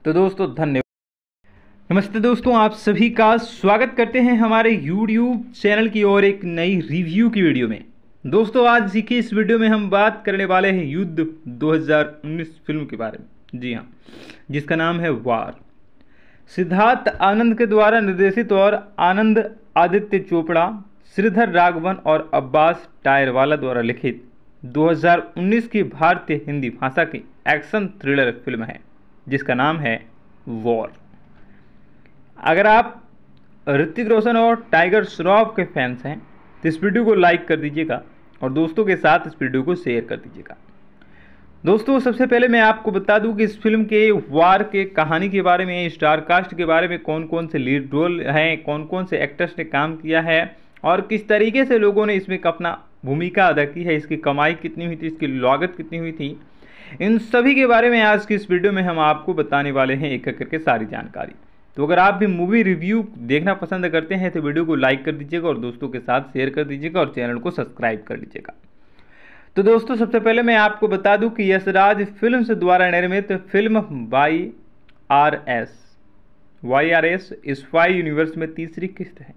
[SPEAKER 1] तो दोस्तों धन्यवाद नमस्ते दोस्तों आप सभी का स्वागत करते हैं हमारे यूट्यूब चैनल की और एक नई रिव्यू की वीडियो में दोस्तों आज की इस वीडियो में हम बात करने वाले हैं युद्ध 2019 फिल्म के बारे में जी हाँ जिसका नाम है वार सिद्धार्थ आनंद के द्वारा निर्देशित और आनंद आदित्य चोपड़ा श्रीधर राघवन और अब्बास टायरवाला द्वारा लिखित 2019 की भारतीय हिंदी भाषा की एक्शन थ्रिलर फिल्म है जिसका नाम है वॉर अगर आप ऋतिक रोशन और टाइगर श्रॉफ के फैंस हैं तो इस वीडियो को लाइक कर दीजिएगा और दोस्तों के साथ इस वीडियो को शेयर कर दीजिएगा दोस्तों सबसे पहले मैं आपको बता दूं कि इस फिल्म के वार के कहानी के बारे में स्टार कास्ट के बारे में कौन कौन से लीड रोल हैं कौन कौन से एक्टर्स ने काम किया है और किस तरीके से लोगों ने इसमें अपना भूमिका अदा की है इसकी कमाई कितनी हुई थी इसकी लागत कितनी हुई थी इन सभी के बारे में आज की इस वीडियो में हम आपको बताने वाले हैं एक एक करके सारी जानकारी तो अगर आप भी मूवी रिव्यू देखना पसंद करते हैं तो वीडियो को लाइक कर दीजिएगा और दोस्तों के साथ शेयर कर दीजिएगा और चैनल को सब्सक्राइब कर लीजिएगा तो दोस्तों सबसे पहले मैं आपको बता दूं कि यशराज फिल्म द्वारा निर्मित film Y R S Y R S spy universe में तीसरी किस्त है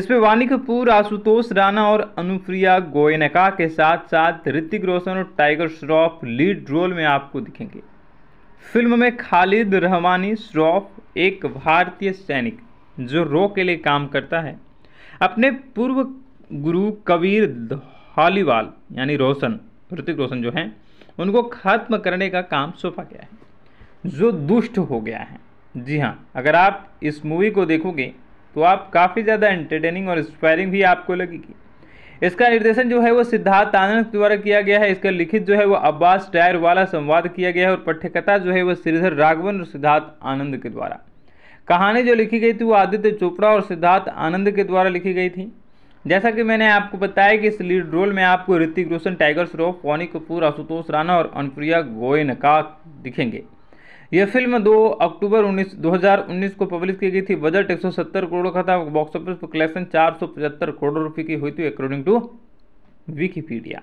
[SPEAKER 1] इसमें वानी कपूर आशुतोष राणा और अनुप्रिया गोयनका के साथ साथ ऋतिक रोशन और टाइगर श्रॉफ लीड रोल में आपको दिखेंगे फिल्म में खालिद रहमानी श्रॉफ एक भारतीय सैनिक जो रो के लिए काम करता है अपने पूर्व गुरु कबीर हॉलीवाल यानी रोशन ऋतिक रोशन जो हैं उनको खत्म करने का काम सौंपा गया है
[SPEAKER 2] जो दुष्ट
[SPEAKER 1] हो गया है जी हाँ अगर आप इस मूवी को देखोगे तो आप काफ़ी ज़्यादा एंटरटेनिंग और इंस्पायरिंग भी आपको लगेगी इसका निर्देशन जो है वो सिद्धार्थ आनंद द्वारा किया गया है इसका लिखित जो है वो अब्बास टायर वाला संवाद किया गया है और पठ्यकथा जो है वो श्रीधर राघवन और सिद्धार्थ आनंद के द्वारा कहानी जो लिखी गई थी वो आदित्य चोपड़ा और सिद्धार्थ आनंद के द्वारा लिखी गई थी जैसा कि मैंने आपको बताया कि इस लीड रोल में आपको ऋतिक रोशन टाइगर श्रॉफ पौनी कपूर आशुतोष राणा और अनुप्रिया गोयनका दिखेंगे यह फिल्म 2 अक्टूबर 19 2019 को पब्लिश की गई थी बजट 170 करोड़ का था बॉक्स ऑफिस पर कलेक्शन चार करोड़ रुपए की हुई थी अकॉर्डिंग टू विकीपीडिया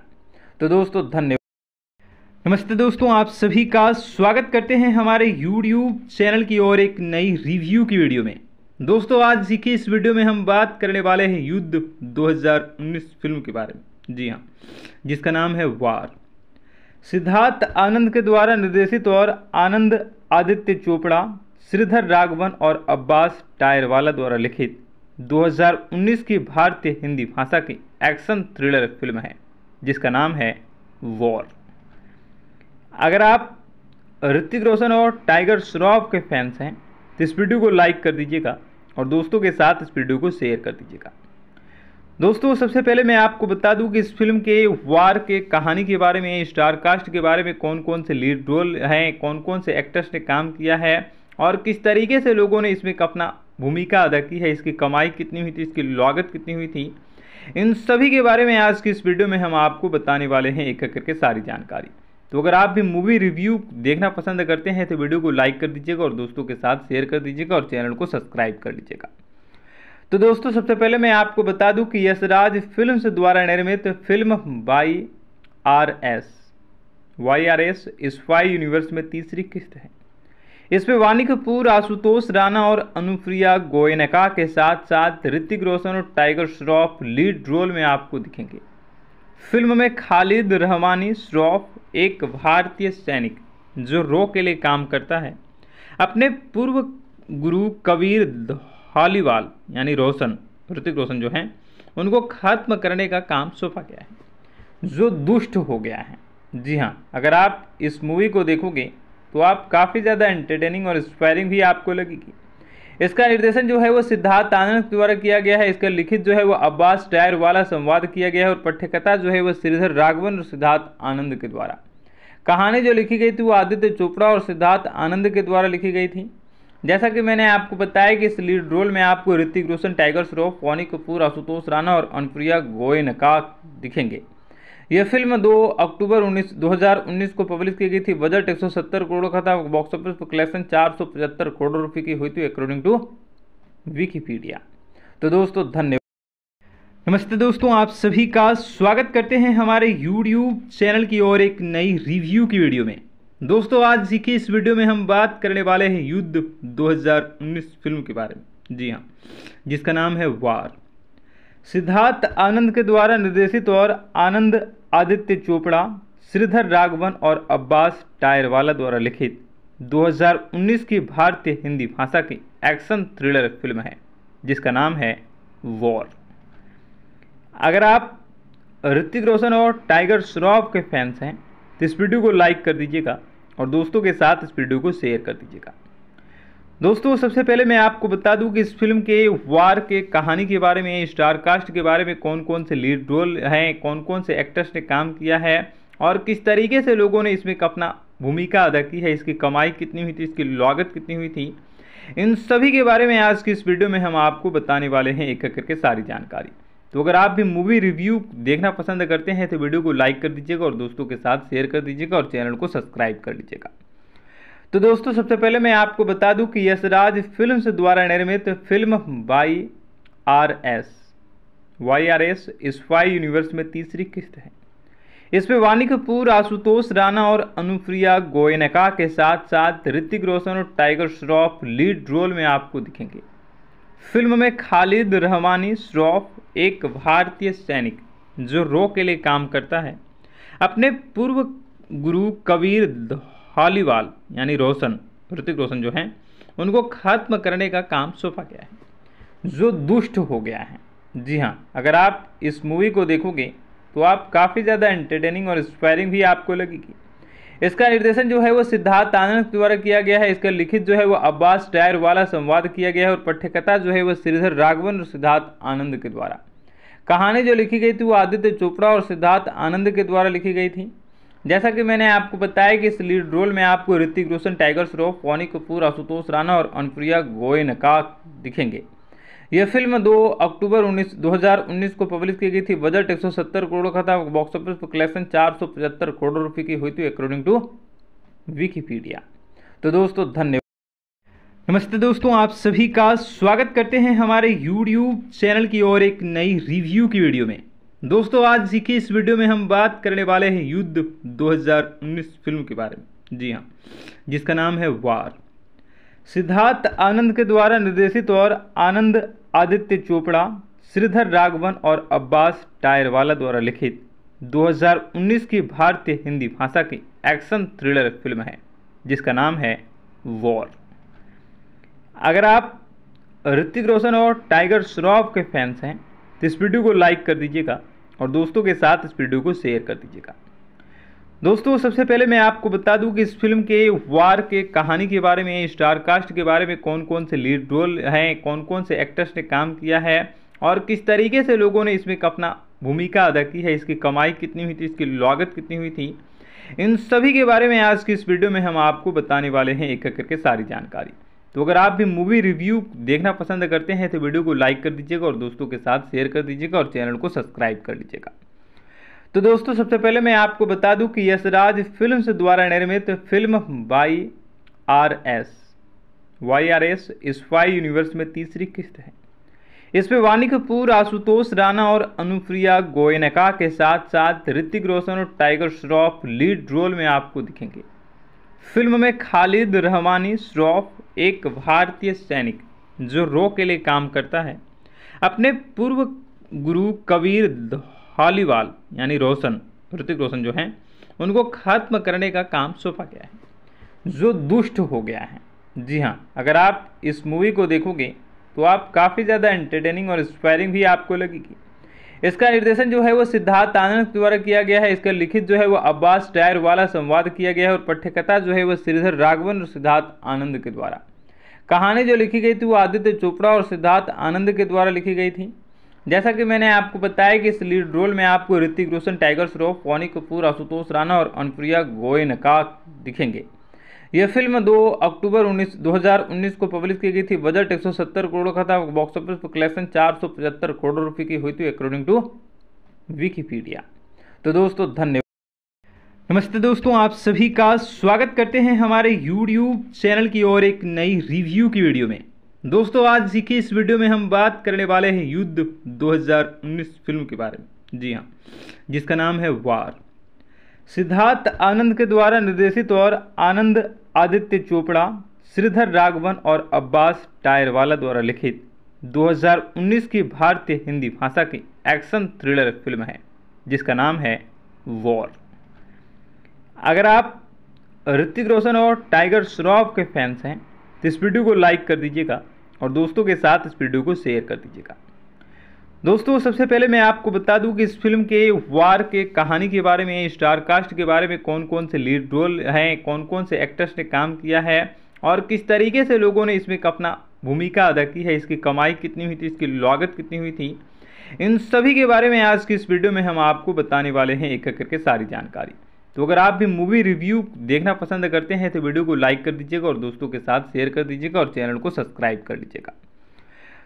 [SPEAKER 1] तो दोस्तों धन्यवाद नमस्ते दोस्तों आप सभी का स्वागत करते हैं हमारे YouTube चैनल की और एक नई रिव्यू की वीडियो में दोस्तों आज की इस वीडियो में हम बात करने वाले हैं युद्ध 2019 फिल्म के बारे में जी हाँ जिसका नाम है वार सिद्धार्थ आनंद के द्वारा निर्देशित और आनंद आदित्य चोपड़ा श्रीधर राघवन और अब्बास टायरवाला द्वारा लिखित 2019 की भारतीय हिंदी भाषा की एक्शन थ्रिलर फिल्म है जिसका नाम है वॉर अगर आप ऋतिक रोशन और टाइगर श्रॉफ के फैंस हैं तो इस वीडियो को लाइक कर दीजिएगा और दोस्तों के साथ इस वीडियो को शेयर कर दीजिएगा दोस्तों सबसे पहले मैं आपको बता दूं कि इस फिल्म के वार के कहानी के बारे में स्टार कास्ट के बारे में कौन कौन से लीड रोल हैं कौन कौन से एक्टर्स ने काम किया है और किस तरीके से लोगों ने इसमें अपना भूमिका अदा की है इसकी कमाई कितनी हुई थी इसकी लागत कितनी हुई थी इन सभी के बारे में आज की इस वीडियो में हम आपको बताने वाले हैं एक एक करके सारी जानकारी तो अगर आप भी मूवी रिव्यू देखना पसंद करते हैं तो वीडियो को लाइक कर दीजिएगा और दोस्तों के साथ शेयर कर दीजिएगा और चैनल को सब्सक्राइब कर लीजिएगा तो दोस्तों सबसे पहले मैं आपको बता दूं कि यशराज फिल्म द्वारा निर्मित film Y R S Y R S spy universe में तीसरी किस्त है इसमें वानी कपूर आशुतोष राणा और अनुप्रिया गोयनका के साथ साथ ऋतिक रोशन और टाइगर श्रॉफ लीड रोल में आपको दिखेंगे फिल्म में खालिद रहमानी श्रॉफ एक भारतीय सैनिक जो रो के लिए काम करता है अपने पूर्व गुरु कबीर हॉलीवाल यानी रोशन ऋतिक रोशन जो हैं उनको खत्म करने का काम सौंपा गया है
[SPEAKER 2] जो दुष्ट हो गया
[SPEAKER 1] है जी हाँ अगर आप इस मूवी को देखोगे तो आप काफ़ी ज़्यादा एंटरटेनिंग और इंस्पायरिंग भी आपको लगेगी इसका निर्देशन जो है वो सिद्धार्थ आनंद द्वारा किया गया है इसका लिखित जो है वो अब्बास टायर वाला संवाद किया गया है और पठ्यकथा जो है वो श्रीधर राघवन और सिद्धार्थ आनंद के द्वारा कहानी जो लिखी गई थी वो आदित्य चोपड़ा और सिद्धार्थ आनंद के द्वारा लिखी गई थी जैसा कि मैंने आपको बताया कि इस लीड रोल में आपको ऋतिक रोशन टाइगर श्रॉफ पौनी कपूर आशुतोष राणा और अनुप्रिया का दिखेंगे यह फिल्म 2 अक्टूबर 19 2019 को पब्लिश की गई थी बजट 170 करोड़ का था बॉक्स ऑफिस पर कलेक्शन चार करोड़ रुपए की हुई थी अकॉर्डिंग टू विकीपीडिया तो दोस्तों धन्यवाद नमस्ते दोस्तों आप सभी का स्वागत करते हैं हमारे यूट्यूब चैनल की और एक नई रिव्यू की वीडियो में दोस्तों आज की इस वीडियो में हम बात करने वाले हैं युद्ध 2019 फिल्म के बारे में जी हाँ जिसका नाम है वार सिद्धार्थ आनंद के द्वारा निर्देशित और आनंद आदित्य चोपड़ा श्रीधर राघवन और अब्बास टायरवाला द्वारा लिखित 2019 की भारतीय हिंदी भाषा की एक्शन थ्रिलर फिल्म है जिसका नाम है वॉर अगर आप ऋतिक रोशन और टाइगर श्रॉफ के फैंस हैं तो इस वीडियो को लाइक कर दीजिएगा और दोस्तों के साथ इस वीडियो को शेयर कर दीजिएगा दोस्तों सबसे पहले मैं आपको बता दूं कि इस फिल्म के वार के कहानी के बारे में स्टार कास्ट के बारे में कौन कौन से लीड रोल हैं कौन कौन से एक्टर्स ने काम किया है और किस तरीके से लोगों ने इसमें अपना भूमिका अदा की है इसकी कमाई कितनी हुई थी इसकी लागत कितनी हुई थी इन सभी के बारे में आज की इस वीडियो में हम आपको बताने वाले हैं एक एक करके सारी जानकारी तो अगर आप भी मूवी रिव्यू देखना पसंद करते हैं तो वीडियो को लाइक कर दीजिएगा और दोस्तों के साथ शेयर कर दीजिएगा और चैनल को सब्सक्राइब कर लीजिएगा तो दोस्तों सबसे पहले मैं आपको बता दूं कि यशराज फिल्म द्वारा निर्मित film Y R S Y R S spy universe में तीसरी किस्त है इसमें वानी कपूर आशुतोष राणा और अनुप्रिया गोयनका के साथ साथ ऋतिक रोशन और टाइगर श्रॉफ लीड रोल में आपको दिखेंगे फिल्म में खालिद रहमानी श्रॉफ एक भारतीय सैनिक जो रो के लिए काम करता है अपने पूर्व गुरु कबीर धालीवाल यानी रोशन ऋतिक रोशन जो हैं उनको खत्म करने का काम सौंपा गया है
[SPEAKER 2] जो दुष्ट हो गया है
[SPEAKER 1] जी हाँ अगर आप इस मूवी को देखोगे तो आप काफ़ी ज़्यादा एंटरटेनिंग और इंस्पायरिंग भी आपको लगेगी इसका निर्देशन जो है वो सिद्धार्थ आनंद द्वारा किया गया है इसका लिखित जो है वो अब्बास टायर वाला संवाद किया गया है और पठ्यकथा जो है वो श्रीधर राघवन और सिद्धार्थ आनंद के द्वारा कहानी जो लिखी गई थी वो आदित्य चोपड़ा और सिद्धार्थ आनंद के द्वारा लिखी गई थी जैसा कि मैंने आपको बताया कि इस लीड रोल में आपको ऋतिक रोशन टाइगर श्रॉफ पौनी कपूर आशुतोष राणा और अनुप्रिया गोयनका दिखेंगे यह फिल्म 2 अक्टूबर 19 2019 को पब्लिश की गई थी बजट 170 करोड़ का था बॉक्स ऑफिस पर कलेक्शन चार करोड़ रुपए की हुई थी अकॉर्डिंग टू विकीपीडिया तो दोस्तों धन्यवाद नमस्ते दोस्तों आप सभी का स्वागत करते हैं हमारे यूट्यूब चैनल की और एक नई रिव्यू की वीडियो में दोस्तों आज की इस वीडियो में हम बात करने वाले हैं युद्ध 2019 फिल्म के बारे में जी हाँ जिसका नाम है वार सिद्धार्थ आनंद के द्वारा निर्देशित और आनंद आदित्य चोपड़ा श्रीधर राघवन और अब्बास टायरवाला द्वारा लिखित 2019 की भारतीय हिंदी भाषा की एक्शन थ्रिलर फिल्म है जिसका नाम है वॉर अगर आप ऋतिक रोशन और टाइगर श्रॉफ के फैंस हैं तो इस वीडियो को लाइक कर दीजिएगा और दोस्तों के साथ इस वीडियो को शेयर कर दीजिएगा दोस्तों सबसे पहले मैं आपको बता दूं कि इस फिल्म के वार के कहानी के बारे में स्टार कास्ट के बारे में कौन कौन से लीड रोल हैं कौन कौन से एक्टर्स ने काम किया है और किस तरीके से लोगों ने इसमें अपना भूमिका अदा की है इसकी कमाई कितनी हुई थी इसकी लागत कितनी हुई थी इन सभी के बारे में आज की इस वीडियो में हम आपको बताने वाले हैं एक एक करके सारी जानकारी तो अगर आप भी मूवी रिव्यू देखना पसंद करते हैं तो वीडियो को लाइक कर दीजिएगा और दोस्तों के साथ शेयर कर दीजिएगा और चैनल को सब्सक्राइब कर लीजिएगा तो दोस्तों सबसे पहले मैं आपको बता दूं कि यशराज फिल्म द्वारा निर्मित film Y R S Y R S spy universe में तीसरी किस्त है इसमें वानी कपूर आशुतोष राणा और अनुप्रिया गोयनका के साथ साथ ऋतिक रोशन और टाइगर श्रॉफ लीड रोल में आपको दिखेंगे फिल्म में खालिद रहमानी श्रॉफ एक भारतीय सैनिक जो रो के लिए काम करता है अपने पूर्व गुरु कबीर हॉलीवाल यानी रोशन ऋतिक रोशन जो हैं उनको खत्म करने का काम सौंपा गया है
[SPEAKER 2] जो दुष्ट हो गया है
[SPEAKER 1] जी हाँ अगर आप इस मूवी को देखोगे तो आप काफ़ी ज़्यादा एंटरटेनिंग और इंस्पायरिंग भी आपको लगेगी इसका निर्देशन जो है वो सिद्धार्थ आनंद द्वारा किया गया है इसका लिखित जो है वो अब्बास टायर वाला संवाद किया गया है और पठ्यकथा जो है वो श्रीधर राघवन और सिद्धार्थ आनंद के द्वारा कहानी जो लिखी गई थी वो आदित्य चोपड़ा और सिद्धार्थ आनंद के द्वारा लिखी गई थी जैसा कि मैंने आपको बताया कि इस लीड रोल में आपको ऋतिक रोशन टाइगर श्रॉफ पौनी कपूर आशुतोष राणा और अनुप्रिया गोयनका दिखेंगे यह फिल्म 2 अक्टूबर 19 2019 को पब्लिश की गई थी बजट 170 करोड़ का था बॉक्स ऑफिस पर कलेक्शन चार करोड़ रुपए की हुई थी अकॉर्डिंग टू विकीपीडिया तो दोस्तों धन्यवाद नमस्ते दोस्तों आप सभी का स्वागत करते हैं हमारे यूट्यूब चैनल की और एक नई रिव्यू की वीडियो में दोस्तों आज की इस वीडियो में हम बात करने वाले हैं युद्ध 2019 फिल्म के बारे में जी हाँ जिसका नाम है वार सिद्धार्थ आनंद के द्वारा निर्देशित और आनंद आदित्य चोपड़ा श्रीधर राघवन और अब्बास टायरवाला द्वारा लिखित 2019 की भारतीय हिंदी भाषा की एक्शन थ्रिलर फिल्म है जिसका नाम है वॉर अगर आप ऋतिक रोशन और टाइगर श्रॉफ के फैंस हैं तो इस वीडियो को लाइक कर दीजिएगा और दोस्तों के साथ इस वीडियो को शेयर कर दीजिएगा दोस्तों सबसे पहले मैं आपको बता दूं कि इस फिल्म के वार के कहानी के बारे में स्टार कास्ट के बारे में कौन कौन से लीड रोल हैं कौन कौन से एक्टर्स ने काम किया है और किस तरीके से लोगों ने इसमें अपना भूमिका अदा की है इसकी कमाई कितनी हुई थी इसकी लागत कितनी हुई थी इन सभी के बारे में आज की इस वीडियो में हम आपको बताने वाले हैं एक एक करके सारी जानकारी तो अगर आप भी मूवी रिव्यू देखना पसंद करते हैं तो वीडियो को लाइक कर दीजिएगा और दोस्तों के साथ शेयर कर दीजिएगा और चैनल को सब्सक्राइब कर लीजिएगा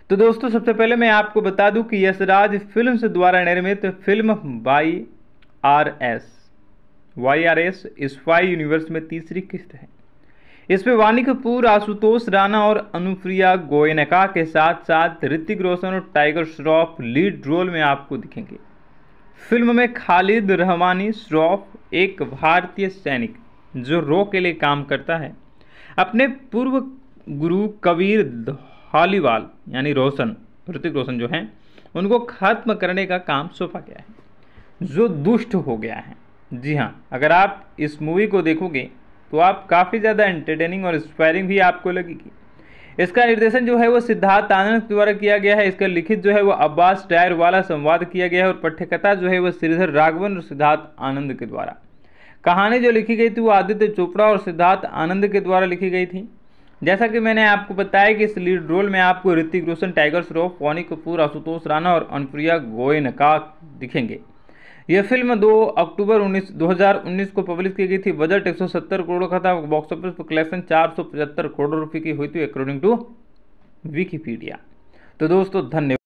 [SPEAKER 1] तो दोस्तों सबसे पहले मैं आपको बता दूं कि यशराज फिल्म द्वारा निर्मित film Y R S Y R S spy universe में तीसरी किस्त है इसमें वानी कपूर आशुतोष राणा और अनुप्रिया गोयनका के साथ साथ ऋतिक रोशन और टाइगर श्रॉफ लीड रोल में आपको दिखेंगे फिल्म में खालिद रहमानी श्रॉफ एक भारतीय सैनिक जो रो के लिए काम करता है अपने पूर्व गुरु कबीर धौलीवाल यानी रोशन ऋतिक रोशन जो हैं उनको खत्म करने का काम सौंपा गया है
[SPEAKER 2] जो दुष्ट हो गया है
[SPEAKER 1] जी हाँ अगर आप इस मूवी को देखोगे तो आप काफ़ी ज़्यादा एंटरटेनिंग और इंस्पायरिंग भी आपको लगेगी इसका निर्देशन जो है वो सिद्धार्थ आनंद द्वारा किया गया है इसका लिखित जो है वो अब्बास टायर वाला संवाद किया गया है और पठ्यकथा जो है वो श्रीधर राघवन और सिद्धार्थ आनंद के द्वारा कहानी जो लिखी गई थी वो आदित्य चोपड़ा और सिद्धार्थ आनंद के द्वारा लिखी गई थी जैसा कि मैंने आपको बताया कि इस लीड रोल में आपको ऋतिक रोशन टाइगर श्रॉफ पौनी कपूर आशुतोष राणा और अनुप्रिया गोयनका दिखेंगे यह फिल्म 2 अक्टूबर 19 2019 को पब्लिश की गई थी बजट 170 करोड़ का था बॉक्स ऑफिस पर कलेक्शन चार करोड़ रुपए की हुई थी अकॉर्डिंग टू विकीपीडिया तो दोस्तों धन्यवाद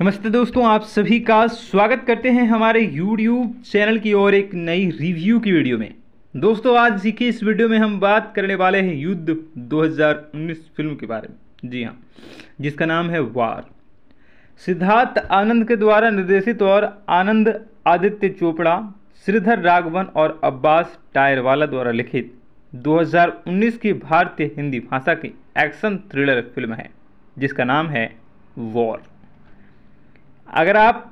[SPEAKER 1] नमस्ते दोस्तों आप सभी का स्वागत करते हैं हमारे YouTube चैनल की और एक नई रिव्यू की वीडियो में दोस्तों आज की इस वीडियो में हम बात करने वाले हैं युद्ध 2019 फिल्म के बारे में जी हाँ जिसका नाम है वार सिद्धार्थ आनंद के द्वारा निर्देशित और आनंद आदित्य चोपड़ा श्रीधर राघवन और अब्बास टायरवाला द्वारा लिखित 2019 की भारतीय हिंदी भाषा की एक्शन थ्रिलर फिल्म है जिसका नाम है वॉर अगर आप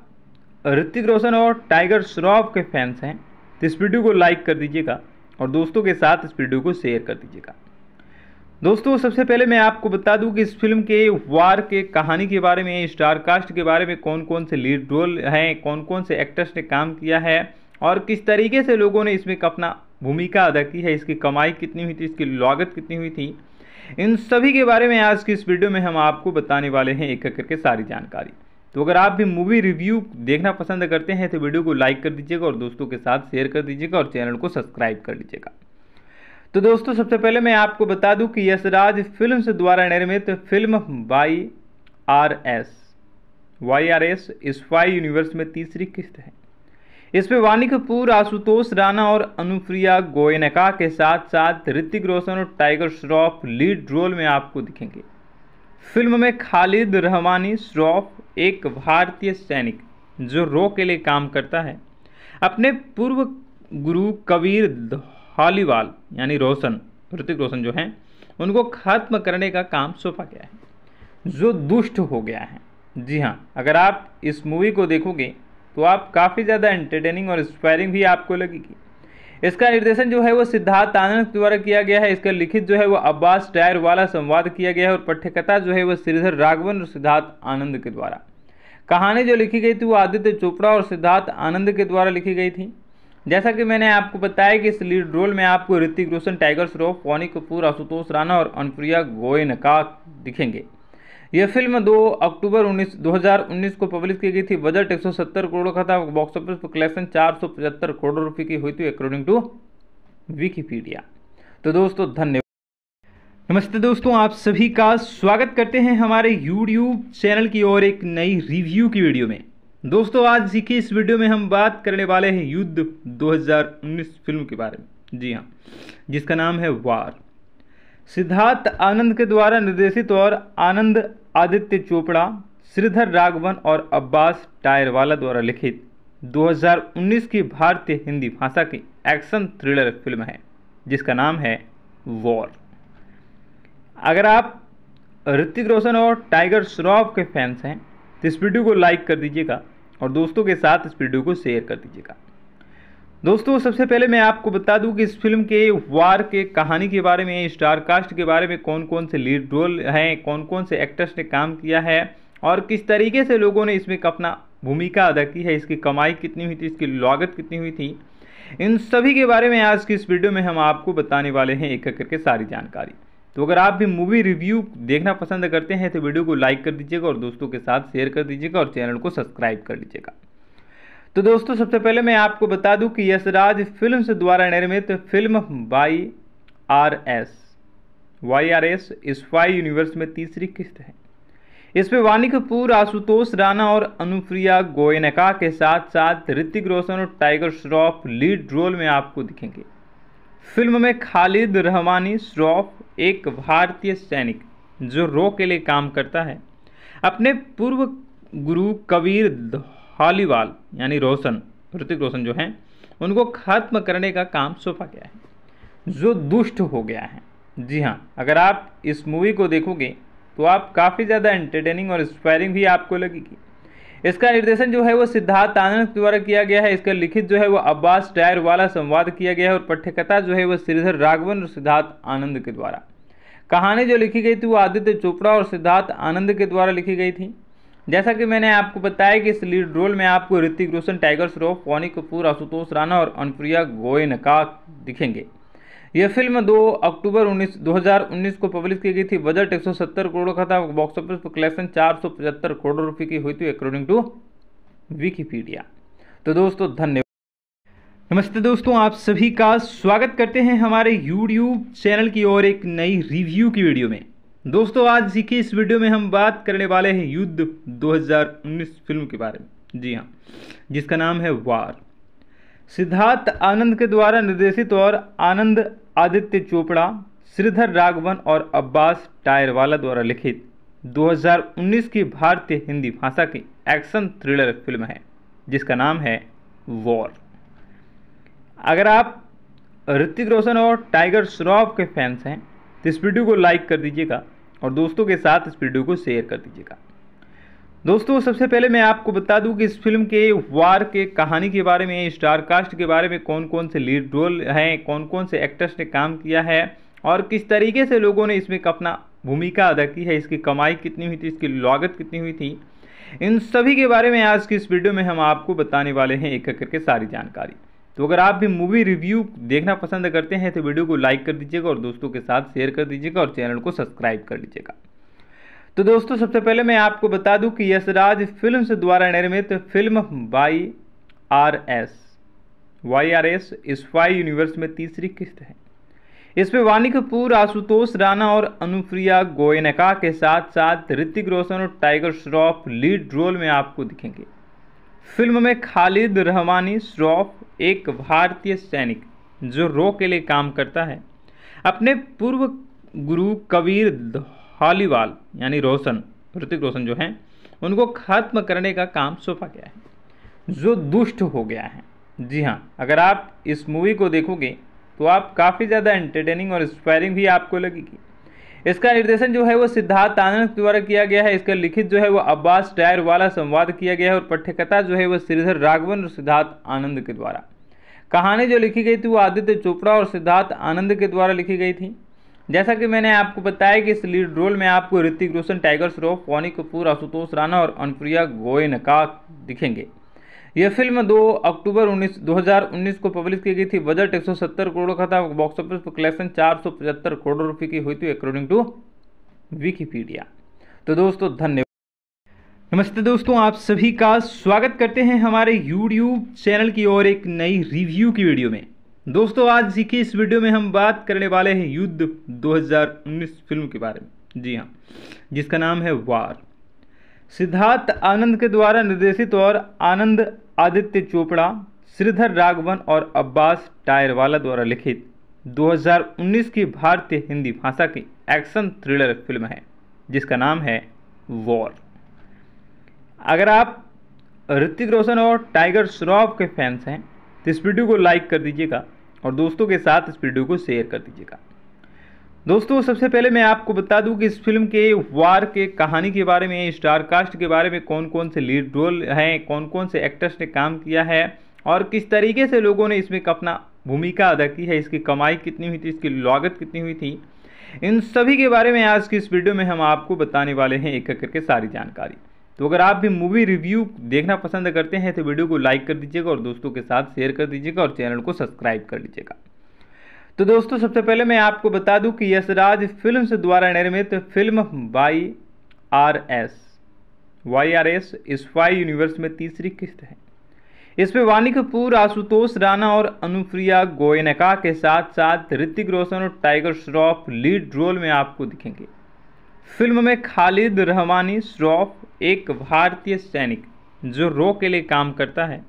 [SPEAKER 1] ऋतिक रोशन और टाइगर श्रॉफ के फैंस हैं तो इस वीडियो को लाइक कर दीजिएगा और दोस्तों के साथ इस वीडियो को शेयर कर दीजिएगा दोस्तों सबसे पहले मैं आपको बता दूं कि इस फिल्म के वार के कहानी के बारे में स्टार कास्ट के बारे में कौन कौन से लीड रोल हैं कौन कौन से एक्टर्स ने काम किया है और किस तरीके से लोगों ने इसमें अपना भूमिका अदा की है इसकी कमाई कितनी हुई थी इसकी लागत कितनी हुई थी इन सभी के बारे में आज की इस वीडियो में हम आपको बताने वाले हैं एक एक करके सारी जानकारी तो अगर आप भी मूवी रिव्यू देखना पसंद करते हैं तो वीडियो को लाइक कर दीजिएगा और दोस्तों के साथ शेयर कर दीजिएगा और चैनल को सब्सक्राइब कर लीजिएगा तो दोस्तों सबसे पहले मैं आपको बता दूं कि यशराज फिल्म द्वारा निर्मित film Y R S Y R S spy universe में तीसरी किस्त है इसमें वानी कपूर आशुतोष राणा और अनुप्रिया गोयनका के साथ साथ ऋतिक रोशन और टाइगर श्रॉफ लीड रोल में आपको दिखेंगे फिल्म में खालिद रहमानी श्रॉफ एक भारतीय सैनिक जो रो के लिए काम करता है अपने पूर्व गुरु कबीर धालीवाल यानी रोशन ऋतिक रोशन जो हैं उनको खत्म करने का काम सौंपा गया है
[SPEAKER 2] जो दुष्ट हो गया है
[SPEAKER 1] जी हाँ अगर आप इस मूवी को देखोगे तो आप काफ़ी ज़्यादा एंटरटेनिंग और इंस्पायरिंग भी आपको लगेगी इसका निर्देशन जो है वो सिद्धार्थ आनंद द्वारा किया गया है इसका लिखित जो है वो अब्बास टायर वाला संवाद किया गया है और पठ्यकथा जो है वो श्रीधर राघवन और सिद्धार्थ आनंद के द्वारा कहानी जो लिखी गई थी वो आदित्य चोपड़ा और सिद्धार्थ आनंद के द्वारा लिखी गई थी जैसा कि मैंने आपको बताया कि इस लीड रोल में आपको ऋतिक रोशन टाइगर श्रॉफ पौनी कपूर आशुतोष राणा और अनुप्रिया गोयनका दिखेंगे यह फिल्म 2 अक्टूबर 19 2019 को पब्लिश की गई थी बजट 170 करोड़ का था बॉक्स ऑफिस पर कलेक्शन चार करोड़ रुपए की हुई थी अकॉर्डिंग टू विकीपीडिया तो दोस्तों धन्यवाद नमस्ते दोस्तों आप सभी का स्वागत करते हैं हमारे यूट्यूब चैनल की और एक नई रिव्यू की वीडियो में दोस्तों आज की इस वीडियो में हम बात करने वाले हैं युद्ध 2019 फिल्म के बारे में जी हाँ जिसका नाम है वार सिद्धार्थ आनंद के द्वारा निर्देशित और आनंद आदित्य चोपड़ा श्रीधर राघवन और अब्बास टायरवाला द्वारा लिखित 2019 की भारतीय हिंदी भाषा की एक्शन थ्रिलर फिल्म है जिसका नाम है वॉर अगर आप ऋतिक रोशन और टाइगर श्रॉफ के फैंस हैं तो इस वीडियो को लाइक कर दीजिएगा और दोस्तों के साथ इस वीडियो को शेयर कर दीजिएगा दोस्तों सबसे पहले मैं आपको बता दूं कि इस फिल्म के वार के कहानी के बारे में स्टार कास्ट के बारे में कौन कौन से लीड रोल हैं कौन कौन से एक्टर्स ने काम किया है और किस तरीके से लोगों ने इसमें अपना भूमिका अदा की है इसकी कमाई कितनी हुई थी इसकी लागत कितनी हुई थी इन सभी के बारे में आज की इस वीडियो में हम आपको बताने वाले हैं एक एक करके सारी जानकारी तो अगर आप भी मूवी रिव्यू देखना पसंद करते हैं तो वीडियो को लाइक कर दीजिएगा और दोस्तों के साथ शेयर कर दीजिएगा और चैनल को सब्सक्राइब कर लीजिएगा तो दोस्तों सबसे पहले मैं आपको बता दूं कि यशराज फिल्म द्वारा निर्मित film Y R S Y R S spy universe में तीसरी किस्त है इसमें वानी कपूर आशुतोष राणा और अनुप्रिया गोयनका के साथ साथ ऋतिक रोशन और टाइगर श्रॉफ लीड रोल में आपको दिखेंगे फिल्म में खालिद रहमानी श्रॉफ एक भारतीय सैनिक जो रो के लिए काम करता है अपने पूर्व गुरु कबीर हॉलीवाल यानी रोशन ऋतिक रोशन जो हैं उनको ख़त्म करने का काम सौंपा गया है
[SPEAKER 2] जो दुष्ट हो गया है
[SPEAKER 1] जी हाँ अगर आप इस मूवी को देखोगे तो आप काफ़ी ज़्यादा एंटरटेनिंग और इंस्पायरिंग भी आपको लगेगी इसका निर्देशन जो है वो सिद्धार्थ आनंद द्वारा किया गया है इसका लिखित जो है वो अब्बास टायर वाला संवाद किया गया है और पठ्यकथा जो है वो श्रीधर राघवन और सिद्धार्थ आनंद के द्वारा कहानी जो लिखी गई थी वो आदित्य चोपड़ा और सिद्धार्थ आनंद के द्वारा लिखी गई थी जैसा कि मैंने आपको बताया कि इस लीड रोल में आपको ऋतिक रोशन टाइगर श्रॉफ पौनी कपूर आशुतोष राणा और अनुप्रिया गोयनका दिखेंगे यह फिल्म 2 अक्टूबर 19 2019 को पब्लिश की गई थी बजट 170 करोड़ का था बॉक्स ऑफिस पर कलेक्शन चार करोड़ रुपए की हुई थी अकॉर्डिंग टू विकीपीडिया तो दोस्तों धन्यवाद नमस्ते दोस्तों आप सभी का स्वागत करते हैं हमारे यूट्यूब चैनल की और एक नई रिव्यू की वीडियो में दोस्तों आज सीखी इस वीडियो में हम बात करने वाले हैं युद्ध 2019 फिल्म के बारे में जी हाँ जिसका नाम है वार सिद्धार्थ आनंद के द्वारा निर्देशित और आनंद आदित्य चोपड़ा श्रीधर राघवन और अब्बास टायरवाला द्वारा लिखित 2019 की भारतीय हिंदी भाषा की एक्शन थ्रिलर फिल्म है जिसका नाम है वॉर अगर आप ऋतिक रोशन और टाइगर श्रॉफ के फैंस हैं तो इस वीडियो को लाइक कर दीजिएगा और दोस्तों के साथ इस वीडियो को शेयर कर दीजिएगा दोस्तों सबसे पहले मैं आपको बता दूं कि इस फिल्म के वार के कहानी के बारे में स्टार कास्ट के बारे में कौन कौन से लीड रोल हैं कौन कौन से एक्टर्स ने काम किया है और किस तरीके से लोगों ने इसमें अपना भूमिका अदा की है इसकी कमाई कितनी हुई थी इसकी लागत कितनी हुई थी इन सभी के बारे में आज की इस वीडियो में हम आपको बताने वाले हैं एक एक करके सारी जानकारी तो अगर आप भी मूवी रिव्यू देखना पसंद करते हैं तो वीडियो को लाइक कर दीजिएगा और दोस्तों के साथ शेयर कर दीजिएगा और चैनल को सब्सक्राइब कर लीजिएगा तो दोस्तों सबसे पहले मैं आपको बता दूं कि यशराज फिल्म द्वारा निर्मित film Y R S Y R S spy universe में तीसरी किस्त है इसमें वानी कपूर आशुतोष राणा और अनुप्रिया गोयनका के साथ साथ ऋतिक रोशन और टाइगर श्रॉफ लीड रोल में आपको दिखेंगे फिल्म में खालिद रहमानी श्रॉफ एक भारतीय सैनिक जो रो के लिए काम करता है अपने पूर्व गुरु कबीर हॉलीवाल यानी रोशन ऋतिक रोशन जो हैं उनको ख़त्म करने का काम सौंपा गया है
[SPEAKER 2] जो दुष्ट हो गया है
[SPEAKER 1] जी हाँ अगर आप इस मूवी को देखोगे तो आप काफ़ी ज़्यादा एंटरटेनिंग और इंस्पायरिंग भी आपको लगेगी इसका निर्देशन जो है वो सिद्धार्थ आनंद द्वारा किया गया है इसका लिखित जो है वो अब्बास टायर वाला संवाद किया गया है और पठ्यकथा जो है वो श्रीधर राघवन और सिद्धार्थ आनंद के द्वारा कहानी जो लिखी गई थी वो आदित्य चोपड़ा और सिद्धार्थ आनंद के द्वारा लिखी गई थी जैसा कि मैंने आपको बताया कि इस लीड रोल में आपको ऋतिक रोशन टाइगर श्रॉफ पौनी कपूर आशुतोष राणा और अनुप्रिया गोयनका दिखेंगे यह फिल्म 2 अक्टूबर 19 2019 को पब्लिश की गई थी बजट 170 करोड़ का था बॉक्स ऑफिस पर कलेक्शन चार करोड़ रुपए की हुई थी अकॉर्डिंग टू विकीपीडिया तो दोस्तों धन्यवाद नमस्ते दोस्तों आप सभी का स्वागत करते हैं हमारे YouTube चैनल की और एक नई रिव्यू की वीडियो में दोस्तों आज की इस वीडियो में हम बात करने वाले हैं युद्ध 2019 फिल्म के बारे में जी हाँ जिसका नाम है वार सिद्धार्थ आनंद के द्वारा निर्देशित और आनंद आदित्य चोपड़ा श्रीधर राघवन और अब्बास टायरवाला द्वारा लिखित 2019 की भारतीय हिंदी भाषा की एक्शन थ्रिलर फिल्म है जिसका नाम है वॉर अगर आप ऋतिक रोशन और टाइगर श्रॉफ के फैंस हैं तो इस वीडियो को लाइक कर दीजिएगा और दोस्तों के साथ इस वीडियो को शेयर कर दीजिएगा दोस्तों सबसे पहले मैं आपको बता दूं कि इस फिल्म के वार के कहानी के बारे में स्टार कास्ट के बारे में कौन कौन से लीड रोल हैं कौन कौन से एक्टर्स ने काम किया है और किस तरीके से लोगों ने इसमें अपना भूमिका अदा की है इसकी कमाई कितनी हुई थी इसकी लागत कितनी हुई थी इन सभी के बारे में आज की इस वीडियो में हम आपको बताने वाले हैं एक एक करके सारी जानकारी तो अगर आप भी मूवी रिव्यू देखना पसंद करते हैं तो वीडियो को लाइक कर दीजिएगा और दोस्तों के साथ शेयर कर दीजिएगा और चैनल को सब्सक्राइब कर लीजिएगा तो दोस्तों सबसे पहले मैं आपको बता दूं कि यशराज फिल्म द्वारा निर्मित film Y R S Y R S spy universe में तीसरी किस्त है इसमें वानी कपूर आशुतोष राणा और अनुप्रिया गोयनका के साथ साथ ऋतिक रोशन और टाइगर श्रॉफ लीड रोल में आपको दिखेंगे फिल्म में खालिद रहमानी श्रॉफ एक भारतीय सैनिक जो रो के लिए काम करता है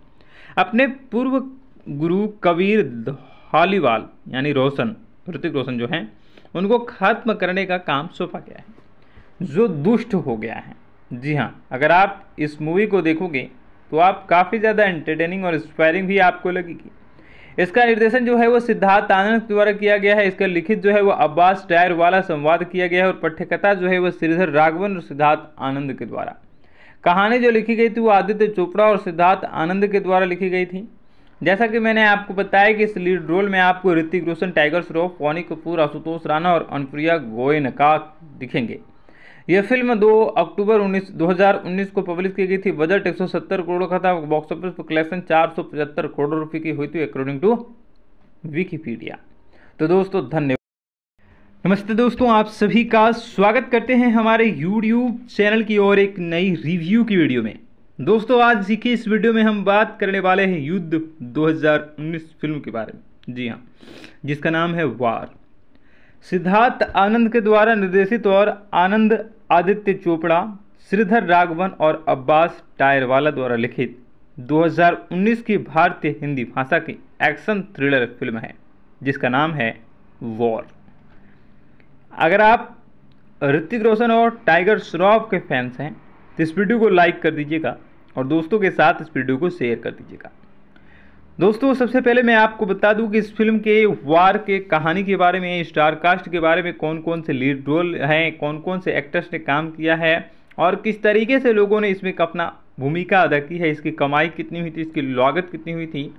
[SPEAKER 1] अपने पूर्व गुरु कबीर हॉलीवाल यानी रोशन ऋतिक रोशन जो हैं उनको खत्म करने का काम सौंपा गया है
[SPEAKER 2] जो दुष्ट हो गया है
[SPEAKER 1] जी हाँ अगर आप इस मूवी को देखोगे तो आप काफ़ी ज़्यादा एंटरटेनिंग और इंस्पायरिंग भी आपको लगेगी इसका निर्देशन जो है वो सिद्धार्थ आनंद द्वारा किया गया है इसका लिखित जो है वो अब्बास टायर वाला संवाद किया गया है और पठ्यकथा जो है वो श्रीधर राघवन और सिद्धार्थ आनंद के द्वारा कहानी जो लिखी गई थी वो आदित्य चोपड़ा और सिद्धार्थ आनंद के द्वारा लिखी गई थी जैसा कि मैंने आपको बताया कि इस लीड रोल में आपको ऋतिक रोशन टाइगर श्रॉफ पौनी कपूर आशुतोष राणा और अनुप्रिया गोयनका दिखेंगे यह फिल्म 2 अक्टूबर 19 2019 को पब्लिश की गई थी बजट 170 करोड़ का था बॉक्स ऑफिस पर कलेक्शन चार करोड़ रुपए की हुई थी अकॉर्डिंग टू विकीपीडिया तो दोस्तों धन्यवाद नमस्ते दोस्तों आप सभी का स्वागत करते हैं हमारे यूट्यूब चैनल की और एक नई रिव्यू की वीडियो में दोस्तों आज की इस वीडियो में हम बात करने वाले हैं युद्ध 2019 फिल्म के बारे में जी हाँ जिसका नाम है वार सिद्धार्थ आनंद के द्वारा निर्देशित और आनंद आदित्य चोपड़ा श्रीधर राघवन और अब्बास टायरवाला द्वारा लिखित 2019 की भारतीय हिंदी भाषा की एक्शन थ्रिलर फिल्म है जिसका नाम है वॉर अगर आप ऋतिक रोशन और टाइगर श्रॉफ के फैंस हैं तो इस वीडियो को लाइक कर दीजिएगा और दोस्तों के साथ इस वीडियो को शेयर कर दीजिएगा दोस्तों सबसे पहले मैं आपको बता दूं कि इस फिल्म के वार के कहानी के बारे में स्टार कास्ट के बारे में कौन कौन से लीड रोल हैं कौन कौन से एक्टर्स ने काम किया है और किस तरीके से लोगों ने इसमें अपना भूमिका अदा की है इसकी कमाई कितनी हुई थी इसकी लागत कितनी हुई थी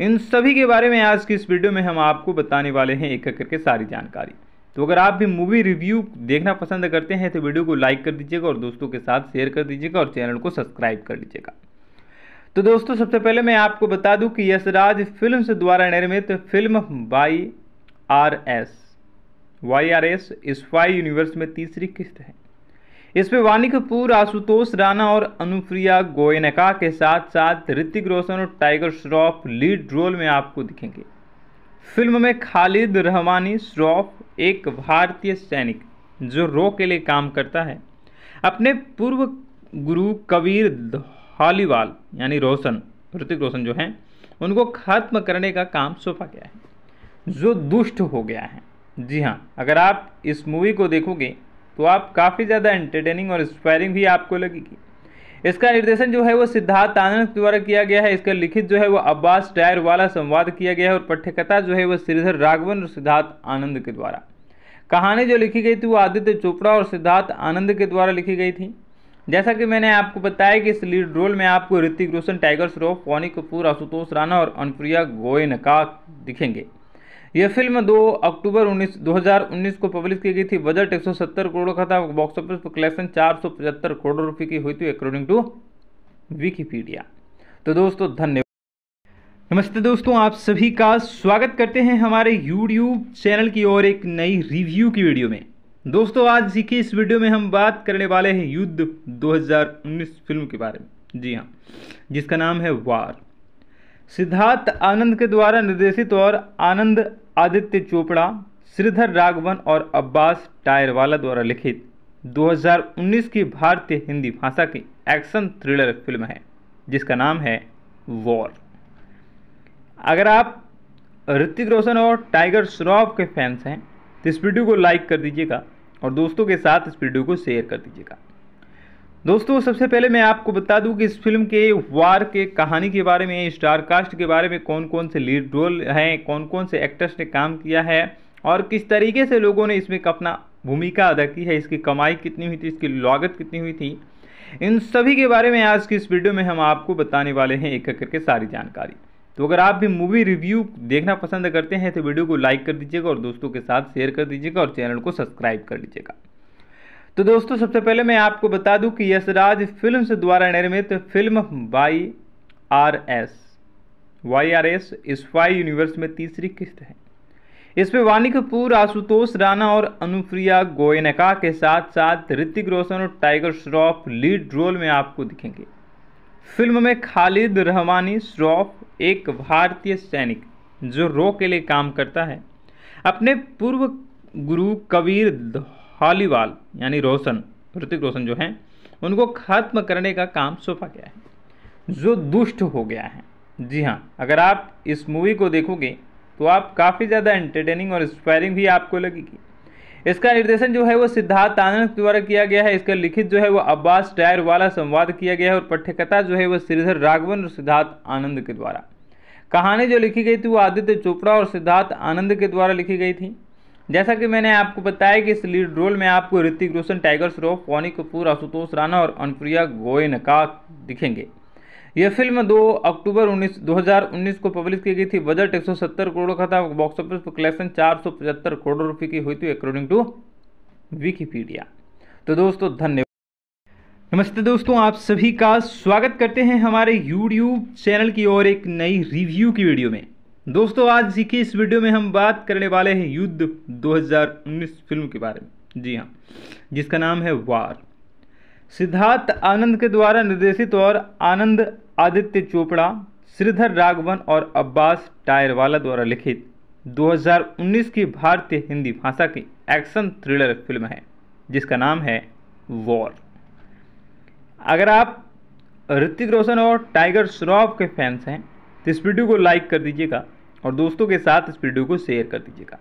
[SPEAKER 1] इन सभी के बारे में आज की इस वीडियो में हम आपको बताने वाले हैं एक एक करके सारी जानकारी तो अगर आप भी मूवी रिव्यू देखना पसंद करते हैं तो वीडियो को लाइक कर दीजिएगा और दोस्तों के साथ शेयर कर दीजिएगा और चैनल को सब्सक्राइब कर लीजिएगा तो दोस्तों सबसे पहले मैं आपको बता दूं कि यशराज फिल्म द्वारा निर्मित film Y R S Y R S spy universe में तीसरी किस्त है इसमें वानी कपूर आशुतोष राणा और अनुप्रिया गोयनका के साथ साथ ऋतिक रोशन और टाइगर श्रॉफ लीड रोल में आपको दिखेंगे फिल्म में खालिद रहमानी श्रॉफ एक भारतीय सैनिक जो रो के लिए काम करता है अपने पूर्व गुरु कबीर धालीवाल यानी रोशन ऋतिक रोशन जो हैं उनको खत्म करने का काम सौंपा गया
[SPEAKER 2] है जो दुष्ट
[SPEAKER 1] हो गया है जी हाँ अगर आप इस मूवी को देखोगे तो आप काफ़ी ज़्यादा एंटरटेनिंग और इंस्पायरिंग भी आपको लगेगी इसका निर्देशन जो है वो सिद्धार्थ आनंद द्वारा किया गया है इसका लिखित जो है वो अब्बास टायर वाला संवाद किया गया है और पठ्यकथा जो है वो श्रीधर राघवन और सिद्धार्थ आनंद के द्वारा कहानी जो लिखी गई थी वो आदित्य चोपड़ा और सिद्धार्थ आनंद के द्वारा लिखी गई थी जैसा कि मैंने आपको बताया कि इस लीड रोल में आपको ऋतिक रोशन टाइगर श्रॉफ वानी कपूर आशुतोष राणा और अनुप्रिया गोयनका दिखेंगे यह फिल्म 2 अक्टूबर 19 2019 को पब्लिश की गई थी बजट 170 करोड़ का था बॉक्स ऑफिस पर कलेक्शन चार करोड़ रुपए की हुई थी अकॉर्डिंग टू विकीपीडिया तो दोस्तों धन्यवाद नमस्ते दोस्तों आप सभी का स्वागत करते हैं हमारे यूट्यूब चैनल की और एक नई रिव्यू की वीडियो में दोस्तों आज की इस वीडियो में हम बात करने वाले हैं युद्ध 2019 फिल्म के बारे में जी हाँ जिसका नाम है वार सिद्धार्थ आनंद के द्वारा निर्देशित और आनंद आदित्य चोपड़ा श्रीधर राघवन और अब्बास टायरवाला द्वारा लिखित 2019 की भारतीय हिंदी भाषा की एक्शन थ्रिलर फिल्म है जिसका नाम है वॉर अगर आप ऋतिक रोशन और टाइगर श्रॉफ के फैंस हैं तो इस वीडियो को लाइक कर दीजिएगा और दोस्तों के साथ इस वीडियो को शेयर कर दीजिएगा दोस्तों सबसे पहले मैं आपको बता दूं कि इस फिल्म के वार के कहानी के बारे में स्टार कास्ट के बारे में कौन कौन से लीड रोल हैं कौन कौन से एक्टर्स ने काम किया है और किस तरीके से लोगों ने इसमें अपना भूमिका अदा की है इसकी कमाई कितनी हुई थी इसकी लागत कितनी हुई थी इन सभी के बारे में आज की इस वीडियो में हम आपको बताने वाले हैं एक एक करके सारी जानकारी तो अगर आप भी मूवी रिव्यू देखना पसंद करते हैं तो वीडियो को लाइक कर दीजिएगा और दोस्तों के साथ शेयर कर दीजिएगा और चैनल को सब्सक्राइब कर लीजिएगा तो दोस्तों सबसे पहले मैं आपको बता दूं कि यशराज फिल्म द्वारा निर्मित film Y R S Y R S spy universe में तीसरी किस्त है इसमें वानी कपूर आशुतोष राणा और अनुप्रिया गोयनका के साथ साथ ऋतिक रोशन और टाइगर श्रॉफ लीड रोल में आपको दिखेंगे फिल्म में खालिद रहमानी श्रॉफ एक भारतीय सैनिक जो रो के लिए काम करता है अपने पूर्व गुरु कबीर हॉलीवाल यानी रोशन ऋतिक रोशन जो हैं उनको खत्म करने का काम सौंपा गया है
[SPEAKER 2] जो दुष्ट हो गया है
[SPEAKER 1] जी हाँ अगर आप इस मूवी को देखोगे तो आप काफ़ी ज़्यादा एंटरटेनिंग और इंस्पायरिंग भी आपको लगेगी इसका निर्देशन जो है वो सिद्धार्थ आनंद द्वारा किया गया है इसका लिखित जो है वो अब्बास टायर वाला संवाद किया गया है और पठ्यकथा जो है वो श्रीधर राघवन और सिद्धार्थ आनंद के द्वारा कहानी जो लिखी गई थी वो आदित्य चोपड़ा और सिद्धार्थ आनंद के द्वारा लिखी गई थी जैसा कि मैंने आपको बताया कि इस लीड रोल में आपको ऋतिक रोशन टाइगर श्रॉफ पौनी कपूर आशुतोष राणा और अनुप्रिया गोयन का दिखेंगे यह फिल्म 2 अक्टूबर 19 2019 को पब्लिश की गई थी बजट 170 करोड़ का था बॉक्स ऑफिस पर कलेक्शन चार करोड़ रुपए की हुई थी अकॉर्डिंग टू विकीपीडिया तो दोस्तों धन्यवाद नमस्ते दोस्तों आप सभी का स्वागत करते हैं हमारे यूट्यूब चैनल की और एक नई रिव्यू की वीडियो में दोस्तों आज की इस वीडियो में हम बात करने वाले हैं युद्ध 2019 फिल्म के बारे में जी हाँ जिसका नाम है वार सिद्धार्थ आनंद के द्वारा निर्देशित और आनंद आदित्य चोपड़ा श्रीधर राघवन और अब्बास टायरवाला द्वारा लिखित 2019 की भारतीय हिंदी भाषा की एक्शन थ्रिलर फिल्म है जिसका नाम है वॉर अगर आप ऋतिक रोशन और टाइगर श्रॉफ के फैंस हैं तो इस वीडियो को लाइक कर दीजिएगा और दोस्तों के साथ इस वीडियो को शेयर कर दीजिएगा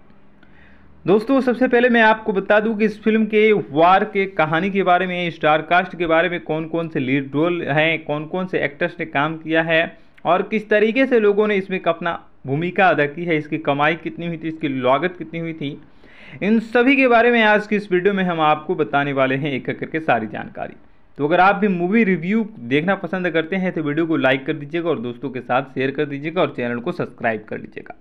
[SPEAKER 1] दोस्तों सबसे पहले मैं आपको बता दूं कि इस फिल्म के वार के कहानी के बारे में स्टार कास्ट के बारे में कौन कौन से लीड रोल हैं कौन कौन से एक्टर्स ने काम किया है और किस तरीके से लोगों ने इसमें अपना भूमिका अदा की है इसकी कमाई कितनी हुई थी इसकी लागत कितनी हुई थी इन सभी के बारे में आज की इस वीडियो में हम आपको बताने वाले हैं एक एक करके सारी जानकारी तो अगर आप भी मूवी रिव्यू देखना पसंद करते हैं तो वीडियो को लाइक कर दीजिएगा और दोस्तों के साथ शेयर कर दीजिएगा और चैनल को सब्सक्राइब कर लीजिएगा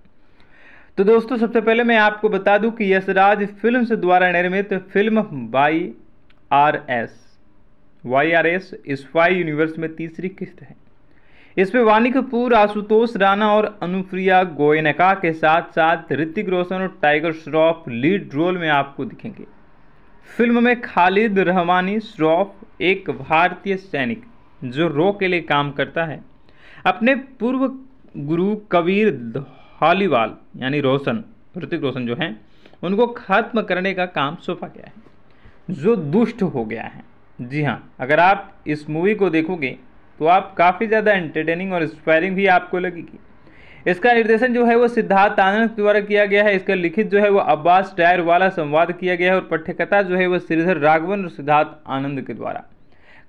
[SPEAKER 1] तो दोस्तों सबसे पहले मैं आपको बता दूं कि यशराज फिल्म द्वारा निर्मित film Y R S Y R S spy universe में तीसरी किस्त है इसमें वानी कपूर आशुतोष राणा और अनुप्रिया गोयनका के साथ साथ ऋतिक रोशन और टाइगर श्रॉफ लीड रोल में आपको दिखेंगे फिल्म में खालिद रहमानी श्रॉफ एक भारतीय सैनिक जो रो के लिए काम करता है अपने पूर्व गुरु कबीर धालीवाल यानी रोशन ऋतिक रोशन जो हैं उनको खत्म करने का काम सौंपा गया है जो दुष्ट हो गया है जी हाँ अगर आप इस मूवी को देखोगे तो आप काफ़ी ज़्यादा एंटरटेनिंग और इंस्पायरिंग भी आपको लगेगी इसका निर्देशन जो है वो सिद्धार्थ आनंद द्वारा किया गया है इसका लिखित जो है वो अब्बास टायर वाला संवाद किया गया है और पठ्यकथा जो है वो श्रीधर राघवन और सिद्धार्थ आनंद के द्वारा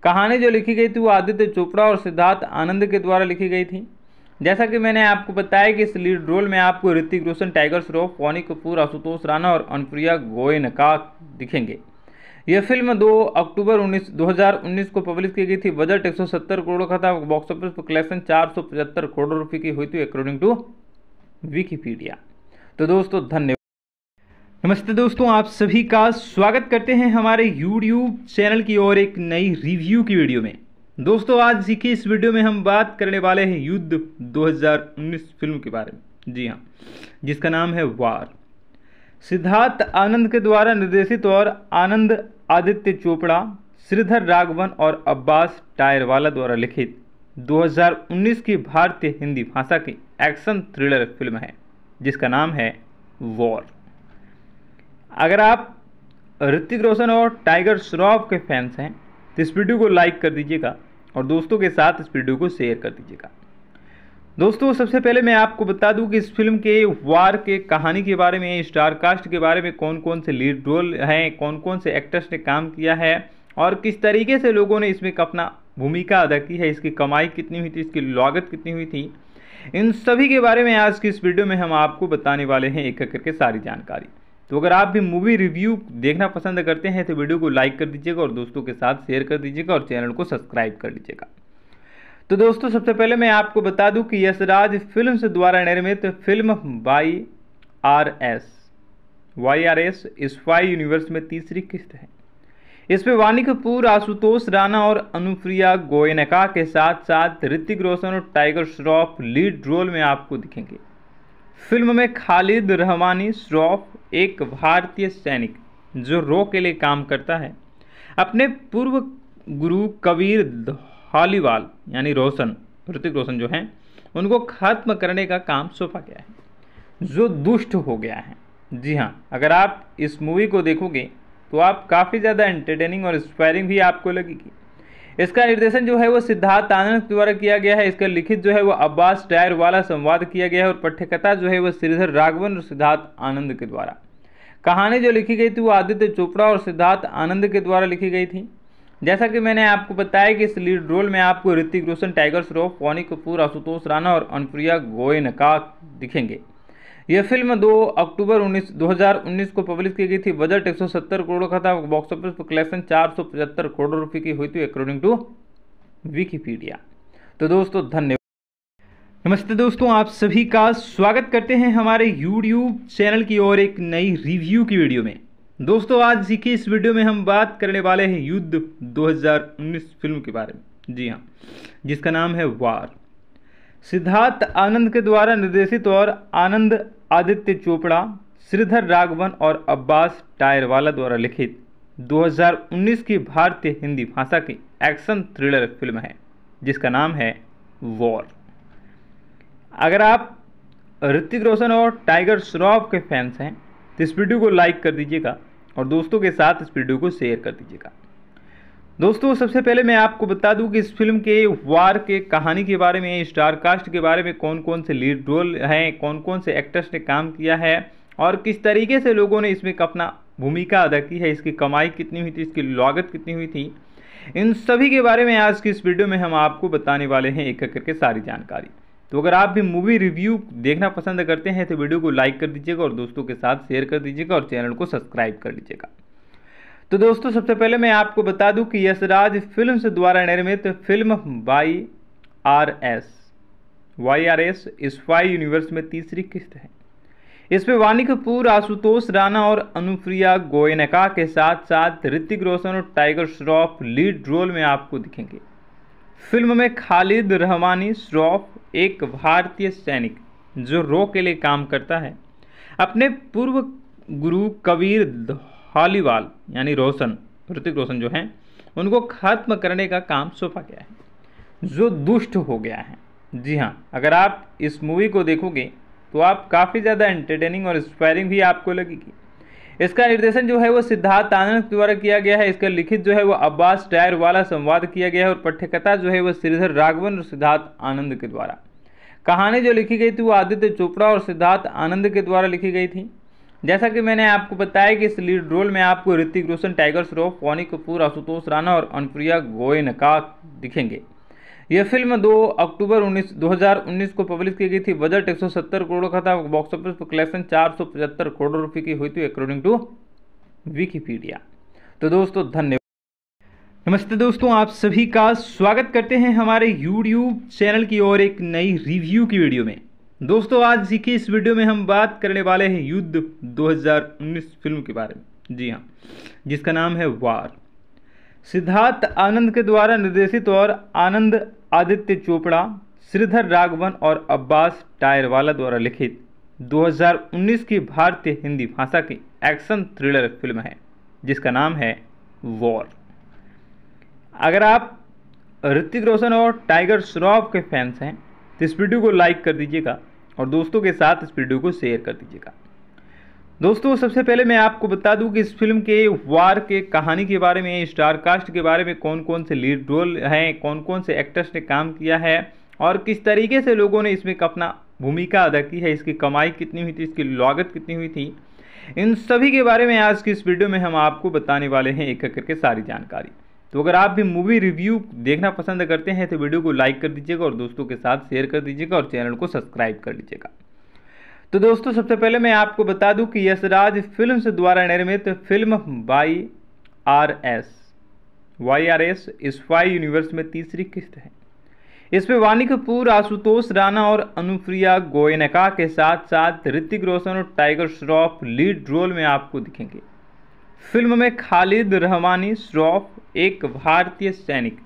[SPEAKER 1] कहानी जो लिखी गई थी वो आदित्य चोपड़ा और सिद्धार्थ आनंद के द्वारा लिखी गई थी जैसा कि मैंने आपको बताया कि इस लीड रोल में आपको ऋतिक रोशन टाइगर श्रॉफ पौनी कपूर आशुतोष राणा और अनुप्रिया गोयनका दिखेंगे यह फिल्म 2 अक्टूबर 19 2019 को पब्लिश की गई थी बजट 170 करोड़ का था बॉक्स ऑफिस पर कलेक्शन चार करोड़ रुपए की हुई थी अकॉर्डिंग टू विकीपीडिया तो दोस्तों धन्यवाद नमस्ते दोस्तों आप सभी का स्वागत करते हैं हमारे YouTube चैनल की और एक नई रिव्यू की वीडियो में दोस्तों आज की इस वीडियो में हम बात करने वाले हैं युद्ध 2019 फिल्म के बारे में जी हाँ जिसका नाम है वार सिद्धार्थ आनंद के द्वारा निर्देशित और आनंद आदित्य चोपड़ा श्रीधर राघवन और अब्बास टायरवाला द्वारा लिखित 2019 की भारतीय हिंदी भाषा की एक्शन थ्रिलर फिल्म है जिसका नाम है वॉर अगर आप ऋतिक रोशन और टाइगर श्रॉफ के फैंस हैं तो इस वीडियो को लाइक कर दीजिएगा और दोस्तों के साथ इस वीडियो को शेयर कर दीजिएगा दोस्तों सबसे पहले मैं आपको बता दूं कि इस फिल्म के वार के कहानी के बारे में स्टार कास्ट के बारे में कौन कौन से लीड रोल हैं कौन कौन से एक्टर्स ने काम किया है और किस तरीके से लोगों ने इसमें अपना भूमिका अदा की है इसकी कमाई कितनी हुई थी इसकी लागत कितनी हुई थी इन सभी के बारे में आज की इस वीडियो में हम आपको बताने वाले हैं एक एक करके सारी जानकारी तो अगर आप भी मूवी रिव्यू देखना पसंद करते हैं तो वीडियो को लाइक कर दीजिएगा और दोस्तों के साथ शेयर कर दीजिएगा और चैनल को सब्सक्राइब कर लीजिएगा तो दोस्तों सबसे पहले मैं आपको बता दूं कि यशराज फिल्म द्वारा निर्मित film Y R S Y R S spy universe में तीसरी किस्त है इसमें वानी कपूर आशुतोष राणा और अनुप्रिया गोयनका के साथ साथ ऋतिक रोशन और टाइगर श्रॉफ लीड रोल में आपको दिखेंगे फिल्म में खालिद रहमानी श्रॉफ एक भारतीय सैनिक जो रो के लिए काम करता है अपने पूर्व गुरु कबीर हॉलीवाल यानी रोशन ऋतिक रोशन जो हैं उनको खत्म करने का काम सौंपा गया है जो दुष्ट हो गया है जी हाँ अगर आप इस मूवी को देखोगे तो आप काफ़ी ज़्यादा एंटरटेनिंग और इंस्पायरिंग भी आपको लगेगी इसका निर्देशन जो है वो सिद्धार्थ आनंद द्वारा किया गया है इसका लिखित जो है वो अब्बास टायर वाला संवाद किया गया है और पठ्यकथा जो है वो श्रीधर राघवन और सिद्धार्थ आनंद के द्वारा कहानी जो लिखी गई थी वो आदित्य चोपड़ा और सिद्धार्थ आनंद के द्वारा लिखी गई थी जैसा कि मैंने आपको बताया कि इस लीड रोल में आपको ऋतिक रोशन टाइगर श्रॉफ फौनी कपूर आशुतोष राणा और अनुप्रिया गोयन का दिखेंगे यह फिल्म 2 अक्टूबर 19 2019 को पब्लिश की गई थी बजट 170 करोड़ का था बॉक्स ऑफिस पर कलेक्शन चार करोड़ रुपए की हुई थी अकॉर्डिंग टू विकीपीडिया तो दोस्तों धन्यवाद नमस्ते दोस्तों आप सभी का स्वागत करते हैं हमारे यूट्यूब चैनल की और एक नई रिव्यू की वीडियो में दोस्तों आज की इस वीडियो में हम बात करने वाले हैं युद्ध 2019 फिल्म के बारे में जी हाँ जिसका नाम है वार सिद्धार्थ आनंद के द्वारा निर्देशित और आनंद आदित्य चोपड़ा श्रीधर राघवन और अब्बास टायरवाला द्वारा लिखित 2019 की भारतीय हिंदी भाषा की एक्शन थ्रिलर फिल्म है जिसका नाम है वॉर अगर आप ऋतिक रोशन और टाइगर श्रॉफ के फैंस हैं तो इस वीडियो को लाइक कर दीजिएगा और दोस्तों के साथ इस वीडियो को शेयर कर दीजिएगा दोस्तों सबसे पहले मैं आपको बता दूं कि इस फिल्म के वार के कहानी के बारे में स्टार कास्ट के बारे में कौन कौन से लीड रोल हैं कौन कौन से एक्टर्स ने काम किया है और किस तरीके से लोगों ने इसमें अपना भूमिका अदा की है इसकी कमाई कितनी हुई थी इसकी लागत कितनी हुई थी इन सभी के बारे में आज की इस वीडियो में हम आपको बताने वाले हैं एक एक करके सारी जानकारी तो अगर आप भी मूवी रिव्यू देखना पसंद करते हैं तो वीडियो को लाइक कर दीजिएगा और दोस्तों के साथ शेयर कर दीजिएगा और चैनल को सब्सक्राइब कर लीजिएगा तो दोस्तों सबसे पहले मैं आपको बता दूं कि यशराज फिल्म द्वारा निर्मित film Y R S Y R S spy universe में तीसरी किस्त है इसमें वानी कपूर आशुतोष राणा और अनुप्रिया गोयनका के साथ साथ ऋतिक रोशन और टाइगर श्रॉफ लीड रोल में आपको दिखेंगे फिल्म में खालिद रहमानी श्रॉफ एक भारतीय सैनिक जो रो के लिए काम करता है अपने पूर्व गुरु कबीर हॉलीवाल यानी रोशन ऋतिक रोशन जो हैं उनको खत्म करने का काम सौंपा गया
[SPEAKER 2] है जो दुष्ट
[SPEAKER 1] हो गया है जी हाँ अगर आप इस मूवी को देखोगे तो आप काफ़ी ज़्यादा एंटरटेनिंग और इंस्पायरिंग भी आपको लगेगी इसका निर्देशन जो है वो सिद्धार्थ आनंद द्वारा किया गया है इसका लिखित जो है वो अब्बास टायर वाला संवाद किया गया है और पठ्यकथा जो है वो श्रीधर राघवन और सिद्धार्थ आनंद के द्वारा कहानी जो लिखी गई थी वो आदित्य चोपड़ा और सिद्धार्थ आनंद के द्वारा लिखी गई थी जैसा कि मैंने आपको बताया कि इस लीड रोल में आपको ऋतिक रोशन टाइगर श्रॉफ पौनी कपूर आशुतोष राणा और अनुप्रिया गोयनका दिखेंगे यह फिल्म 2 अक्टूबर 19 2019 को पब्लिश की गई थी बजट 170 करोड़ का था बॉक्स ऑफिस पर कलेक्शन चार करोड़ रुपए की हुई थी अकॉर्डिंग टू विकीपीडिया तो दोस्तों धन्यवाद नमस्ते दोस्तों आप सभी का स्वागत करते हैं हमारे यूट्यूब चैनल की और एक नई रिव्यू की वीडियो में दोस्तों आज की इस वीडियो में हम बात करने वाले हैं युद्ध 2019 फिल्म के बारे में जी हाँ जिसका नाम है वार सिद्धार्थ आनंद के द्वारा निर्देशित और आनंद आदित्य चोपड़ा श्रीधर राघवन और अब्बास टायरवाला द्वारा लिखित 2019 की भारतीय हिंदी भाषा की एक्शन थ्रिलर फिल्म है जिसका नाम है वॉर अगर आप ऋतिक रोशन और टाइगर श्रॉफ के फैंस हैं तो इस वीडियो को लाइक कर दीजिएगा और दोस्तों के साथ इस वीडियो को शेयर कर दीजिएगा दोस्तों सबसे पहले मैं आपको बता दूं कि इस फिल्म के वार के कहानी के बारे में स्टार कास्ट के बारे में कौन कौन से लीड रोल हैं कौन कौन से एक्टर्स ने काम किया है और किस तरीके से लोगों ने इसमें अपना भूमिका अदा की है इसकी कमाई कितनी हुई थी इसकी लागत कितनी हुई थी इन सभी के बारे में आज की इस वीडियो में हम आपको बताने वाले हैं एक एक करके सारी जानकारी तो अगर आप भी मूवी रिव्यू देखना पसंद करते हैं तो वीडियो को लाइक कर दीजिएगा और दोस्तों के साथ शेयर कर दीजिएगा और चैनल को सब्सक्राइब कर लीजिएगा तो दोस्तों सबसे पहले मैं आपको बता दूं कि यशराज फिल्म द्वारा निर्मित film Y R S Y R S spy universe में तीसरी किस्त है इसमें वानी कपूर आशुतोष राणा और अनुप्रिया गोयनका के साथ साथ ऋतिक रोशन और टाइगर श्रॉफ लीड रोल में आपको दिखेंगे फिल्म में खालिद रहमानी श्रॉफ एक भारतीय सैनिक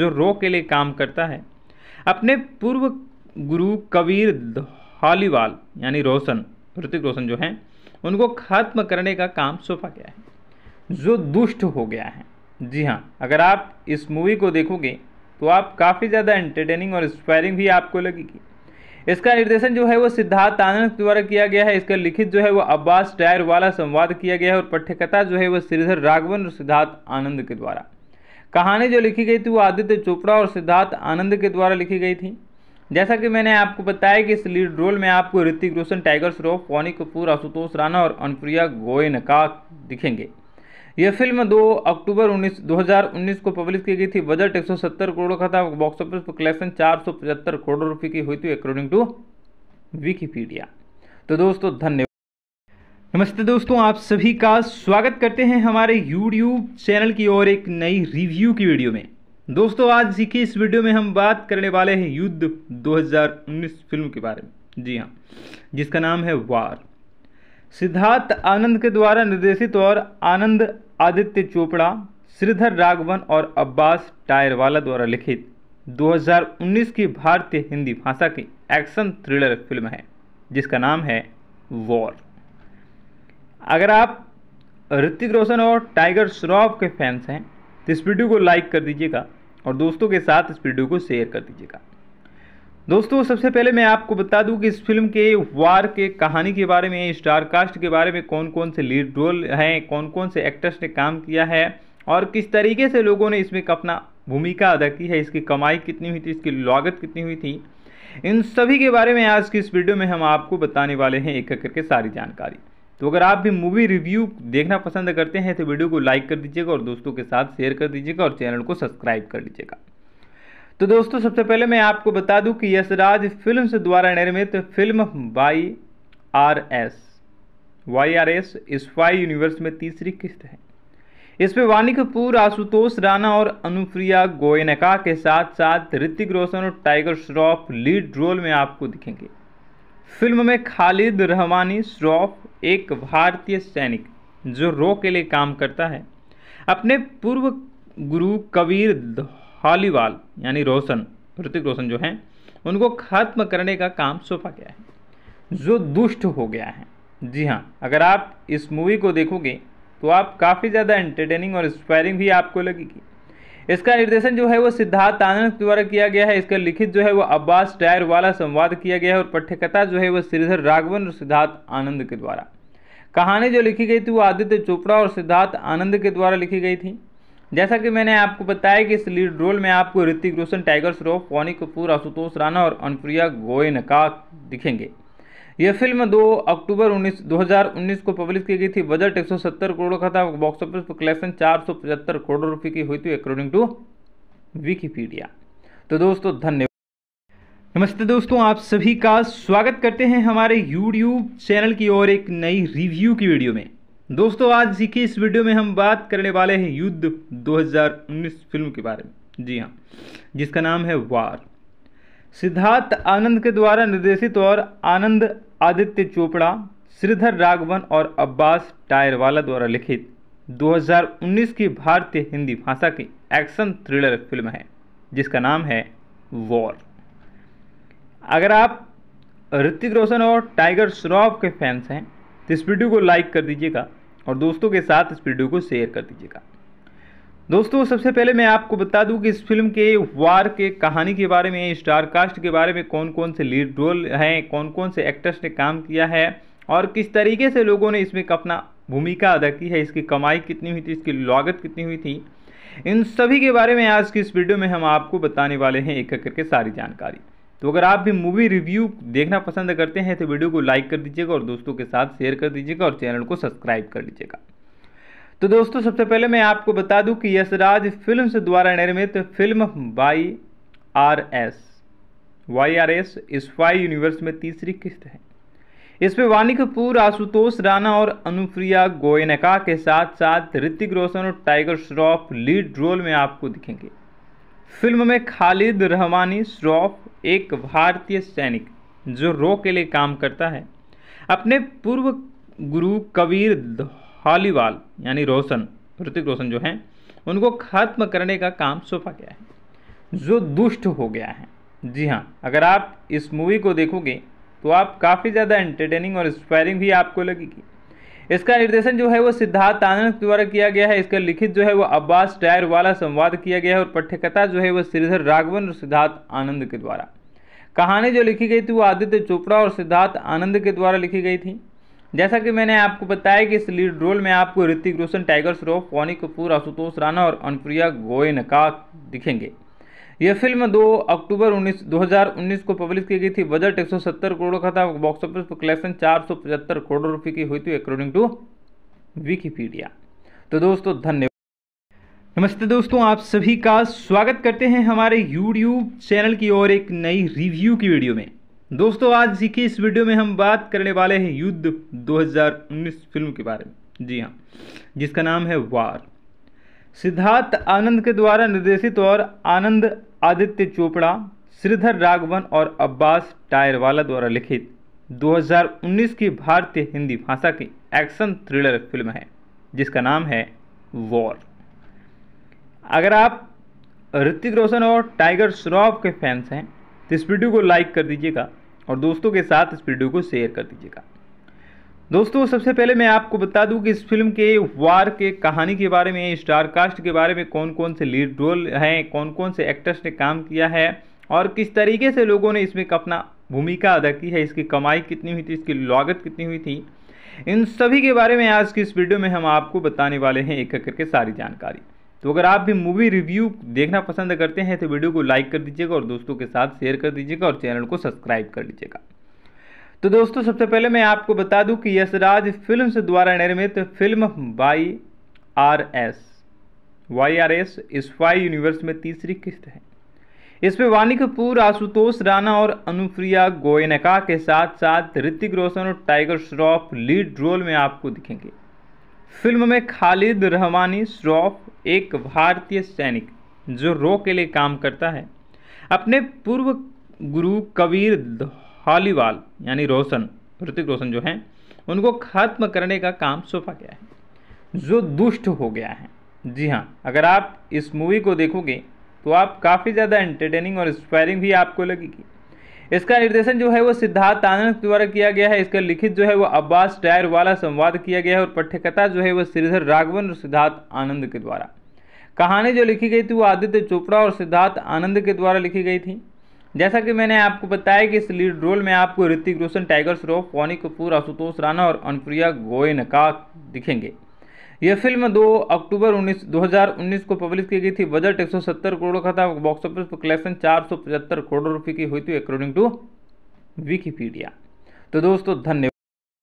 [SPEAKER 1] जो रो के लिए काम करता है अपने पूर्व गुरु कबीर हॉलीवाल यानी रोशन ऋतिक रोशन जो हैं उनको ख़त्म करने का काम सौंपा गया है
[SPEAKER 2] जो दुष्ट हो गया
[SPEAKER 1] है जी हाँ अगर आप इस मूवी को देखोगे तो आप काफ़ी ज़्यादा एंटरटेनिंग और इंस्पायरिंग भी आपको लगेगी इसका निर्देशन जो है वो सिद्धार्थ आनंद द्वारा किया गया है इसका लिखित जो है वो अब्बास टायर वाला संवाद किया गया है और पठ्यकथा जो है वो श्रीधर राघवन और सिद्धार्थ आनंद के द्वारा कहानी जो लिखी गई थी वो आदित्य चोपड़ा और सिद्धार्थ आनंद के द्वारा लिखी गई थी जैसा कि मैंने आपको बताया कि इस लीड रोल में आपको ऋतिक रोशन टाइगर श्रॉफ पौनी कपूर आशुतोष राणा और अनुप्रिया गोयनका दिखेंगे यह फिल्म 2 अक्टूबर 19 2019 को पब्लिश की गई थी बजट 170 करोड़ का था बॉक्स ऑफिस पर कलेक्शन चार करोड़ रुपए की हुई थी अकॉर्डिंग टू विकीपीडिया तो दोस्तों धन्यवाद नमस्ते दोस्तों आप सभी का स्वागत करते हैं हमारे यूट्यूब चैनल की और एक नई रिव्यू की वीडियो में दोस्तों आज सीखी इस वीडियो में हम बात करने वाले हैं युद्ध 2019 फिल्म के बारे में जी हाँ जिसका नाम है वार सिद्धार्थ आनंद के द्वारा निर्देशित और आनंद आदित्य चोपड़ा श्रीधर राघवन और अब्बास टायरवाला द्वारा लिखित 2019 की भारतीय हिंदी भाषा की एक्शन थ्रिलर फिल्म है जिसका नाम है वॉर अगर आप ऋतिक रोशन और टाइगर श्रॉफ के फैंस हैं तो इस वीडियो को लाइक कर दीजिएगा और दोस्तों के साथ इस वीडियो को शेयर कर दीजिएगा दोस्तों सबसे पहले मैं आपको बता दूं कि इस फिल्म के वार के कहानी के बारे में स्टार कास्ट के बारे में कौन कौन से लीड रोल हैं कौन कौन से एक्टर्स ने काम किया है और किस तरीके से लोगों ने इसमें अपना भूमिका अदा की है इसकी कमाई कितनी हुई थी इसकी लागत कितनी हुई थी इन सभी के बारे में आज की इस वीडियो में हम आपको बताने वाले हैं एक एक करके सारी जानकारी तो अगर आप भी मूवी रिव्यू देखना पसंद करते हैं तो वीडियो को लाइक कर दीजिएगा और दोस्तों के साथ शेयर कर दीजिएगा और चैनल को सब्सक्राइब कर लीजिएगा तो दोस्तों सबसे पहले मैं आपको बता दूं कि यशराज फिल्म द्वारा निर्मित film Y R S Y R S spy universe में तीसरी किस्त है इसमें वानी कपूर आशुतोष राणा और अनुप्रिया गोयनका के साथ साथ ऋतिक रोशन और टाइगर श्रॉफ लीड रोल में आपको दिखेंगे फिल्म में खालिद रहमानी श्रॉफ एक भारतीय सैनिक जो रो के लिए काम करता है अपने पूर्व गुरु कबीर धालीवाल यानी रोशन ऋतिक रोशन जो हैं उनको ख़त्म करने का काम सौंपा गया है
[SPEAKER 2] जो दुष्ट हो गया है
[SPEAKER 1] जी हाँ अगर आप इस मूवी को देखोगे तो आप काफ़ी ज़्यादा एंटरटेनिंग और इंस्पायरिंग भी आपको लगेगी इसका निर्देशन जो है वो सिद्धार्थ आनंद द्वारा किया गया है इसका लिखित जो है वो अब्बास टायर वाला संवाद किया गया है और पठ्यकथा जो है वो श्रीधर राघवन और सिद्धार्थ आनंद के द्वारा कहानी जो लिखी गई थी वो आदित्य चोपड़ा और सिद्धार्थ आनंद के द्वारा लिखी गई थी जैसा कि मैंने आपको बताया कि इस लीड रोल में आपको ऋतिक रोशन टाइगर श्रॉफ फॉनी कपूर आशुतोष राणा और अनुप्रिया गोयनका दिखेंगे यह फिल्म 2 अक्टूबर 19 2019 को पब्लिश की गई थी बजट 170 करोड़ का था बॉक्स ऑफिस पर कलेक्शन चार करोड़ रुपए की हुई थी अकॉर्डिंग टू विकीपीडिया तो दोस्तों धन्यवाद नमस्ते दोस्तों आप सभी का स्वागत करते हैं हमारे यूट्यूब चैनल की और एक नई रिव्यू की वीडियो में दोस्तों आज की इस वीडियो में हम बात करने वाले हैं युद्ध 2019 फिल्म के बारे में जी हाँ जिसका नाम है वार सिद्धार्थ आनंद के द्वारा निर्देशित और आनंद आदित्य चोपड़ा श्रीधर राघवन और अब्बास टायरवाला द्वारा लिखित 2019 की भारतीय हिंदी भाषा की एक्शन थ्रिलर फिल्म है जिसका नाम है वॉर अगर आप ऋतिक रोशन और टाइगर श्रॉफ के फैंस हैं तो इस वीडियो को लाइक कर दीजिएगा और दोस्तों के साथ इस वीडियो को शेयर कर दीजिएगा दोस्तों सबसे पहले मैं आपको बता दूं कि इस फिल्म के वार के कहानी के बारे में स्टार कास्ट के बारे में कौन कौन से लीड रोल हैं कौन कौन से एक्टर्स ने काम किया है और किस तरीके से लोगों ने इसमें अपना भूमिका अदा की है इसकी कमाई कितनी हुई थी इसकी लागत कितनी हुई थी इन सभी के बारे में आज की इस वीडियो में हम आपको बताने वाले हैं एक एक करके सारी जानकारी तो अगर आप भी मूवी रिव्यू देखना पसंद करते हैं तो वीडियो को लाइक कर दीजिएगा और दोस्तों के साथ शेयर कर दीजिएगा और चैनल को सब्सक्राइब कर लीजिएगा तो दोस्तों सबसे पहले मैं आपको बता दूं कि यशराज फिल्म द्वारा निर्मित film Y R S Y R S spy universe में तीसरी किस्त है इसमें वानी कपूर आशुतोष राणा और अनुप्रिया गोयनका के साथ साथ ऋतिक रोशन और टाइगर श्रॉफ लीड रोल में आपको दिखेंगे फिल्म में खालिद रहमानी श्रॉफ एक भारतीय सैनिक जो रो के लिए काम करता है अपने पूर्व गुरु कबीर हॉलीवाल यानी रोशन ऋतिक रोशन जो हैं उनको ख़त्म करने का काम सौंपा गया है
[SPEAKER 2] जो दुष्ट हो गया है जी
[SPEAKER 1] हाँ अगर आप इस मूवी को देखोगे तो आप काफ़ी ज़्यादा एंटरटेनिंग और इंस्पायरिंग भी आपको लगेगी इसका निर्देशन जो है वो सिद्धार्थ आनंद द्वारा किया गया है इसका लिखित जो है वो अब्बास टायर वाला संवाद किया गया है और पठ्यकथा जो है वो श्रीधर राघवन और सिद्धार्थ आनंद के द्वारा कहानी जो लिखी गई थी वो आदित्य चोपड़ा और सिद्धार्थ आनंद के द्वारा लिखी गई थी जैसा कि मैंने आपको बताया कि इस लीड रोल में आपको ऋतिक रोशन टाइगर श्रॉफ पौनी कपूर आशुतोष राणा और अनुप्रिया गोयन का दिखेंगे यह फिल्म 2 अक्टूबर 19 2019 को पब्लिश की गई थी बजट 170 करोड़ का था बॉक्स ऑफिस पर कलेक्शन चार करोड़ रुपए की हुई थी अकॉर्डिंग टू विकीपीडिया तो दोस्तों धन्यवाद नमस्ते दोस्तों आप सभी का स्वागत करते हैं हमारे यूट्यूब चैनल की और एक नई रिव्यू की वीडियो में दोस्तों आज की इस वीडियो में हम बात करने वाले हैं युद्ध 2019 फिल्म के बारे में जी हाँ जिसका नाम है वार सिद्धार्थ आनंद के द्वारा निर्देशित और आनंद आदित्य चोपड़ा श्रीधर राघवन और अब्बास टायरवाला द्वारा लिखित 2019 की भारतीय हिंदी भाषा की एक्शन थ्रिलर फिल्म है जिसका नाम है वॉर अगर आप ऋतिक रोशन और टाइगर श्रॉफ के फैंस हैं तो इस वीडियो को लाइक कर दीजिएगा और दोस्तों के साथ इस वीडियो को शेयर कर दीजिएगा दोस्तों सबसे पहले मैं आपको बता दूं कि इस फिल्म के वार के कहानी के बारे में स्टार कास्ट के बारे में कौन कौन से लीड रोल हैं कौन कौन से एक्टर्स ने काम किया है और किस तरीके से लोगों ने इसमें अपना भूमिका अदा की है इसकी कमाई कितनी हुई थी इसकी लागत कितनी हुई थी इन सभी के बारे में आज की इस वीडियो में हम आपको बताने वाले हैं एक एक करके सारी जानकारी तो अगर आप भी मूवी रिव्यू देखना पसंद करते हैं तो वीडियो को लाइक कर दीजिएगा और दोस्तों के साथ शेयर कर दीजिएगा और चैनल को सब्सक्राइब कर लीजिएगा तो दोस्तों सबसे पहले मैं आपको बता दूं कि यशराज फिल्म द्वारा निर्मित film Y R S Y R S spy universe में तीसरी किस्त है इसमें वानी कपूर आशुतोष राणा और अनुप्रिया गोयनका के साथ साथ ऋतिक रोशन और टाइगर श्रॉफ लीड रोल में आपको दिखेंगे फिल्म में खालिद रहमानी श्रॉफ एक भारतीय सैनिक जो रो के लिए काम करता है अपने पूर्व गुरु कबीर धालीवाल यानी रोशन ऋतिक रोशन जो हैं उनको खत्म करने का काम सौंपा गया है
[SPEAKER 2] जो दुष्ट हो गया है
[SPEAKER 1] जी हाँ अगर आप इस मूवी को देखोगे तो आप काफ़ी ज़्यादा एंटरटेनिंग और इंस्पायरिंग भी आपको लगेगी इसका निर्देशन जो है वो सिद्धार्थ आनंद द्वारा किया गया है इसका लिखित जो है वो अब्बास टायर वाला संवाद किया गया है और पठ्यकथा जो है वो श्रीधर राघवन और सिद्धार्थ आनंद के द्वारा कहानी जो लिखी गई थी वो आदित्य चोपड़ा और सिद्धार्थ आनंद के द्वारा लिखी गई थी जैसा कि मैंने आपको बताया कि इस लीड रोल में आपको ऋतिक रोशन टाइगर श्रॉफ पौनी कपूर आशुतोष राणा और अनुप्रिया गोयनका दिखेंगे यह फिल्म 2 अक्टूबर 19 2019 को पब्लिश की गई थी बजट 170 करोड़ का था बॉक्स ऑफिस पर कलेक्शन चार करोड़ रुपए की हुई थी अकॉर्डिंग टू विकीपीडिया तो दोस्तों धन्यवाद